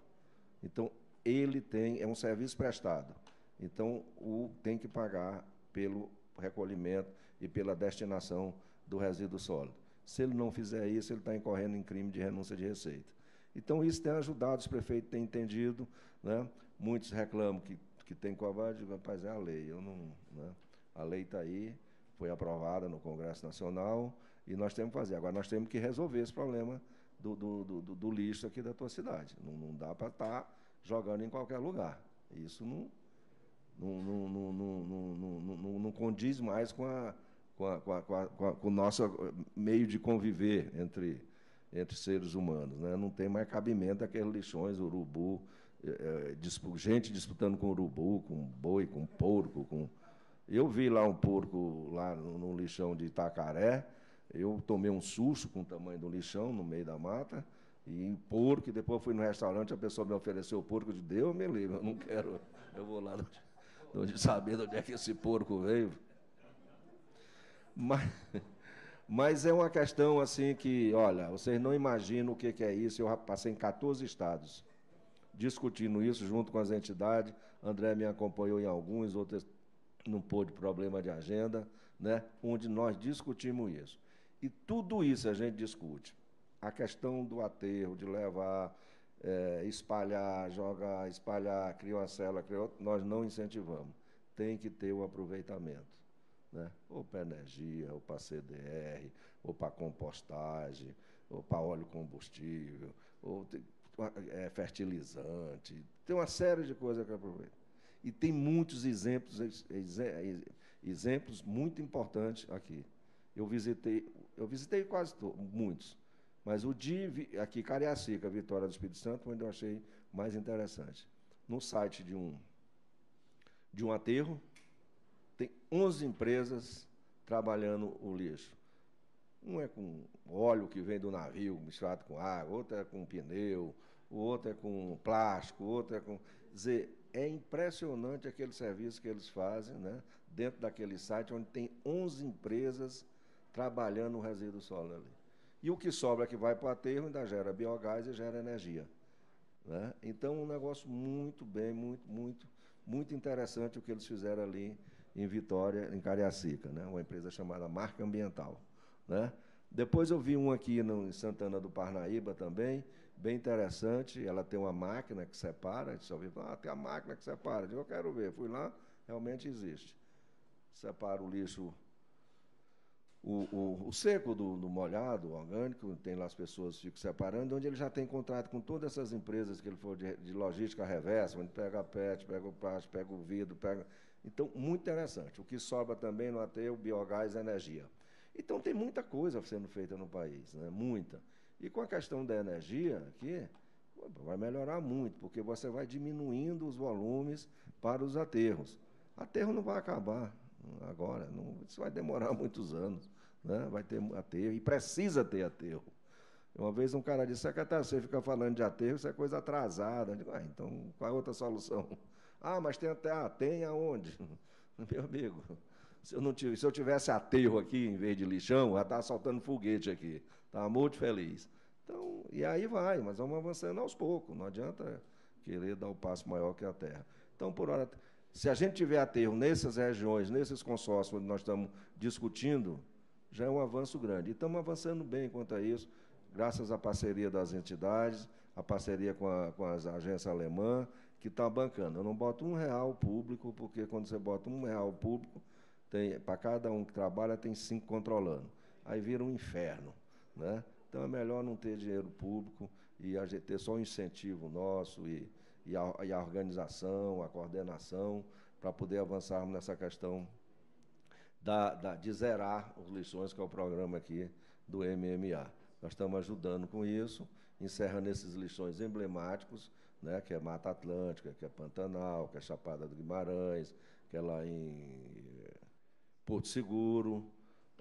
Então, ele tem, é um serviço prestado. Então, o tem que pagar pelo recolhimento e pela destinação do resíduo sólido. Se ele não fizer isso, ele está incorrendo em crime de renúncia de receita. Então, isso tem ajudado, os prefeitos têm entendido. Né? Muitos reclamam que que tem com rapaz, é a lei. Eu não, né? A lei está aí, foi aprovada no Congresso Nacional e nós temos que fazer. Agora nós temos que resolver esse problema do, do, do, do lixo aqui da tua cidade. Não, não dá para estar tá jogando em qualquer lugar. Isso não, não, não, não, não, não, não condiz mais com, a, com, a, com, a, com, com o nosso eh, meio de conviver entre, entre seres humanos. Né? Não tem mais cabimento aqueles lixões, urubu, eh, eh, gente disputando com urubu, com boi, com porco, com... Eu vi lá um porco lá num lixão de Itacaré, eu tomei um susto com o tamanho do lixão no meio da mata, e porco, e depois fui no restaurante, a pessoa me ofereceu o porco, de Deus me livre, eu não quero, eu vou lá de saber de onde é que esse porco veio. Mas, mas é uma questão assim que, olha, vocês não imaginam o que é isso, eu passei em 14 estados discutindo isso junto com as entidades. André me acompanhou em alguns, outros não pôde problema de agenda, né? onde nós discutimos isso. E tudo isso a gente discute. A questão do aterro, de levar, é, espalhar, jogar, espalhar, criou a cela, criou, nós não incentivamos. Tem que ter o aproveitamento. Né? ou para energia, ou para CDR, ou para compostagem, ou para óleo combustível, ou é, fertilizante, tem uma série de coisas que aproveita. E tem muitos exemplos, exemplos muito importantes aqui. Eu visitei, eu visitei quase todos, muitos. Mas o de aqui, Cariacica, Vitória do Espírito Santo, onde eu achei mais interessante. No site de um, de um aterro, tem 11 empresas trabalhando o lixo. Um é com óleo que vem do navio misturado com água, outro é com pneu, o outro é com plástico, o outro é com. Quer dizer, é impressionante aquele serviço que eles fazem né, dentro daquele site onde tem 11 empresas trabalhando o resíduo sólido ali. E o que sobra que vai para o aterro ainda gera biogás e gera energia. Né? Então, um negócio muito bem, muito, muito, muito interessante o que eles fizeram ali em Vitória, em Cariacica, né? uma empresa chamada Marca Ambiental. Né? Depois eu vi um aqui no, em Santana do Parnaíba também, bem interessante. Ela tem uma máquina que separa, a gente só viu, ah, tem a máquina que separa. Eu, digo, eu quero ver, fui lá, realmente existe. Separa o lixo, o, o, o seco do, do, molhado, o orgânico, tem lá as pessoas que ficam separando, onde ele já tem contrato com todas essas empresas que ele for de, de logística reversa, onde pega a PET, pega o plástico, pega o vidro, pega. Então, muito interessante. O que sobra também no é o biogás, energia. Então tem muita coisa sendo feita no país, né? muita. E com a questão da energia aqui, vai melhorar muito, porque você vai diminuindo os volumes para os aterros. Aterro não vai acabar agora, não, isso vai demorar [LAUGHS] muitos anos. Né? Vai ter aterro, e precisa ter aterro. Uma vez um cara disse, secretário, é você fica falando de aterro, isso é coisa atrasada. Eu digo, ah, então qual é a outra solução? [LAUGHS] Ah, mas tem até, ah, tem aonde? [LAUGHS] Meu amigo, se eu, não tivesse, se eu tivesse aterro aqui em vez de lixão, já estava tá soltando foguete aqui está muito feliz. Então, e aí vai, mas vamos avançando aos poucos. Não adianta querer dar o um passo maior que a terra. Então, por hora, se a gente tiver aterro nessas regiões, nesses consórcios onde nós estamos discutindo, já é um avanço grande. E estamos avançando bem quanto a isso, graças à parceria das entidades, à parceria com, a, com as agências alemãs, que está bancando. Eu não boto um real público, porque quando você bota um real público, para cada um que trabalha, tem cinco controlando. Aí vira um inferno. Né? Então é melhor não ter dinheiro público e a gente ter só o um incentivo nosso e, e, a, e a organização, a coordenação, para poder avançarmos nessa questão da, da, de zerar os lixões, que é o programa aqui do MMA. Nós estamos ajudando com isso, encerrando esses lixões emblemáticos, né, que é Mata Atlântica, que é Pantanal, que é Chapada do Guimarães, que é lá em eh, Porto Seguro,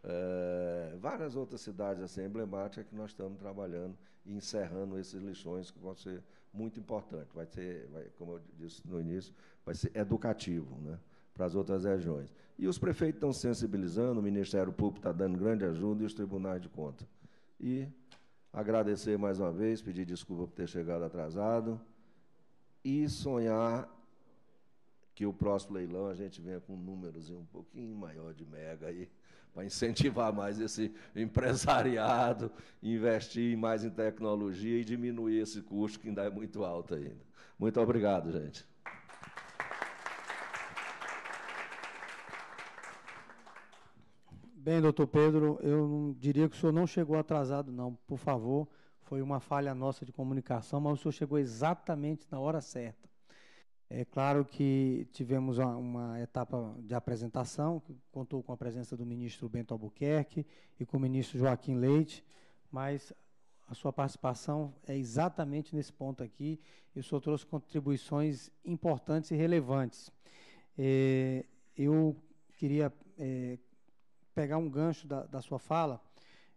é, várias outras cidades assim, é emblemáticas que nós estamos trabalhando e encerrando esses lixões que vão ser muito importantes. Vai ser, vai, como eu disse no início, vai ser educativo né, para as outras regiões. E os prefeitos estão sensibilizando, o Ministério Público está dando grande ajuda e os tribunais de conta. E agradecer mais uma vez, pedir desculpa por ter chegado atrasado e sonhar que o próximo leilão a gente venha com números um pouquinho maior de mega aí para incentivar mais esse empresariado, investir mais em tecnologia e diminuir esse custo que ainda é muito alto ainda. Muito obrigado, gente. Bem, doutor Pedro, eu diria que o senhor não chegou atrasado, não. Por favor, foi uma falha nossa de comunicação, mas o senhor chegou exatamente na hora certa. É claro que tivemos uma, uma, etapa de apresentação, que contou com a presença do ministro Bento Albuquerque e com o ministro Joaquim Leite, mas a sua participação é exatamente nesse ponto aqui, e o senhor trouxe contribuições importantes e relevantes. É, eu queria é, pegar um gancho da, da sua fala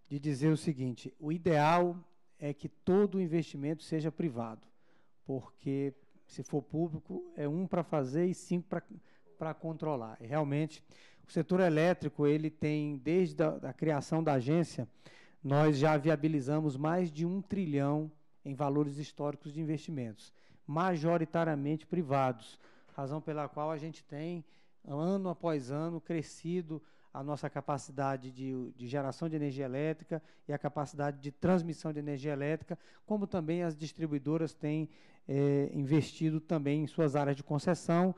de dizer o seguinte: o ideal é que todo investimento seja privado, porque se for público, é um para fazer e cinco para controlar. E realmente, o setor elétrico, ele tem, desde a, criação da agência, nós já viabilizamos mais de um trilhão em valores históricos de investimentos, majoritariamente privados, razão pela qual a gente tem, ano após ano, crescido a nossa capacidade de, de, geração de energia elétrica e a capacidade de transmissão de energia elétrica, como também as distribuidoras têm é, investido também em suas áreas de concessão,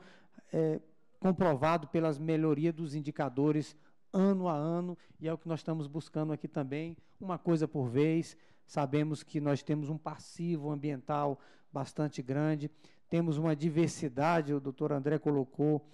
é, comprovado pelas melhorias dos indicadores ano a ano, e é o que nós estamos buscando aqui também, uma coisa por vez. Sabemos que nós temos um passivo ambiental bastante grande, temos uma diversidade, o doutor André colocou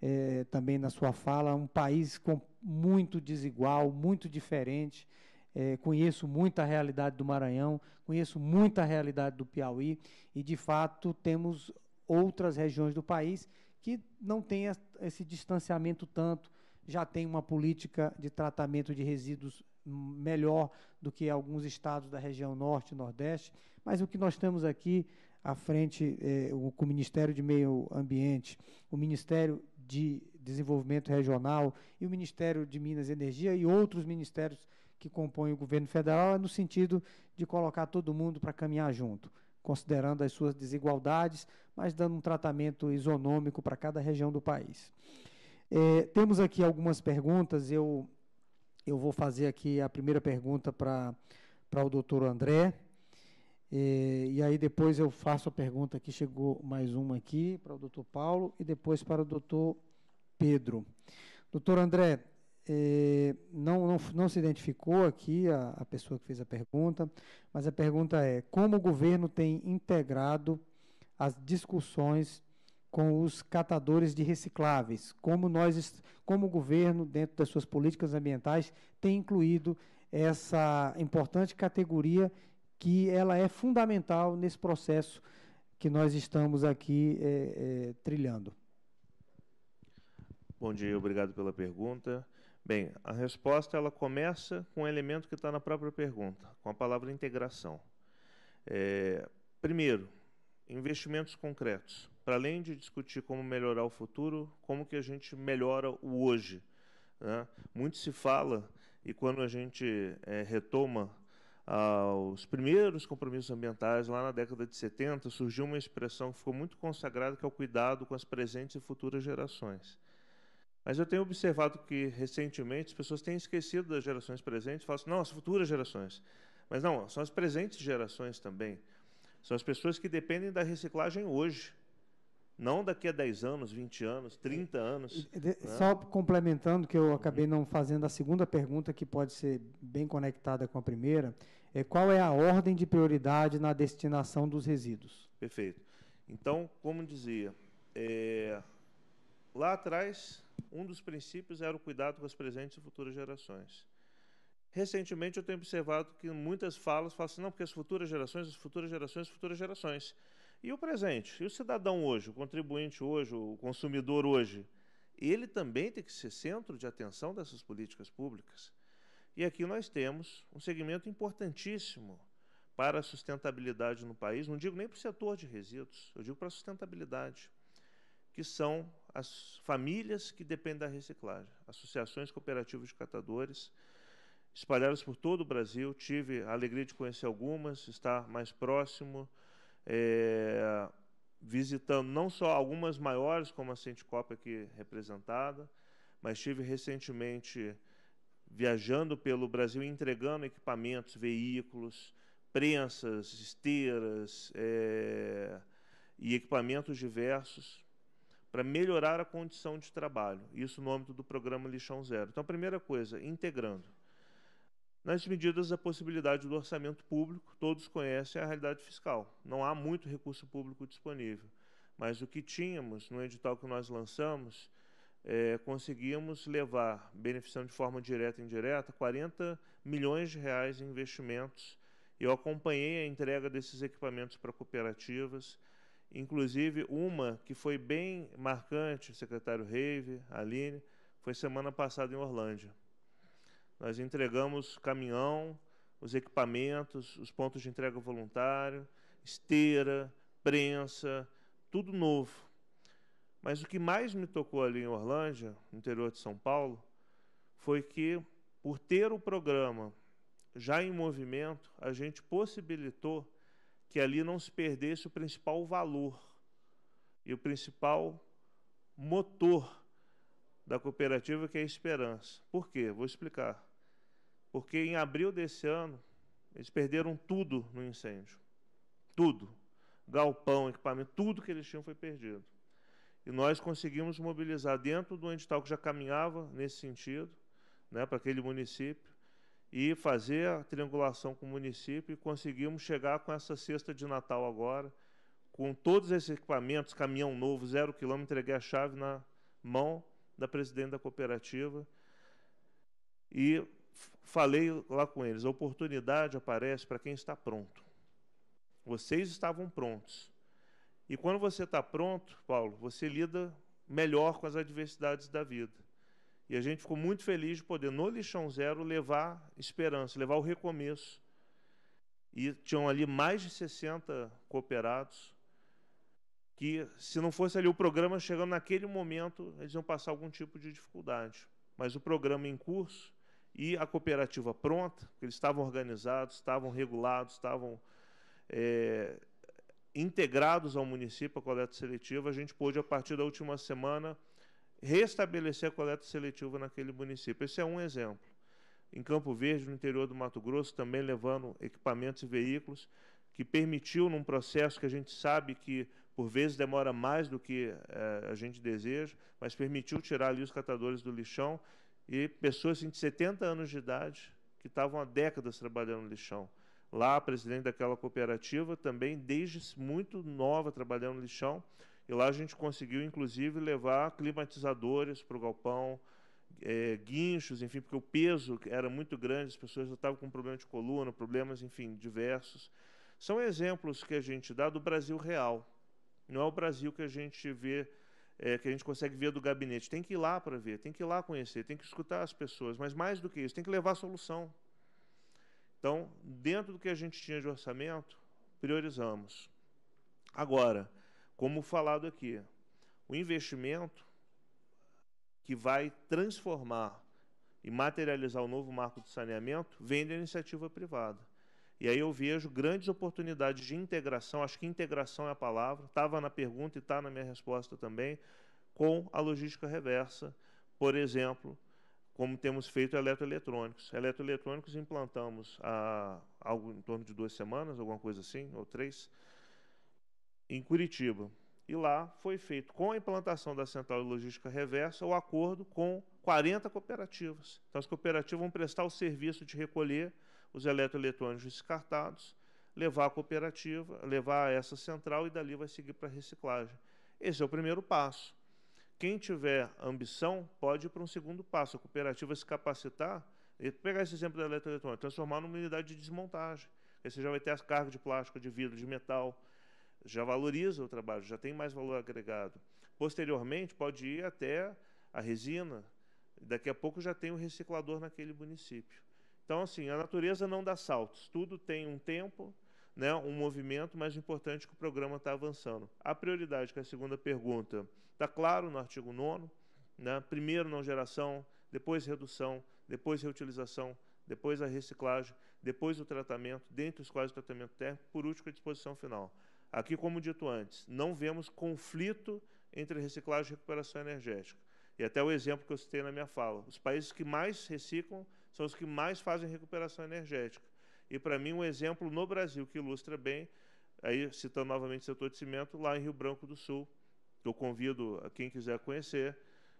é, também na sua fala, um país com, muito desigual, muito diferente é, conheço muito a realidade do Maranhão, conheço muito a realidade do Piauí, e de fato temos outras regiões do país que não têm esse distanciamento tanto, já tem uma política de tratamento de resíduos melhor do que alguns estados da região norte e nordeste, mas o que nós temos aqui à frente, é, o, com o Ministério de Meio Ambiente, o Ministério de Desenvolvimento Regional e o Ministério de Minas e Energia e outros ministérios que compõe o governo federal é no sentido de colocar todo mundo para caminhar junto, considerando as suas desigualdades, mas dando um tratamento isonômico para cada região do país. É, temos aqui algumas perguntas, eu, eu vou fazer aqui a primeira pergunta para o doutor André, é, e aí depois eu faço a pergunta que chegou mais uma aqui para o doutor Paulo e depois para o doutor Pedro. Doutor André, eh, não, não, não, se identificou aqui a, a, pessoa que fez a pergunta, mas a pergunta é: como o governo tem integrado as discussões com os catadores de recicláveis? Como, nós, como o governo, dentro das suas políticas ambientais, tem incluído essa importante categoria que ela é fundamental nesse processo que nós estamos aqui eh, eh, trilhando? Bom dia, obrigado pela pergunta. Bem, a resposta ela começa com um elemento que está na própria pergunta, com a palavra integração. É, primeiro, investimentos concretos. Para além de discutir como melhorar o futuro, como que a gente melhora o hoje. Né? Muito se fala, e quando a gente é, retoma aos ah, primeiros compromissos ambientais, lá na década de 70, surgiu uma expressão que ficou muito consagrada, que é o cuidado com as presentes e futuras gerações. Mas eu tenho observado que, recentemente, as pessoas têm esquecido das gerações presentes, falam assim, não, as futuras gerações. Mas não, são as presentes gerações também. São as pessoas que dependem da reciclagem hoje, não daqui a 10 anos, 20 anos, 30 anos. De, né? Só complementando, que eu acabei uhum. não fazendo a segunda pergunta, que pode ser bem conectada com a primeira, é qual é a ordem de prioridade na destinação dos resíduos? Perfeito. Então, como dizia, é, lá atrás um dos princípios era o cuidado com as presentes e futuras gerações. Recentemente eu tenho observado que muitas falas falam assim, não, porque as futuras gerações, as futuras gerações, as futuras gerações. E o presente? E o cidadão hoje, o contribuinte hoje, o consumidor hoje? Ele também tem que ser centro de atenção dessas políticas públicas. E aqui nós temos um segmento importantíssimo para a sustentabilidade no país, não digo nem para o setor de resíduos, eu digo para a sustentabilidade que são as famílias que dependem da reciclagem, associações cooperativas de catadores, espalhadas por todo o Brasil. Tive a alegria de conhecer algumas, estar mais próximo, é, visitando não só algumas maiores, como a Centicop aqui representada, mas tive recentemente viajando pelo Brasil entregando equipamentos, veículos, prensas, esteiras é, e equipamentos diversos para melhorar a condição de trabalho, isso no âmbito do programa Lixão Zero. Então, a primeira coisa, integrando. Nas medidas, a possibilidade do orçamento público, todos conhecem é a realidade fiscal. Não há muito recurso público disponível, mas o que tínhamos no edital que nós lançamos, é, conseguimos levar, beneficiando de forma direta e indireta, 40 milhões de reais em investimentos. Eu acompanhei a entrega desses equipamentos para cooperativas, inclusive uma que foi bem marcante, secretário Reive, Aline, foi semana passada em Orlândia. Nós entregamos caminhão, os equipamentos, os pontos de entrega voluntário, esteira, prensa, tudo novo. Mas o que mais me tocou ali em Orlândia, interior de São Paulo, foi que, por ter o programa já em movimento, a gente possibilitou que ali não se perdesse o principal valor e o principal motor da cooperativa, que é a esperança. Por quê? Vou explicar. Porque em abril desse ano, eles perderam tudo no incêndio. Tudo. Galpão, equipamento, tudo que eles tinham foi perdido. E nós conseguimos mobilizar dentro do edital que já caminhava nesse sentido, né, para aquele município, e fazer a triangulação com o município e conseguimos chegar com essa cesta de Natal agora, com todos esses equipamentos, caminhão novo, zero quilômetro, entreguei a chave na mão da presidente da cooperativa e falei lá com eles, a oportunidade aparece para quem está pronto. Vocês estavam prontos. E quando você está pronto, Paulo, você lida melhor com as adversidades da vida. E a gente ficou muito feliz de poder, no Lixão Zero, levar esperança, levar o recomeço. E tinham ali mais de 60 cooperados que, se não fosse ali o programa chegando naquele momento, eles iam passar algum tipo de dificuldade. Mas o programa em curso e a cooperativa pronta, eles estavam organizados, estavam regulados, estavam é, integrados ao município, a coleta seletiva, a gente pôde, a partir da última semana, restabelecer a coleta seletiva naquele município. Esse é um exemplo. Em Campo Verde, no interior do Mato Grosso, também levando equipamentos e veículos que permitiu num processo que a gente sabe que por vezes demora mais do que eh, a gente deseja, mas permitiu tirar ali os catadores do lixão e pessoas assim, de 70 anos de idade que estavam há décadas trabalhando no lixão. Lá, a presidente daquela cooperativa também desde muito nova trabalhando no lixão e lá a gente conseguiu, inclusive, levar climatizadores para o galpão, é, guinchos, enfim, porque o peso era muito grande, as pessoas estavam com problema de coluna, problemas, enfim, diversos. São exemplos que a gente dá do Brasil real. Não é o Brasil que a gente vê, é, que a gente consegue ver do gabinete. Tem que ir lá para ver, tem que ir lá conhecer, tem que escutar as pessoas, mas mais do que isso, tem que levar a solução. Então, dentro do que a gente tinha de orçamento, priorizamos. Agora, como falado aqui, o investimento que vai transformar e materializar o novo marco do saneamento vem da iniciativa privada. E aí eu vejo grandes oportunidades de integração, acho que integração é a palavra, estava na pergunta e está na minha resposta também, com a logística reversa, por exemplo, como temos feito eletroeletrônicos. Eletroeletrônicos implantamos há algo em torno de duas semanas, alguma coisa assim, ou três, em Curitiba. E lá foi feito, com a implantação da central de logística reversa, o acordo com 40 cooperativas. Então, as cooperativas vão prestar o serviço de recolher os eletroeletrônicos descartados, levar a cooperativa, levar a essa central e dali vai seguir para a reciclagem. Esse é o primeiro passo. Quem tiver ambição pode ir para um segundo passo. A cooperativa se capacitar, e pegar esse exemplo da eletroeletrônica, transformar numa unidade de desmontagem. Aí você já vai ter as cargas de plástico, de vidro, de metal, já valoriza o trabalho, já tem mais valor agregado. Posteriormente, pode ir até a resina, daqui a pouco já tem o um reciclador naquele município. Então, assim, a natureza não dá saltos, tudo tem um tempo, né, um movimento, mas o importante é que o programa está avançando. A prioridade, que é a segunda pergunta, está claro no artigo 9 né? primeiro não geração, depois redução, depois reutilização, depois a reciclagem, depois o tratamento, dentre os quais o tratamento térmico, por último a disposição final. Aqui, como dito antes, não vemos conflito entre reciclagem e recuperação energética. E até o exemplo que eu citei na minha fala. Os países que mais reciclam são os que mais fazem recuperação energética. E, para mim, um exemplo no Brasil que ilustra bem, aí citando novamente o setor de cimento, lá em Rio Branco do Sul, que eu convido a quem quiser conhecer,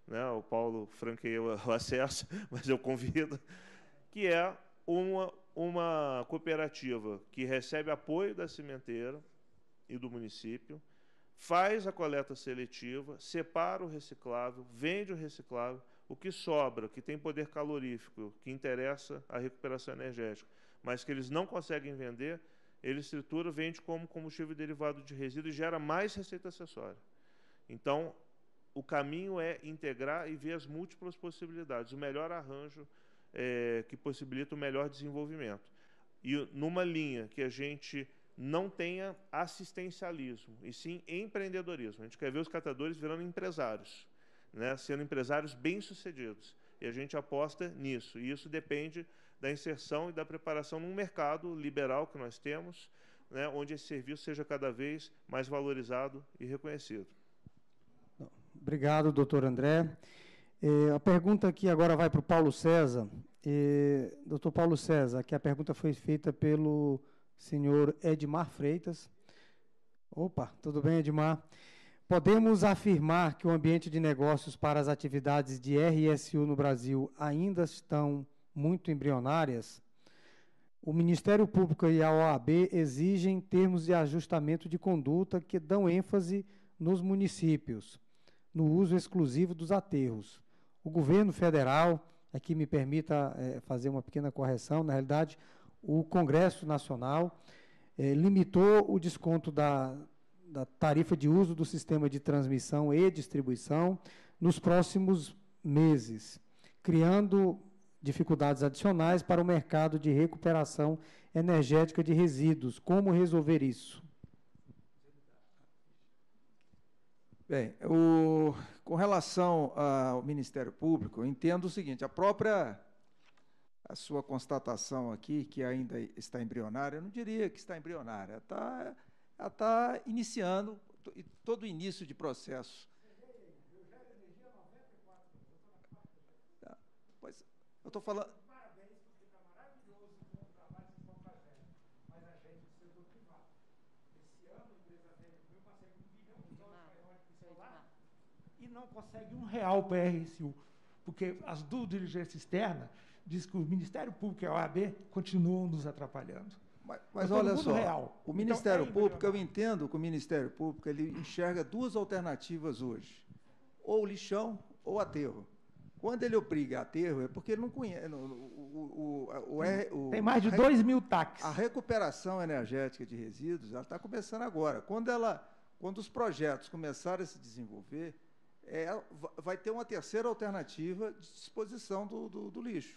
né, o Paulo franqueia o [LAUGHS] acesso, mas eu convido, que é uma, uma cooperativa que recebe apoio da cimenteira, e do município, faz a coleta seletiva, separa o reciclável, vende o reciclável, o que sobra, que tem poder calorífico, que interessa a recuperação energética, mas que eles não conseguem vender, ele estrutura, vende como combustível derivado de resíduo e gera mais receita acessória. Então, o caminho é integrar e ver as múltiplas possibilidades, o melhor arranjo é, que possibilita o melhor desenvolvimento. E numa linha que a gente não tenha assistencialismo, e sim empreendedorismo. A gente quer ver os catadores virando empresários, né, sendo empresários bem-sucedidos. E a gente aposta nisso. E isso depende da inserção e da preparação num mercado liberal que nós temos, né, onde esse serviço seja cada vez mais valorizado e reconhecido. Obrigado, doutor André. Eh, a pergunta aqui agora vai para o Paulo César. Eh, doutor Paulo César, que a pergunta foi feita pelo senhor Edmar Freitas. Opa, tudo bem, Edmar? Podemos afirmar que o ambiente de negócios para as atividades de RSU no Brasil ainda estão muito embrionárias? O Ministério Público e a OAB exigem termos de ajustamento de conduta que dão ênfase nos municípios, no uso exclusivo dos aterros. O governo federal, aqui me permita é, fazer uma pequena correção, na realidade, o Congresso Nacional eh, limitou o desconto da, da tarifa de uso do sistema de transmissão e distribuição nos próximos meses, criando dificuldades adicionais para o mercado de recuperação energética de resíduos. Como resolver isso? Bem, o, com relação ao Ministério Público, entendo o seguinte: a própria a sua constatação aqui, que ainda está embrionária, eu não diria que está embrionária, está, ela está tá iniciando todo o início de processo. Eu já tá, 94, eu estou Pois, eu estou falando... Parabéns, porque está maravilhoso o trabalho que mas a gente setor privado. Esse ano, eu passei de dólares celular e não consegue um real para a RSU, porque as duas diligências externas diz que o Ministério Público e é a OAB continuam nos atrapalhando. Mas, mas olha só, real. o Ministério então, é Público, eu entendo que o Ministério Público ele enxerga duas alternativas hoje, ou lixão ou aterro. Quando ele obriga aterro, é porque ele não conhece. O, o, o, Tem mais de 2 mil taques. A recuperação energética de resíduos está começando agora. Quando, ela, quando os projetos começarem a se desenvolver, é, vai ter uma terceira alternativa de disposição do, do, do lixo.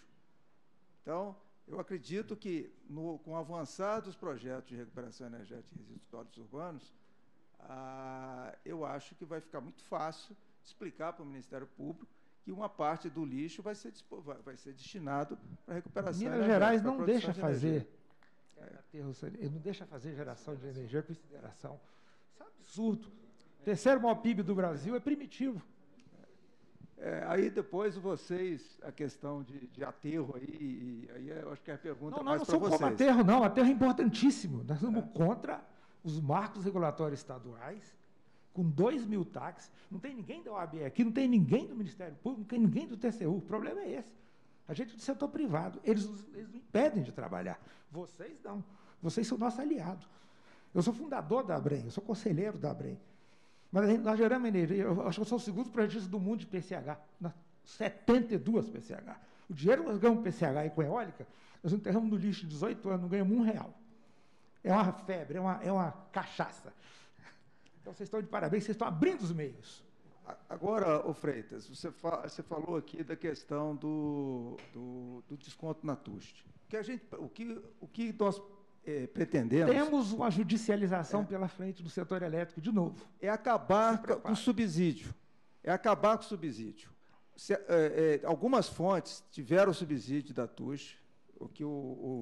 Então, eu acredito que, no, com o avançar dos projetos de recuperação energética e resíduos sólidos urbanos, ah, eu acho que vai ficar muito fácil explicar para o Ministério Público que uma parte do lixo vai ser, vai ser destinado para recuperação Minas Gerais não deixa de fazer é. não deixa fazer geração de energia por incineração. Isso é um absurdo. O terceiro maior PIB do Brasil é primitivo. É, aí depois vocês, a questão de, de aterro aí, aí eu acho que é a pergunta não, mais para vocês. Não, não somos contra aterro, não. Aterro é importantíssimo. Nós somos é. contra os marcos regulatórios estaduais, com 2 mil táxis. Não tem ninguém da OAB aqui, não tem ninguém do Ministério Público, não tem ninguém do TCU. O problema é esse. A gente é do setor privado. Eles, eles não impedem de trabalhar. Vocês não. Vocês são nosso aliado. Eu sou fundador da ABREM, eu sou conselheiro da ABREM. Mas na Jerônimo energia eu acho que eu sou o segundo projetista do mundo de PCH. 72 PCH. O dinheiro que nós ganhamos PCH e com eólica, nós enterramos no lixo 18 anos, não ganhamos um real. É uma febre, é uma, é uma cachaça. Então vocês estão de parabéns, vocês estão abrindo os meios. Agora, o Freitas, você, fa você falou aqui da questão do, do, do desconto na TUST. O que, a gente, o, que, o que nós é, pretendemos. Temos uma judicialização é, pela frente do setor elétrico de novo. É acabar com o subsídio. É acabar com o subsídio. Se, é, é, algumas fontes tiveram subsídio da TUS, o que o,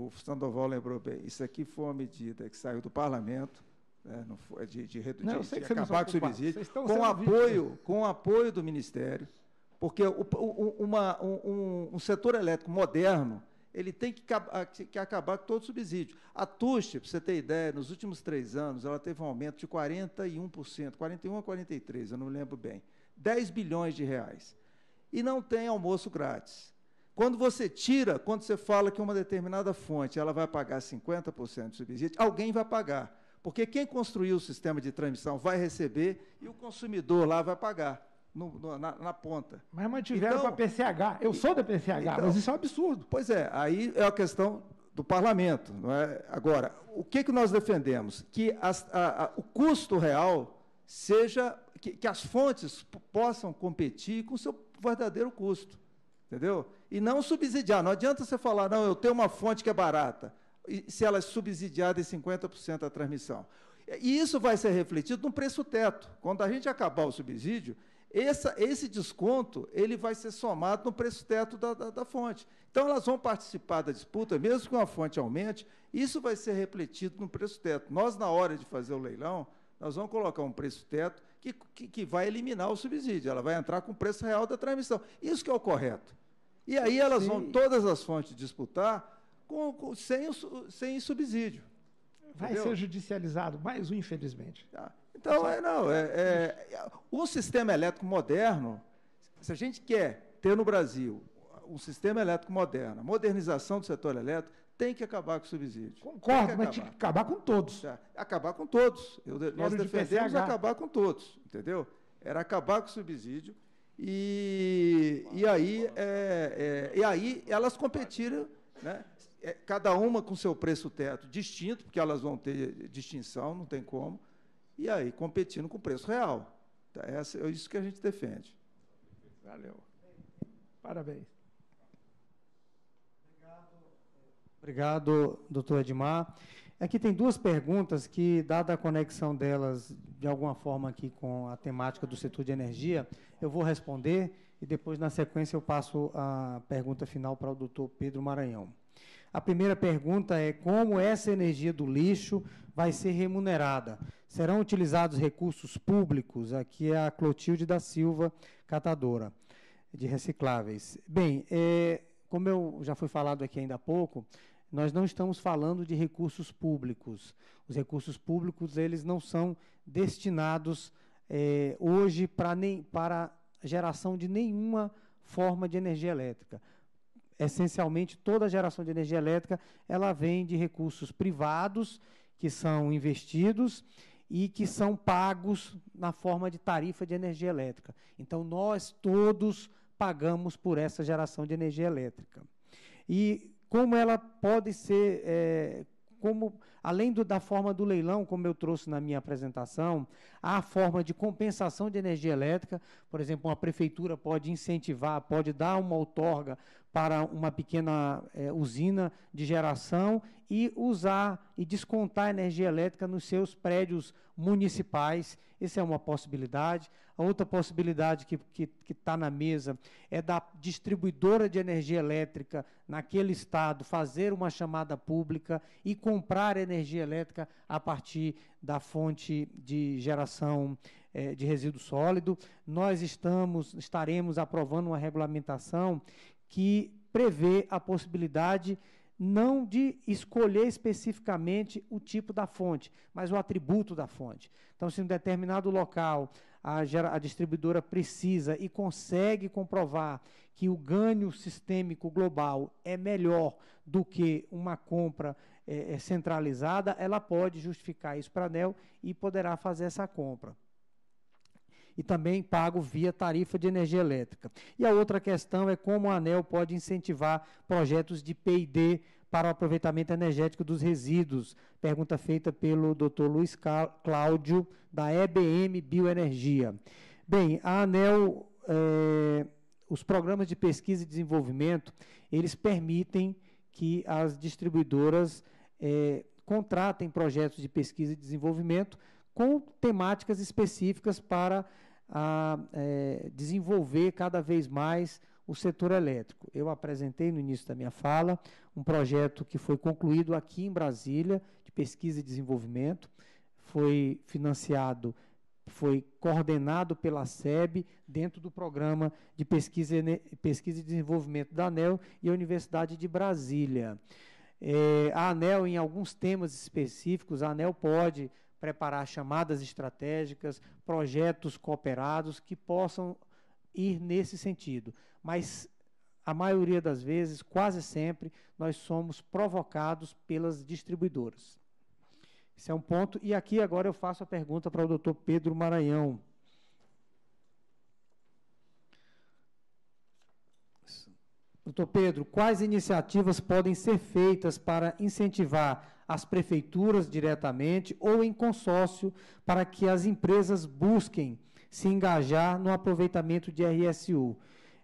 o, Sandoval lembrou bem. Isso aqui foi uma medida que saiu do parlamento. Né, não foi de, de, de, não, de, de acabar com o subsídio, com apoio, com apoio do Ministério, porque o, o, uma, um, um setor elétrico moderno ele tem que, que acabar com todo o subsídio. A TUST, para você ter ideia, nos últimos três anos, ela teve um aumento de 41%, 41 a 43, eu não me lembro bem, 10 bilhões de reais. E não tem almoço grátis. Quando você tira, quando você fala que uma determinada fonte ela vai pagar 50% de subsídio, alguém vai pagar. Porque quem construiu o sistema de transmissão vai receber e o consumidor lá vai pagar no, no, na, na, ponta. Mas mantiveram então, para a PCH. Eu sou da PCH, então, mas isso é um absurdo. Pois é, aí é a questão do parlamento. Não é? Agora, o que, que nós defendemos? Que as, a, a, o custo real seja. Que, que as fontes possam competir com o seu verdadeiro custo. Entendeu? E não subsidiar. Não adianta você falar, não, eu tenho uma fonte que é barata. E, se ela é subsidiada em 50% a transmissão. E isso vai ser refletido no preço teto. Quando a gente acabar o subsídio, essa, esse desconto ele vai ser somado no preço teto da, da, da, fonte. Então, elas vão participar da disputa, mesmo que uma fonte aumente, isso vai ser refletido no preço teto. Nós, na hora de fazer o leilão, nós vamos colocar um preço teto que, que, que vai eliminar o subsídio, ela vai entrar com o preço real da transmissão. Isso que é o correto. E aí elas Sim. vão, todas as fontes, disputar com, com, sem, sem subsídio. Vai entendeu? ser judicializado, mais um, infelizmente. Tá. então, é, não, é, é, o sistema elétrico moderno, se a gente quer ter no Brasil um sistema elétrico moderno, a modernização do setor elétrico, tem que acabar com o subsídio. Concordo, tem mas tinha que acabar com todos. É, acabar com todos. Eu, nós defendemos acabar com todos, entendeu? Era acabar com o subsídio e, e, aí, é, é, e aí elas competiram, né? é, cada uma com seu preço teto distinto, porque elas vão ter distinção, não tem como, e aí competindo com preço real. Tá, essa, é isso que a gente defende. Valeu. Parabéns. Obrigado, doutor Edmar. Aqui é tem duas perguntas que, dada a conexão delas de alguma forma aqui com a temática do setor de energia, eu vou responder e depois, na sequência, eu passo a pergunta final para o doutor Pedro Maranhão. A primeira pergunta é como essa energia do lixo vai ser remunerada? Serão utilizados recursos públicos? Aqui é a Clotilde da Silva, catadora de recicláveis. Bem, é, como eu já foi falado aqui ainda há pouco, nós não estamos falando de recursos públicos. Os recursos públicos eles não são destinados é, hoje para nem para geração de nenhuma forma de energia elétrica essencialmente toda a geração de energia elétrica ela vem de recursos privados que são investidos e que são pagos na forma de tarifa de energia elétrica. Então nós todos pagamos por essa geração de energia elétrica. E como ela pode ser é, como, além do, da forma do leilão, como eu trouxe na minha apresentação, há a forma de compensação de energia elétrica, por exemplo, uma prefeitura pode incentivar, pode dar uma outorga para uma pequena é, usina de geração e usar e descontar energia elétrica nos seus prédios municipais. Essa é uma possibilidade. A outra possibilidade que está que, que tá na mesa é da distribuidora de energia elétrica naquele estado fazer uma chamada pública e comprar energia elétrica a partir da fonte de geração é, de resíduo sólido. Nós estamos estaremos aprovando uma regulamentação que prevê a possibilidade não de escolher especificamente o tipo da fonte, mas o atributo da fonte. Então, se em um determinado local a, a, distribuidora precisa e consegue comprovar que o ganho sistêmico global é melhor do que uma compra é, centralizada, ela pode justificar isso para a ANEL e poderá fazer essa compra e também pago via tarifa de energia elétrica. E a outra questão é como a ANEL pode incentivar projetos de P&D para o aproveitamento energético dos resíduos. Pergunta feita pelo Dr. Luiz Cláudio, da EBM Bioenergia. Bem, a ANEL, é, os programas de pesquisa e desenvolvimento, eles permitem que as distribuidoras é, contratem projetos de pesquisa e desenvolvimento com temáticas específicas para a é, desenvolver cada vez mais o setor elétrico. Eu apresentei no início da minha fala um projeto que foi concluído aqui em Brasília, de pesquisa e desenvolvimento, foi financiado, foi coordenado pela SEB dentro do programa de pesquisa e, pesquisa e desenvolvimento da ANEL e a Universidade de Brasília. É, a ANEL, em alguns temas específicos, a ANEL pode preparar chamadas estratégicas, projetos cooperados que possam ir nesse sentido. Mas a maioria das vezes, quase sempre, nós somos provocados pelas distribuidoras. Esse é um ponto. E aqui agora eu faço a pergunta para o doutor Pedro Maranhão. Doutor Pedro, quais iniciativas podem ser feitas para incentivar às prefeituras diretamente ou em consórcio para que as empresas busquem se engajar no aproveitamento de RSU.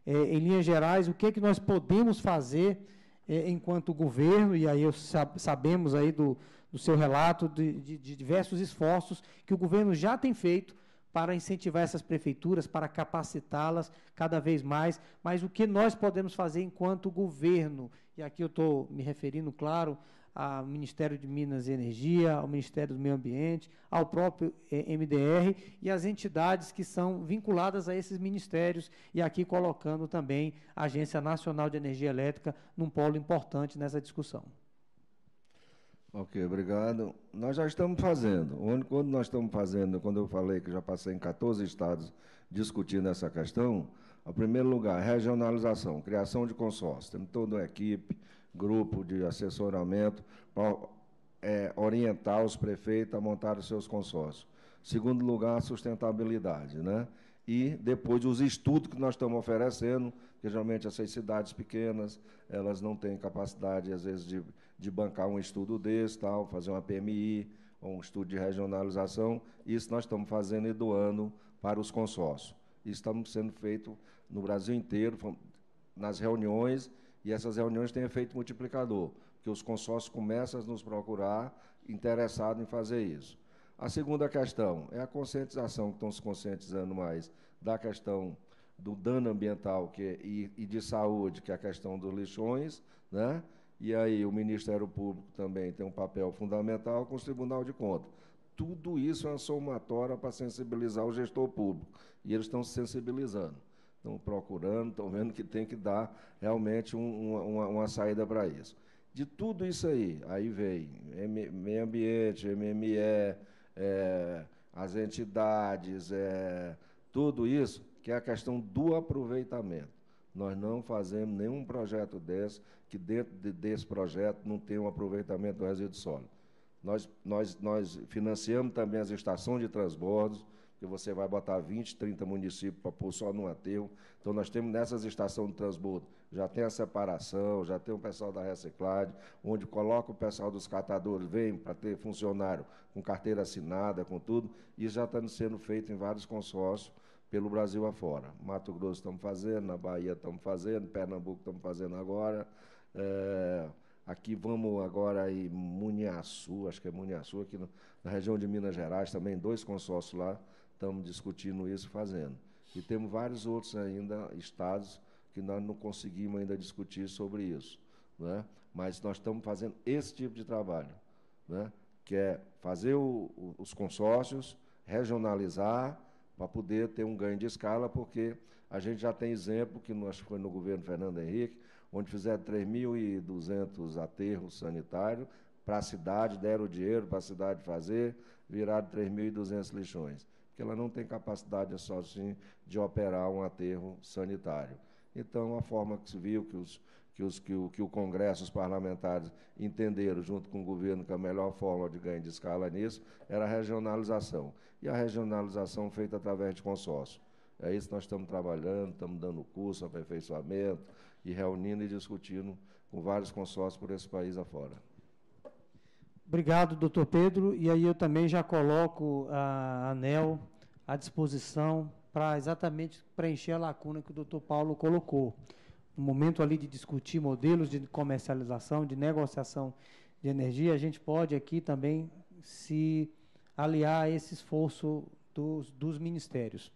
É, em linhas gerais, o que é que nós podemos fazer é, enquanto governo, e aí eu, sabemos aí do, do seu relato de, de, de diversos esforços que o governo já tem feito para incentivar essas prefeituras, para capacitá-las cada vez mais, mas o que nós podemos fazer enquanto governo, e aqui eu estou me referindo, claro, ao Ministério de Minas e Energia, ao Ministério do Meio Ambiente, ao próprio eh, MDR e às entidades que são vinculadas a esses ministérios, e aqui colocando também a Agência Nacional de Energia Elétrica num polo importante nessa discussão. Ok, obrigado. Nós já estamos fazendo. Quando nós estamos fazendo, quando eu falei que já passei em 14 estados discutindo essa questão, em primeiro lugar, regionalização, criação de consórcio. Temos toda uma equipe, grupo de assessoramento para é, orientar os prefeitos a montar os seus consórcios. Segundo lugar, a sustentabilidade, né? E depois os estudos que nós estamos oferecendo, que geralmente essas cidades pequenas, elas não têm capacidade, às vezes, de, de bancar um estudo desse, tal, fazer uma PMI, ou um estudo de regionalização. Isso nós estamos fazendo e doando para os consórcios. Isso está sendo feito no Brasil inteiro, nas reuniões e essas reuniões têm efeito multiplicador, porque os consórcios começam a nos procurar interessados em fazer isso. A segunda questão é a conscientização, que estão se conscientizando mais da questão do dano ambiental que, é, e, e de saúde, que é a questão dos lixões, né? E aí o Ministério Público também tem um papel fundamental com o Tribunal de Contas. Tudo isso é uma somatória para sensibilizar o gestor público. E eles estão se sensibilizando estão procurando, estão vendo que tem que dar realmente um, uma, uma, saída para isso. De tudo isso aí, aí vem M, meio ambiente, MME, é, as entidades, é, tudo isso, que é a questão do aproveitamento. Nós não fazemos nenhum projeto desse que dentro de, desse projeto não tenha um aproveitamento do resíduo sólido. Nós, nós, nós financiamos também as estações de transbordos, que você vai botar 20, 30 municípios para pôr só num aterro. Então, nós temos nessas estações de transbordo, já tem a separação, já tem o pessoal da reciclagem, onde coloca o pessoal dos catadores, vem para ter funcionário com carteira assinada, com tudo, e já está sendo feito em vários consórcios pelo Brasil afora. Mato Grosso estamos fazendo, na Bahia estamos fazendo, Pernambuco estamos fazendo agora. É, aqui vamos agora em Munhaçu, acho que é Munhaçu, aqui no, na região de Minas Gerais, também dois consórcios lá, estamos discutindo isso fazendo. E temos vários outros ainda estados que nós não conseguimos ainda discutir sobre isso. Né? Mas nós estamos fazendo esse tipo de trabalho, né? que é fazer o, os consórcios, regionalizar, para poder ter um ganho de escala, porque a gente já tem exemplo, que nós foi no governo Fernando Henrique, onde fizeram 3.200 aterros sanitários para a cidade, deram o dinheiro para a cidade fazer, viraram 3.200 lixões porque ela não tem capacidade sozinha de operar um aterro sanitário. Então, a forma que se viu que os que, os, que, o, que o Congresso, os parlamentares entenderam, junto com o governo, que a melhor forma de ganho de escala nisso era a regionalização. E a regionalização feita através de consórcio. É isso que nós estamos trabalhando, estamos dando curso, aperfeiçoamento, e reunindo e discutindo com vários consórcios por esse país afora. Obrigado, doutor Pedro. E aí eu também já coloco a ANEL à disposição para exatamente preencher a lacuna que o doutor Paulo colocou. No momento ali de discutir modelos de comercialização, de negociação de energia, a gente pode aqui também se aliar a esse esforço dos, dos ministérios.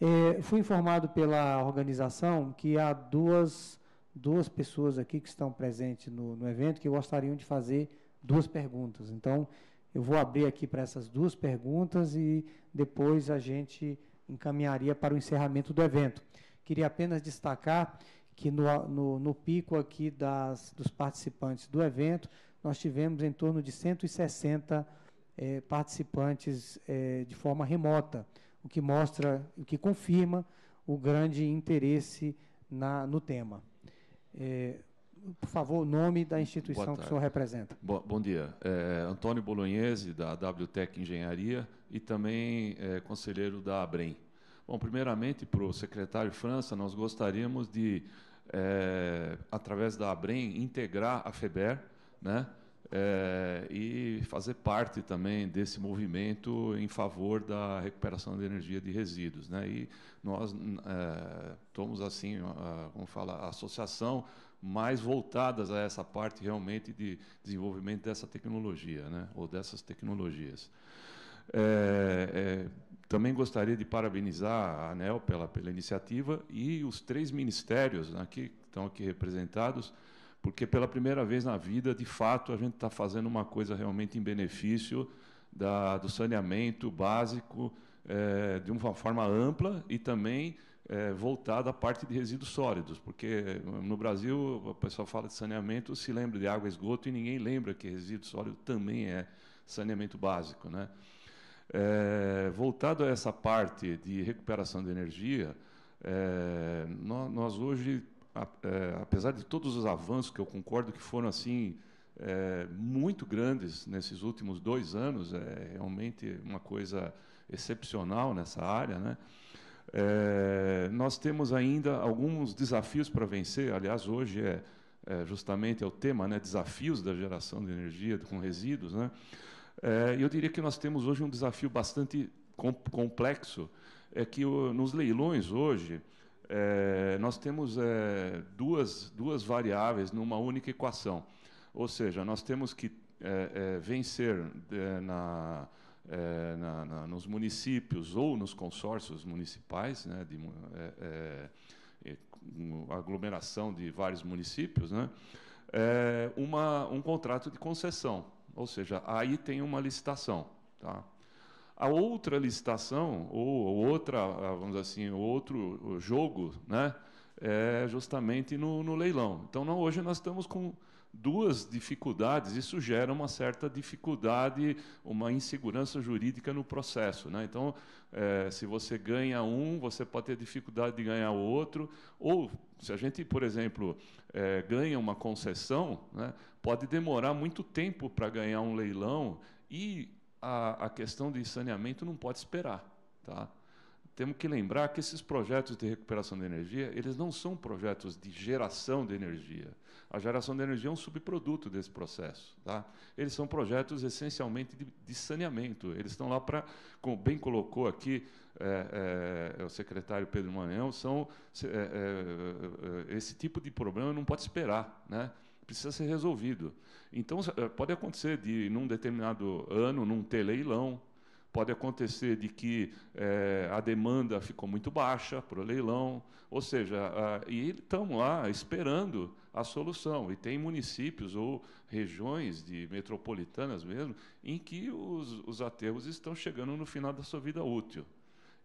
É, fui informado pela organização que há duas, duas pessoas aqui que estão presentes no, no evento que gostariam de fazer duas perguntas. Então, eu vou abrir aqui para essas duas perguntas e depois a gente encaminharia para o encerramento do evento. Queria apenas destacar que no, no, no pico aqui das, dos participantes do evento, nós tivemos em torno de 160 eh, participantes eh, de forma remota, o que mostra, o que confirma o grande interesse na, no tema. Eh, por favor, o nome da instituição que o senhor representa. Bo bom dia. É, Antônio Bolognese, da WTEC Engenharia e também é, conselheiro da ABREM. Bom, primeiramente, para o secretário França, nós gostaríamos de, é, através da ABREM, integrar a FEBER né, é, e fazer parte também desse movimento em favor da recuperação da energia de resíduos. Né? E nós é, somos, assim, a, como fala, a associação mais voltadas a essa parte realmente de desenvolvimento dessa tecnologia, né? ou dessas tecnologias. É, é, também gostaria de parabenizar a ANEL pela, pela iniciativa e os três ministérios né, que estão aqui representados, porque pela primeira vez na vida, de fato, a gente está fazendo uma coisa realmente em benefício da, do saneamento básico é, de uma forma ampla e também é, à parte de resíduos sólidos, porque no Brasil o pessoal fala de saneamento, se lembra de água e esgoto e ninguém lembra que resíduo sólido também é saneamento básico. Né? É, voltado a essa parte de recuperação de energia, é, nós, nós, hoje, a, é, apesar de todos os avanços que eu concordo que foram assim é, muito grandes nesses últimos dois anos, é realmente uma coisa excepcional nessa área, né? É, nós temos ainda alguns desafios para vencer. Aliás, hoje é, é, justamente é o tema, né? Desafios da geração de energia com resíduos, né? É, eu diria que nós temos hoje um desafio bastante complexo, é que o, nos leilões hoje é, nós temos é, duas, duas variáveis numa única equação. Ou seja, nós temos que é, é, vencer é, na, é, na, na, nos municípios ou nos consórcios municipais, né, de é, é, é aglomeração de vários municípios, né, é uma, um contrato de concessão. Ou seja, aí tem uma licitação. Tá? A outra licitação, ou outra, ah, vamos assim, outro jogo, né, é justamente no, no leilão. Então, não, hoje nós estamos com duas dificuldades, isso gera uma certa dificuldade, uma insegurança jurídica no processo. Né? Então, é, se você ganha um, você pode ter dificuldade de ganhar o outro, ou se a gente, por exemplo, é, ganha uma concessão, né, pode demorar muito tempo para ganhar um leilão e a, a questão de saneamento não pode esperar. Tá? temos que lembrar que esses projetos de recuperação de energia, eles não são projetos de geração de energia. A geração de energia é um subproduto desse processo. Tá? Eles são projetos essencialmente de, de saneamento. Eles estão lá para, como bem colocou aqui é, é, o secretário Pedro Manuel, são, é, é, é, esse tipo de problema não pode esperar. Né? precisa ser resolvido. Então, é, pode acontecer de, num determinado ano, não ter leilão, pode acontecer de que é, a demanda ficou muito baixa para o leilão, ou seja, a, e estão lá esperando a solução. E tem municípios ou regiões de metropolitanas mesmo em que os, os aterros estão chegando no final da sua vida útil.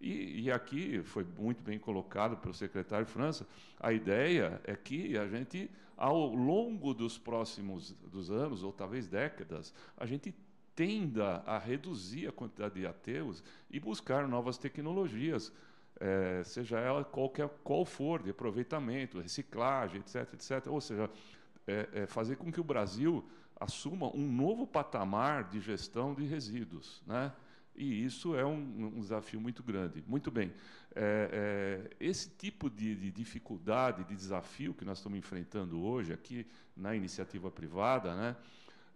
E, e, aqui foi muito bem colocado pelo secretário França, a ideia é que a gente, ao longo dos próximos dos anos, ou talvez décadas, a gente tenda a reduzir a quantidade de aterros e buscar novas tecnologias é, seja ela qualquer, é, qual for, de aproveitamento, reciclagem, etc., etc. Ou seja, é, é fazer com que o Brasil assuma um novo patamar de gestão de resíduos. Né? E isso é um, um desafio muito grande. Muito bem, é, é esse tipo de, de, dificuldade, de desafio que nós estamos enfrentando hoje aqui na iniciativa privada, né,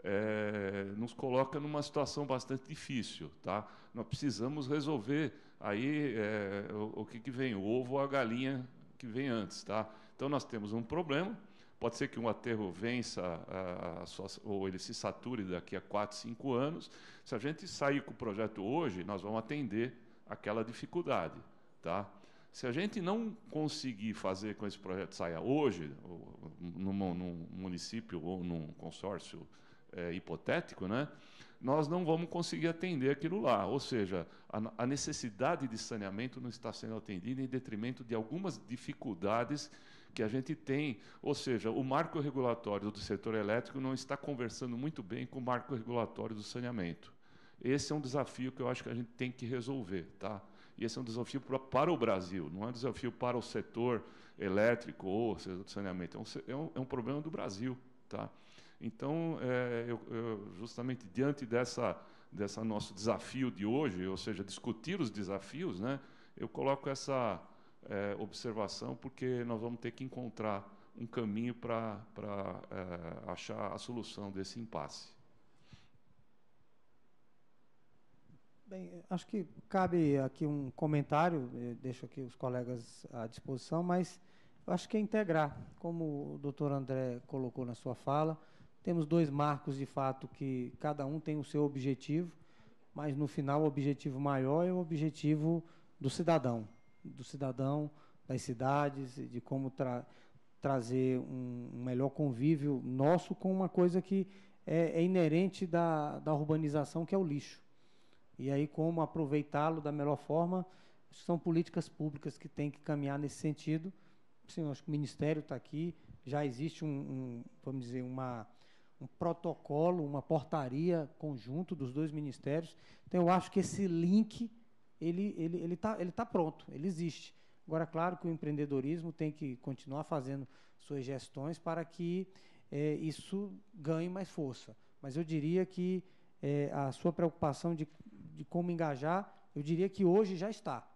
é, nos coloca numa situação bastante difícil. Tá? Nós precisamos resolver aí é, o, o que, que vem, o ovo ou a galinha que vem antes. Tá? Então nós temos um problema, pode ser que um aterro vença a, a sua, ou ele se sature daqui a 4, 5 anos. Se a gente sair com o projeto hoje, nós vamos atender aquela dificuldade. Tá? Se a gente não conseguir fazer com esse projeto saia hoje, num, num município ou num consórcio é, hipotético, né, nós não vamos conseguir atender aquilo lá. Ou seja, a, a necessidade de saneamento não está sendo atendida em detrimento de algumas dificuldades que a gente tem. Ou seja, o marco regulatório do setor elétrico não está conversando muito bem com o marco regulatório do saneamento. Esse é um desafio que eu acho que a gente tem que resolver, tá? E esse é um desafio para o Brasil, não é um desafio para o setor elétrico ou setor de saneamento, é, é um, é um, problema do Brasil, tá? Então, é, eu, eu, justamente diante dessa desse nosso desafio de hoje, ou seja, discutir os desafios, né, eu coloco essa é, observação porque nós vamos ter que encontrar um caminho para é, achar a solução desse impasse. Bem, acho que cabe aqui um comentário, eh, deixo aqui os colegas à disposição, mas acho que é integrar, como o doutor André colocou na sua fala, temos dois marcos de fato que cada um tem o seu objetivo, mas no final o objetivo maior é o objetivo do cidadão, do cidadão das cidades, de como tra trazer um, um, melhor convívio nosso com uma coisa que é, é inerente da, da urbanização, que é o lixo. E aí, como aproveitá-lo da melhor forma, são políticas públicas que têm que caminhar nesse sentido. Sim, acho que o Ministério está aqui, já existe um, um, vamos dizer, uma, um protocolo, uma portaria conjunto dos dois ministérios. Então, eu acho que esse link ele ele ele está ele tá pronto, ele existe. Agora, claro que o empreendedorismo tem que continuar fazendo suas gestões para que é, isso ganhe mais força. Mas eu diria que é, a sua preocupação de, de como engajar, eu diria que hoje já está.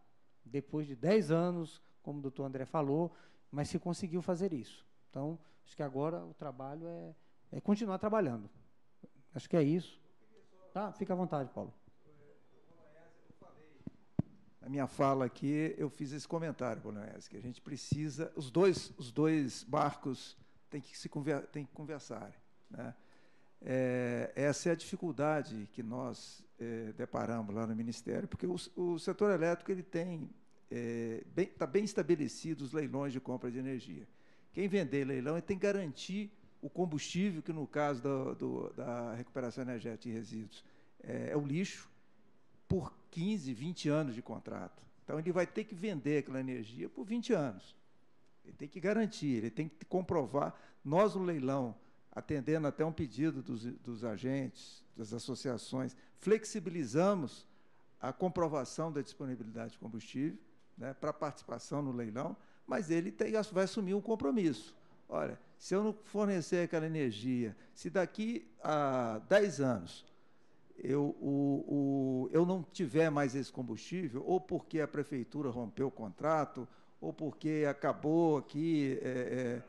Depois de 10 anos, como o doutor André falou, mas se conseguiu fazer isso. Então, acho que agora o trabalho é, é, continuar trabalhando. Acho que é isso. Tá? Fica à vontade, Paulo. Na minha fala aqui, eu fiz esse comentário, Bolognese, que a gente precisa, os dois, os dois barcos têm que se conver, têm que conversar. Né? É, essa é a dificuldade que nós é, deparamos lá no Ministério, porque o, o setor elétrico ele tem está é, bem, tá bem os leilões de compra de energia. Quem vender leilão ele tem que garantir o combustível, que no caso do, do, da recuperação energética e resíduos é, é, o lixo, por 15, 20 anos de contrato. Então ele vai ter que vender aquela energia por 20 anos. Ele tem que garantir, ele tem que comprovar. Nós, no leilão, atendendo até um pedido dos, dos agentes, das associações, flexibilizamos a comprovação da disponibilidade de combustível né, para participação no leilão, mas ele tem, vai assumir um compromisso olha, se eu não fornecer aquela energia, se daqui a 10 anos eu, o, o, eu não tiver mais esse combustível, ou porque a prefeitura rompeu o contrato, ou porque acabou aqui, é,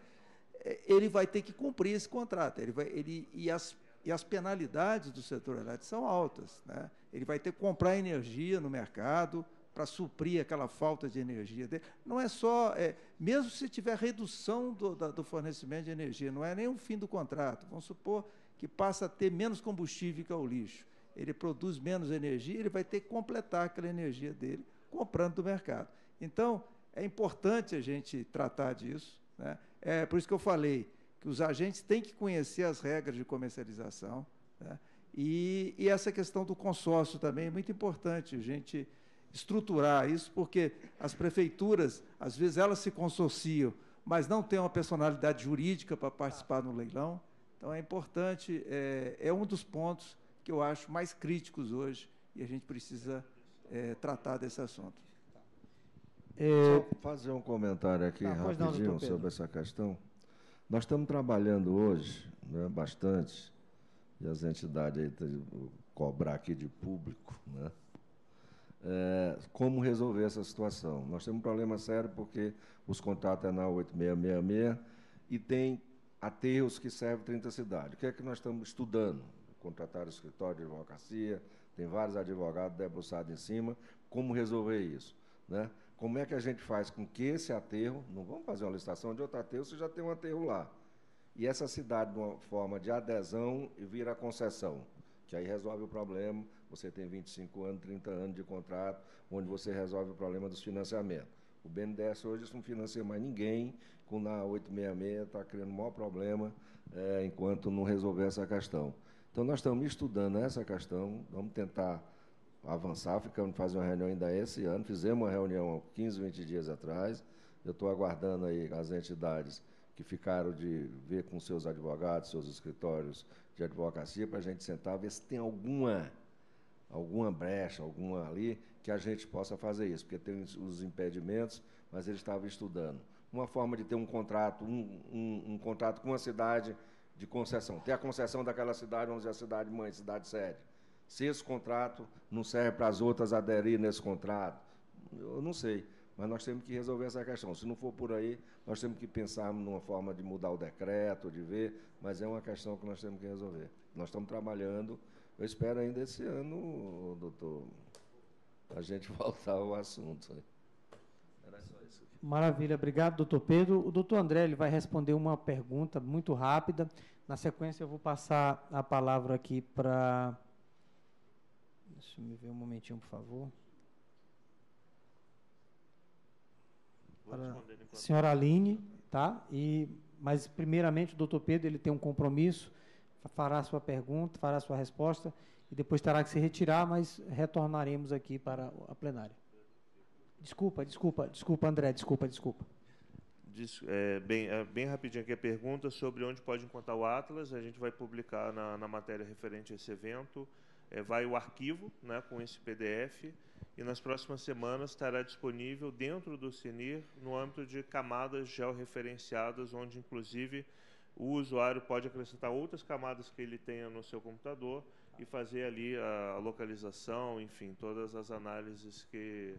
é, é, ele vai ter que cumprir esse contrato. Ele vai, ele, e, as, e as penalidades do setor elétrico são altas. Né? Ele vai ter que comprar energia no mercado para suprir aquela falta de energia dele. Não é só. É, mesmo se tiver redução do, da, do fornecimento de energia, não é nem o fim do contrato. Vamos supor que passa a ter menos combustível que é o lixo. Ele produz menos energia, ele vai ter que completar aquela energia dele comprando do mercado. Então, é importante a gente tratar disso. Né? É por isso que eu falei que os agentes têm que conhecer as regras de comercialização. Né? E, e essa questão do consórcio também é muito importante. A gente estruturar isso, porque as prefeituras, às vezes, elas se consorciam, mas não têm uma personalidade jurídica para participar no leilão. Então, é importante, é, é um dos pontos que eu acho mais críticos hoje e a gente precisa é, tratar desse assunto. É... Só fazer um comentário aqui não, rapidinho não, sobre essa questão. Nós estamos trabalhando hoje né, bastante, e as entidades aí cobrar aqui de público, né, é, como resolver essa situação. Nós temos um problema sério porque os contratos é na 8666 e tem aterros que servem 30 cidades. O que é que nós estamos estudando? Contratar o escritório de advocacia, tem vários advogados debruçados em cima, como resolver isso? Né? Como é que a gente faz com que esse aterro, não vamos fazer uma licitação de outro aterro, se já tem um aterro lá. E essa cidade, de uma forma de adesão, vira concessão que aí resolve o problema. Você tem 25 anos, 30 anos de contrato, onde você resolve o problema dos financiamentos. O BNDES hoje não financia mais ninguém, com na 866 está criando o maior problema é, enquanto não resolver essa questão. Então, nós estamos estudando essa questão, vamos tentar avançar, ficamos fazendo uma reunião ainda esse ano, fizemos uma reunião há 15, 20 dias atrás, eu estou aguardando aí as entidades que ficaram de ver com seus advogados, seus escritórios, de advocacia para a gente sentar, ver se tem alguma alguma brecha, alguma ali, que a gente possa fazer isso, porque tem os impedimentos, mas ele estava estudando. Uma forma de ter um contrato, um, um, um contrato com a cidade de concessão, ter a concessão daquela cidade, vamos dizer, a cidade mãe, cidade sede. Se esse contrato não serve para as outras aderir nesse contrato, eu não sei mas nós temos que resolver essa questão. Se não for por aí, nós temos que pensar numa forma de mudar o decreto, de ver, mas é uma questão que nós temos que resolver. Nós estamos trabalhando, eu espero ainda esse ano, doutor, a gente [LAUGHS] voltar ao assunto. Era só isso. Maravilha, obrigado, doutor Pedro. O doutor André ele vai responder uma pergunta muito rápida. Na sequência, eu vou passar a palavra aqui para. Deixa eu me ver um momentinho, por favor. para a senhora Aline, tá? E, mas, primeiramente, o doutor Pedro ele tem um compromisso, fará sua pergunta, fará sua resposta, e depois terá que se retirar, mas retornaremos aqui para a plenária. Desculpa, desculpa, desculpa, André, desculpa, desculpa. Diz, é, bem, é, bem rapidinho aqui a pergunta sobre onde pode encontrar o Atlas. A gente vai publicar na, na matéria referente a esse evento. É, vai o arquivo né, com esse PDF e nas próximas semanas estará disponível dentro do CINIR no âmbito de camadas georreferenciadas, onde inclusive o usuário pode acrescentar outras camadas que ele tenha no seu computador e fazer ali a localização, enfim, todas as análises que,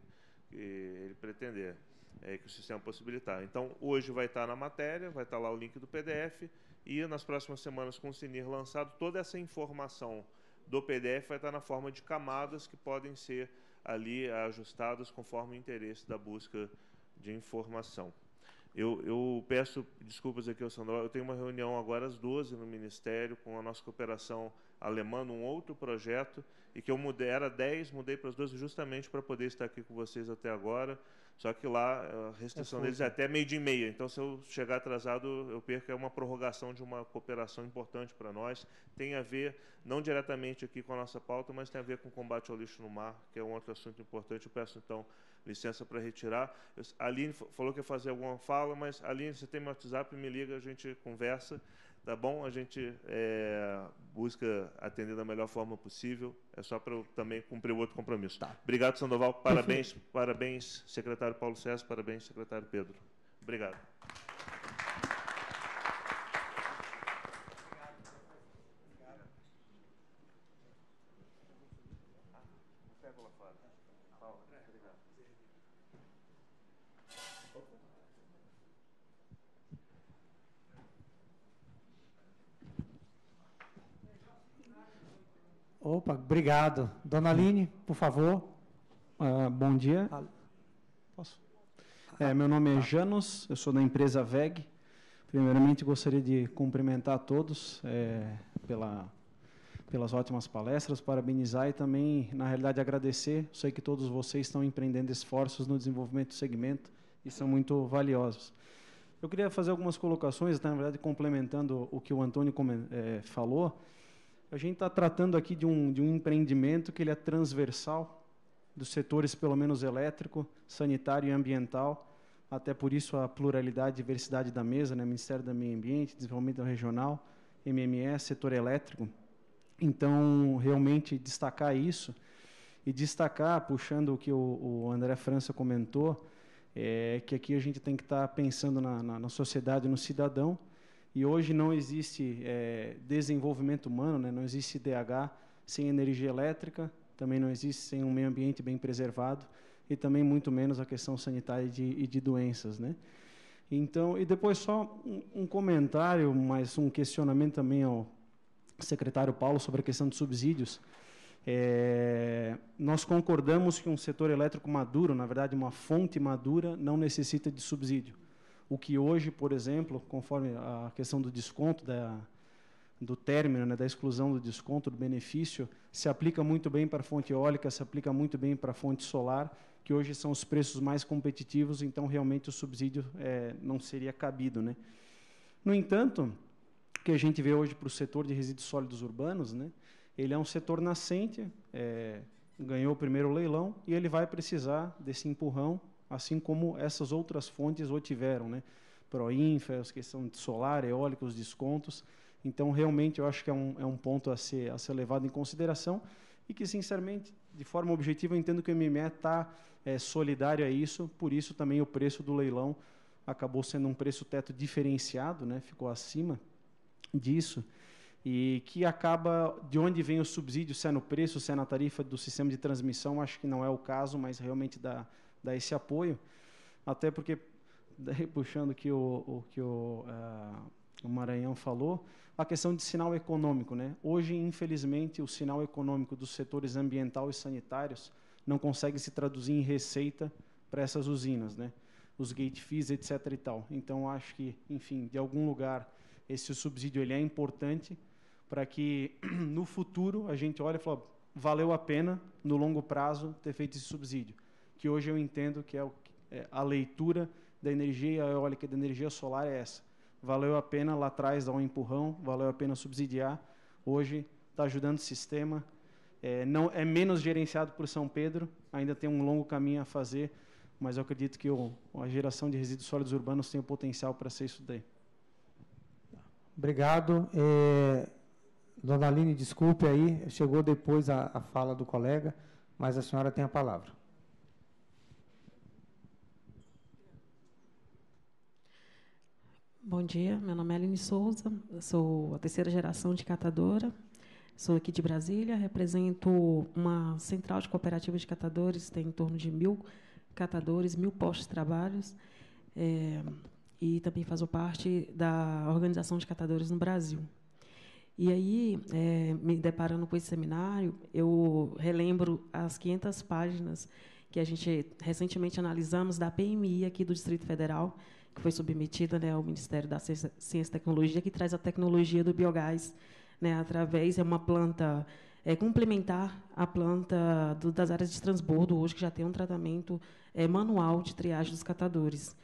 que ele pretender, é, que o sistema possibilitar. Então, hoje vai estar na matéria, vai estar lá o link do PDF e nas próximas semanas, com o CINIR lançado, toda essa informação do PDF vai estar na forma de camadas que podem ser ali ajustados conforme o interesse da busca de informação. Eu, eu, peço desculpas aqui ao Sandoval, eu tenho uma reunião agora às 12 no Ministério com a nossa cooperação alemã num outro projeto e que eu mudei, era 10, mudei para as 12 justamente para poder estar aqui com vocês até agora só que lá a restrição é deles é até meio dia e meia. Então, se eu chegar atrasado, eu perco. É uma prorrogação de uma cooperação importante para nós. Tem a ver, não diretamente aqui com a nossa pauta, mas tem a ver com o combate ao lixo no mar, que é um outro assunto importante. Eu peço, então, licença para retirar. a Aline falou que ia fazer alguma fala, mas, Aline, você tem meu WhatsApp, me liga, a gente conversa. Tá bom? A gente é, busca atender da melhor forma possível. É só para eu também cumprir o outro compromisso. Tá. Obrigado, Sandoval. Parabéns, parabéns, secretário Paulo César. Parabéns, secretário Pedro. Obrigado. Obrigado. Dona Aline, por favor. Uh, bom dia. Posso? É, meu nome é Janos, eu sou da empresa VEG. Primeiramente, gostaria de cumprimentar a todos é, pela, pelas ótimas palestras, parabenizar e também, na realidade, agradecer. Sei que todos vocês estão empreendendo esforços no desenvolvimento do segmento e são muito valiosos. Eu queria fazer algumas colocações, na verdade, complementando o que o Antônio é, falou. A gente está tratando aqui de um, de um empreendimento que ele é transversal dos setores, pelo menos elétrico, sanitário e ambiental. Até por isso a pluralidade e diversidade da mesa, né? Ministério do Meio Ambiente, Desenvolvimento Regional, MMS, setor elétrico. Então, realmente destacar isso e destacar, puxando o que o, o André França comentou, é que aqui a gente tem que estar tá pensando na, na, na sociedade, no cidadão, e hoje não existe é, desenvolvimento humano, né? não existe DH sem energia elétrica, também não existe sem um meio ambiente bem preservado e também muito menos a questão sanitária de, e de doenças. Né? Então, e depois só um, um comentário, mas um questionamento também ao secretário Paulo sobre a questão de subsídios. É, nós concordamos que um setor elétrico maduro, na verdade uma fonte madura, não necessita de subsídio. O que hoje, por exemplo, conforme a questão do desconto, da, do término, né, da exclusão do desconto, do benefício, se aplica muito bem para a fonte eólica, se aplica muito bem para a fonte solar, que hoje são os preços mais competitivos, então realmente o subsídio é, não seria cabido. Né? No entanto, o que a gente vê hoje para o setor de resíduos sólidos urbanos, né, ele é um setor nascente, é, ganhou o primeiro leilão e ele vai precisar desse empurrão assim como essas outras fontes o tiveram, né? Proinfa, as questões de solar, eólica, os descontos. Então, realmente, eu acho que é um, é um ponto a ser, a ser levado em consideração e que, sinceramente, de forma objetiva, eu entendo que o MME está é, solidário a isso, por isso também o preço do leilão acabou sendo um preço teto diferenciado, né? ficou acima disso, e que acaba, de onde vem o subsídio, se é no preço, se é na tarifa do sistema de transmissão, acho que não é o caso, mas realmente da, dar esse apoio, até porque, repuxando puxando que o, o que o, uh, o Maranhão falou, a questão de sinal econômico. Né? Hoje, infelizmente, o sinal econômico dos setores ambiental e sanitários não consegue se traduzir em receita para essas usinas, né? os gate fees, etc. E tal. Então, acho que, enfim, de algum lugar, esse subsídio ele é importante para que [CLEARS THROAT] no futuro a gente olhe e fale, valeu a pena, no longo prazo, ter feito esse subsídio que hoje eu entendo que é, o, é a leitura da energia eólica e da energia solar é essa. Valeu a pena lá atrás dar um empurrão, valeu a pena subsidiar. Hoje está ajudando o sistema. É, não, é menos gerenciado por São Pedro, ainda tem um longo caminho a fazer, mas eu acredito que o, a geração de resíduos sólidos urbanos tem o potencial para ser isso daí. Obrigado. É, dona Aline, desculpe aí, chegou depois a, a fala do colega, mas a senhora tem a palavra. Bom dia, meu nome é Aline Souza, sou a terceira geração de catadora, sou aqui de Brasília, represento uma central de cooperativas de catadores, tem em torno de mil catadores, mil postos de trabalho. é, e também faço parte da Organização de Catadores no Brasil. E aí, é, me deparando com esse seminário, eu relembro as 500 páginas que a gente recentemente analisamos da PMI aqui do Distrito Federal, que foi submetida né, ao Ministério da Ciência, e Tecnologia, que traz a tecnologia do biogás né, através, é uma planta é, complementar à planta do, das áreas de transbordo hoje, que já tem um tratamento é, manual de triagem dos catadores.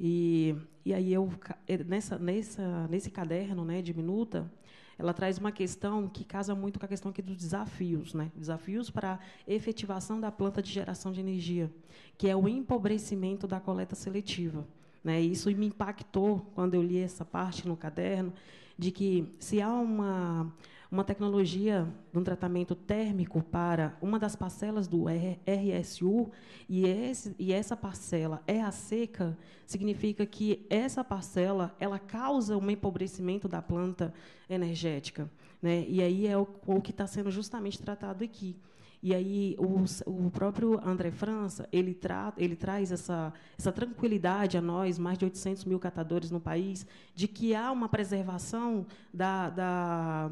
E, e aí eu é, nessa, nessa, nesse caderno né, de minuta, ela traz uma questão que casa muito com a questão aqui dos desafios, né? Desafios para a efetivação da planta de geração de energia, que é o empobrecimento da coleta seletiva. Né? Isso me impactou quando eu li essa parte no caderno, de que se há uma, uma tecnologia de um tratamento térmico para uma das parcelas do RSU, e, esse, e essa parcela é a seca, significa que essa parcela ela causa um empobrecimento da planta energética. Né? E aí é o, o que está sendo justamente tratado aqui. E aí o, o próprio André França, ele, tra, ele traz essa, essa tranquilidade a nós, mais de 800 mil catadores no país, de que há uma preservação da, da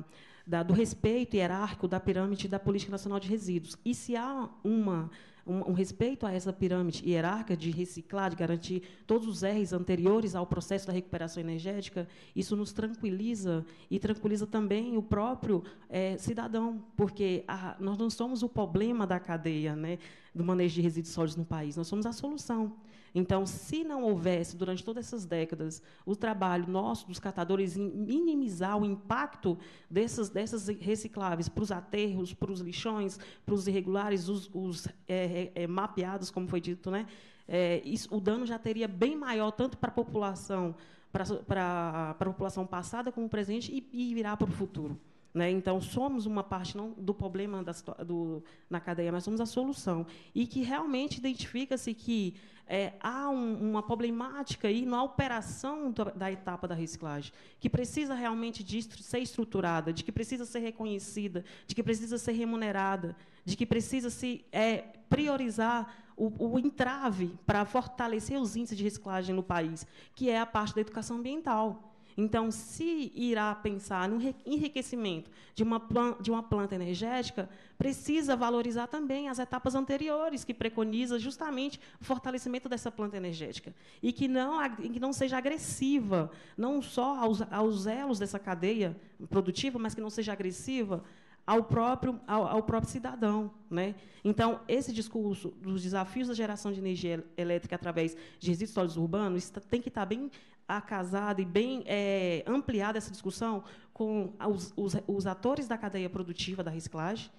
da, do respeito hierárquico da pirâmide da Política Nacional de Resíduos. E se há uma um, um respeito a essa pirâmide hierárquica de reciclar, de garantir todos os R's anteriores ao processo da recuperação energética, isso nos tranquiliza e tranquiliza também o próprio é, cidadão, porque a, nós não somos o problema da cadeia né, do manejo de resíduos sólidos no país, nós somos a solução. Então, se não houvesse, durante todas essas décadas, o trabalho nosso, dos catadores, em minimizar o impacto dessas, dessas recicláveis para os aterros, para os lixões, para os irregulares, os, os é, é, é, mapeados, como foi dito, né? É, isso, o dano já teria bem maior, tanto para a população, para, para, para a população passada como presente, e, e virá para o futuro. Né? Então, somos uma parte não do problema da, do, na cadeia, mas somos a solução. E que realmente identifica-se que é, há um, uma problemática aí na operação da, da etapa da reciclagem, que precisa realmente de, ser estruturada, de que precisa ser reconhecida, de que precisa ser remunerada, de que precisa se é, priorizar o, o entrave para fortalecer os índices de reciclagem no país, que é a parte da educação ambiental. Então, se irá pensar no enriquecimento de uma, de uma planta energética, precisa valorizar também as etapas anteriores, que preconiza justamente o fortalecimento dessa planta energética. E que não, que não seja agressiva, não só aos, aos elos dessa cadeia produtiva, mas que não seja agressiva ao próprio, ao, ao, próprio cidadão. Né? Então, esse discurso dos desafios da geração de energia elétrica através de resíduos sólidos urbanos tem que estar tá bem acasada e bem é, ampliada essa discussão com os, os, os, atores da cadeia produtiva da reciclagem,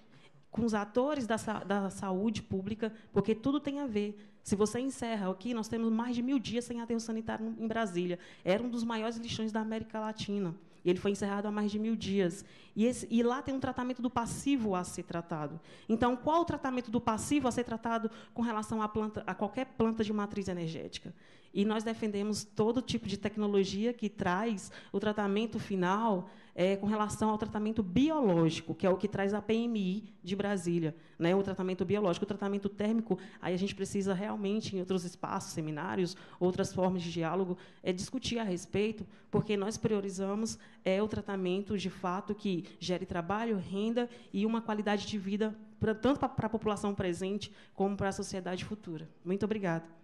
com os atores da, da saúde pública, porque tudo tem a ver. Se você encerra aqui, nós temos mais de mil dias sem aterro sanitário em Brasília. Era um dos maiores lixões da América Latina. E ele foi encerrado há mais de mil dias. E, esse, e, lá tem um tratamento do passivo a ser tratado. Então, qual o tratamento do passivo a ser tratado com relação planta, a qualquer planta de matriz energética? E nós defendemos todo tipo de tecnologia que traz o tratamento final é, com relação ao tratamento biológico, que é o que traz a PMI de Brasília, né? o tratamento biológico. O tratamento térmico, aí a gente precisa realmente, em outros espaços, seminários, outras formas de diálogo, é, discutir a respeito, porque nós priorizamos é, o tratamento, de fato, que gere trabalho, renda e uma qualidade de vida, pra, tanto para a população presente como para a sociedade futura. Muito obrigada.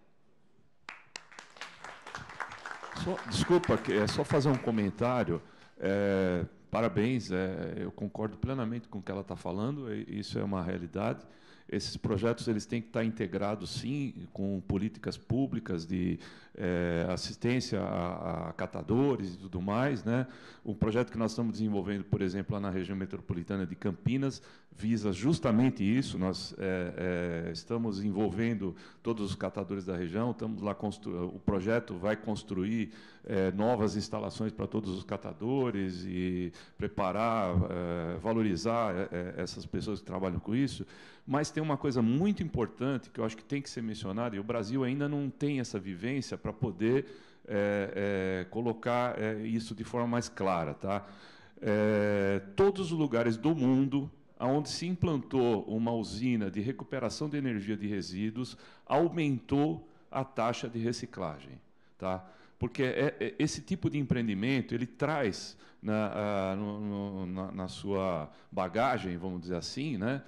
Só, desculpa, é só fazer um comentário. É, parabéns, é, eu concordo plenamente com o que ela está falando, isso é uma realidade. Esses projetos eles têm que estar tá integrados, sim, com políticas públicas de é, assistência a, a, catadores e tudo mais. Né? Um projeto que nós estamos desenvolvendo, por exemplo, lá na região metropolitana de Campinas, visa justamente isso. Nós é, é, estamos envolvendo todos os catadores da região, estamos lá o projeto vai construir é, novas instalações para todos os catadores e preparar, é, valorizar é, essas pessoas que trabalham com isso. Mas tem uma coisa muito importante que eu acho que tem que ser mencionada, e o Brasil ainda não tem essa vivência para poder é, é, colocar é, isso de forma mais clara. Tá? É, todos os lugares do mundo onde se implantou uma usina de recuperação de energia de resíduos, aumentou a taxa de reciclagem. Tá? Porque é, é esse tipo de empreendimento ele traz na, a, no, na, na sua bagagem, vamos dizer assim, né?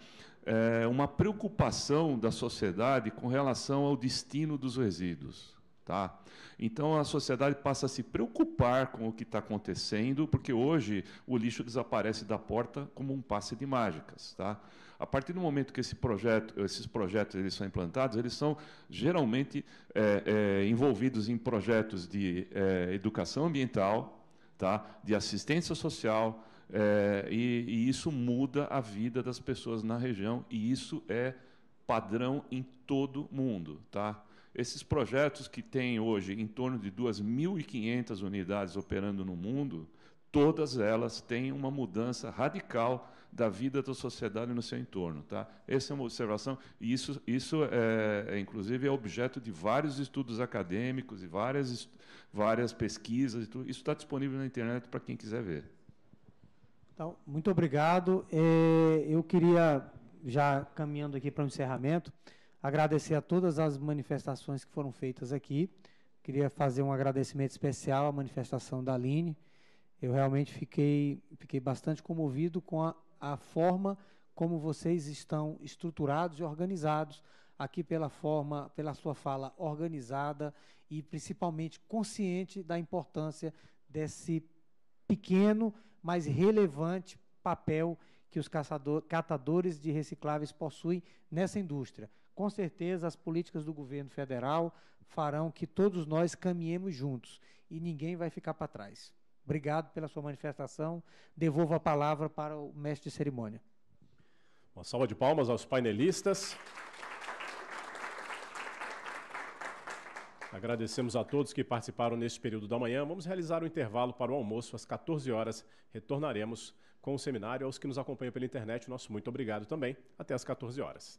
É uma preocupação da sociedade com relação ao destino dos resíduos. Tá? Então a sociedade passa a se preocupar com o que está acontecendo, porque hoje o lixo desaparece da porta como um passe de mágicas. Tá? A partir do momento que esse projeto, esses projetos eles são implantados, eles são geralmente é, é, envolvidos em projetos de é, educação ambiental, tá? de assistência social, é, e, e isso muda a vida das pessoas na região, e isso é padrão em todo mundo. Tá? Esses projetos que têm hoje em torno de 2.500 unidades operando no mundo, todas elas têm uma mudança radical da vida da sociedade no seu entorno. Tá? Essa é uma observação, e isso, isso é, é inclusive, é objeto de vários estudos acadêmicos e várias, várias pesquisas. Isso está disponível na internet para quem quiser ver. Então, muito obrigado. É, eu queria, já caminhando aqui para o encerramento, agradecer a todas as manifestações que foram feitas aqui. Queria fazer um agradecimento especial à manifestação da Aline. Eu realmente fiquei, fiquei bastante comovido com a, a forma como vocês estão estruturados e organizados aqui pela forma, pela sua fala organizada e principalmente consciente da importância desse pequeno, mas relevante papel que os caçador, catadores de recicláveis possuem nessa indústria com certeza as políticas do governo federal farão que todos nós caminhemos juntos e ninguém vai ficar para trás. Obrigado pela sua manifestação. Devolvo a palavra para o mestre de cerimônia. Uma salva de palmas aos painelistas. Agradecemos a todos que participaram neste período da manhã. Vamos realizar o um intervalo para o almoço às 14 horas. Retornaremos com o seminário. Aos que nos acompanham pela internet, nosso muito obrigado também. Até às 14 horas.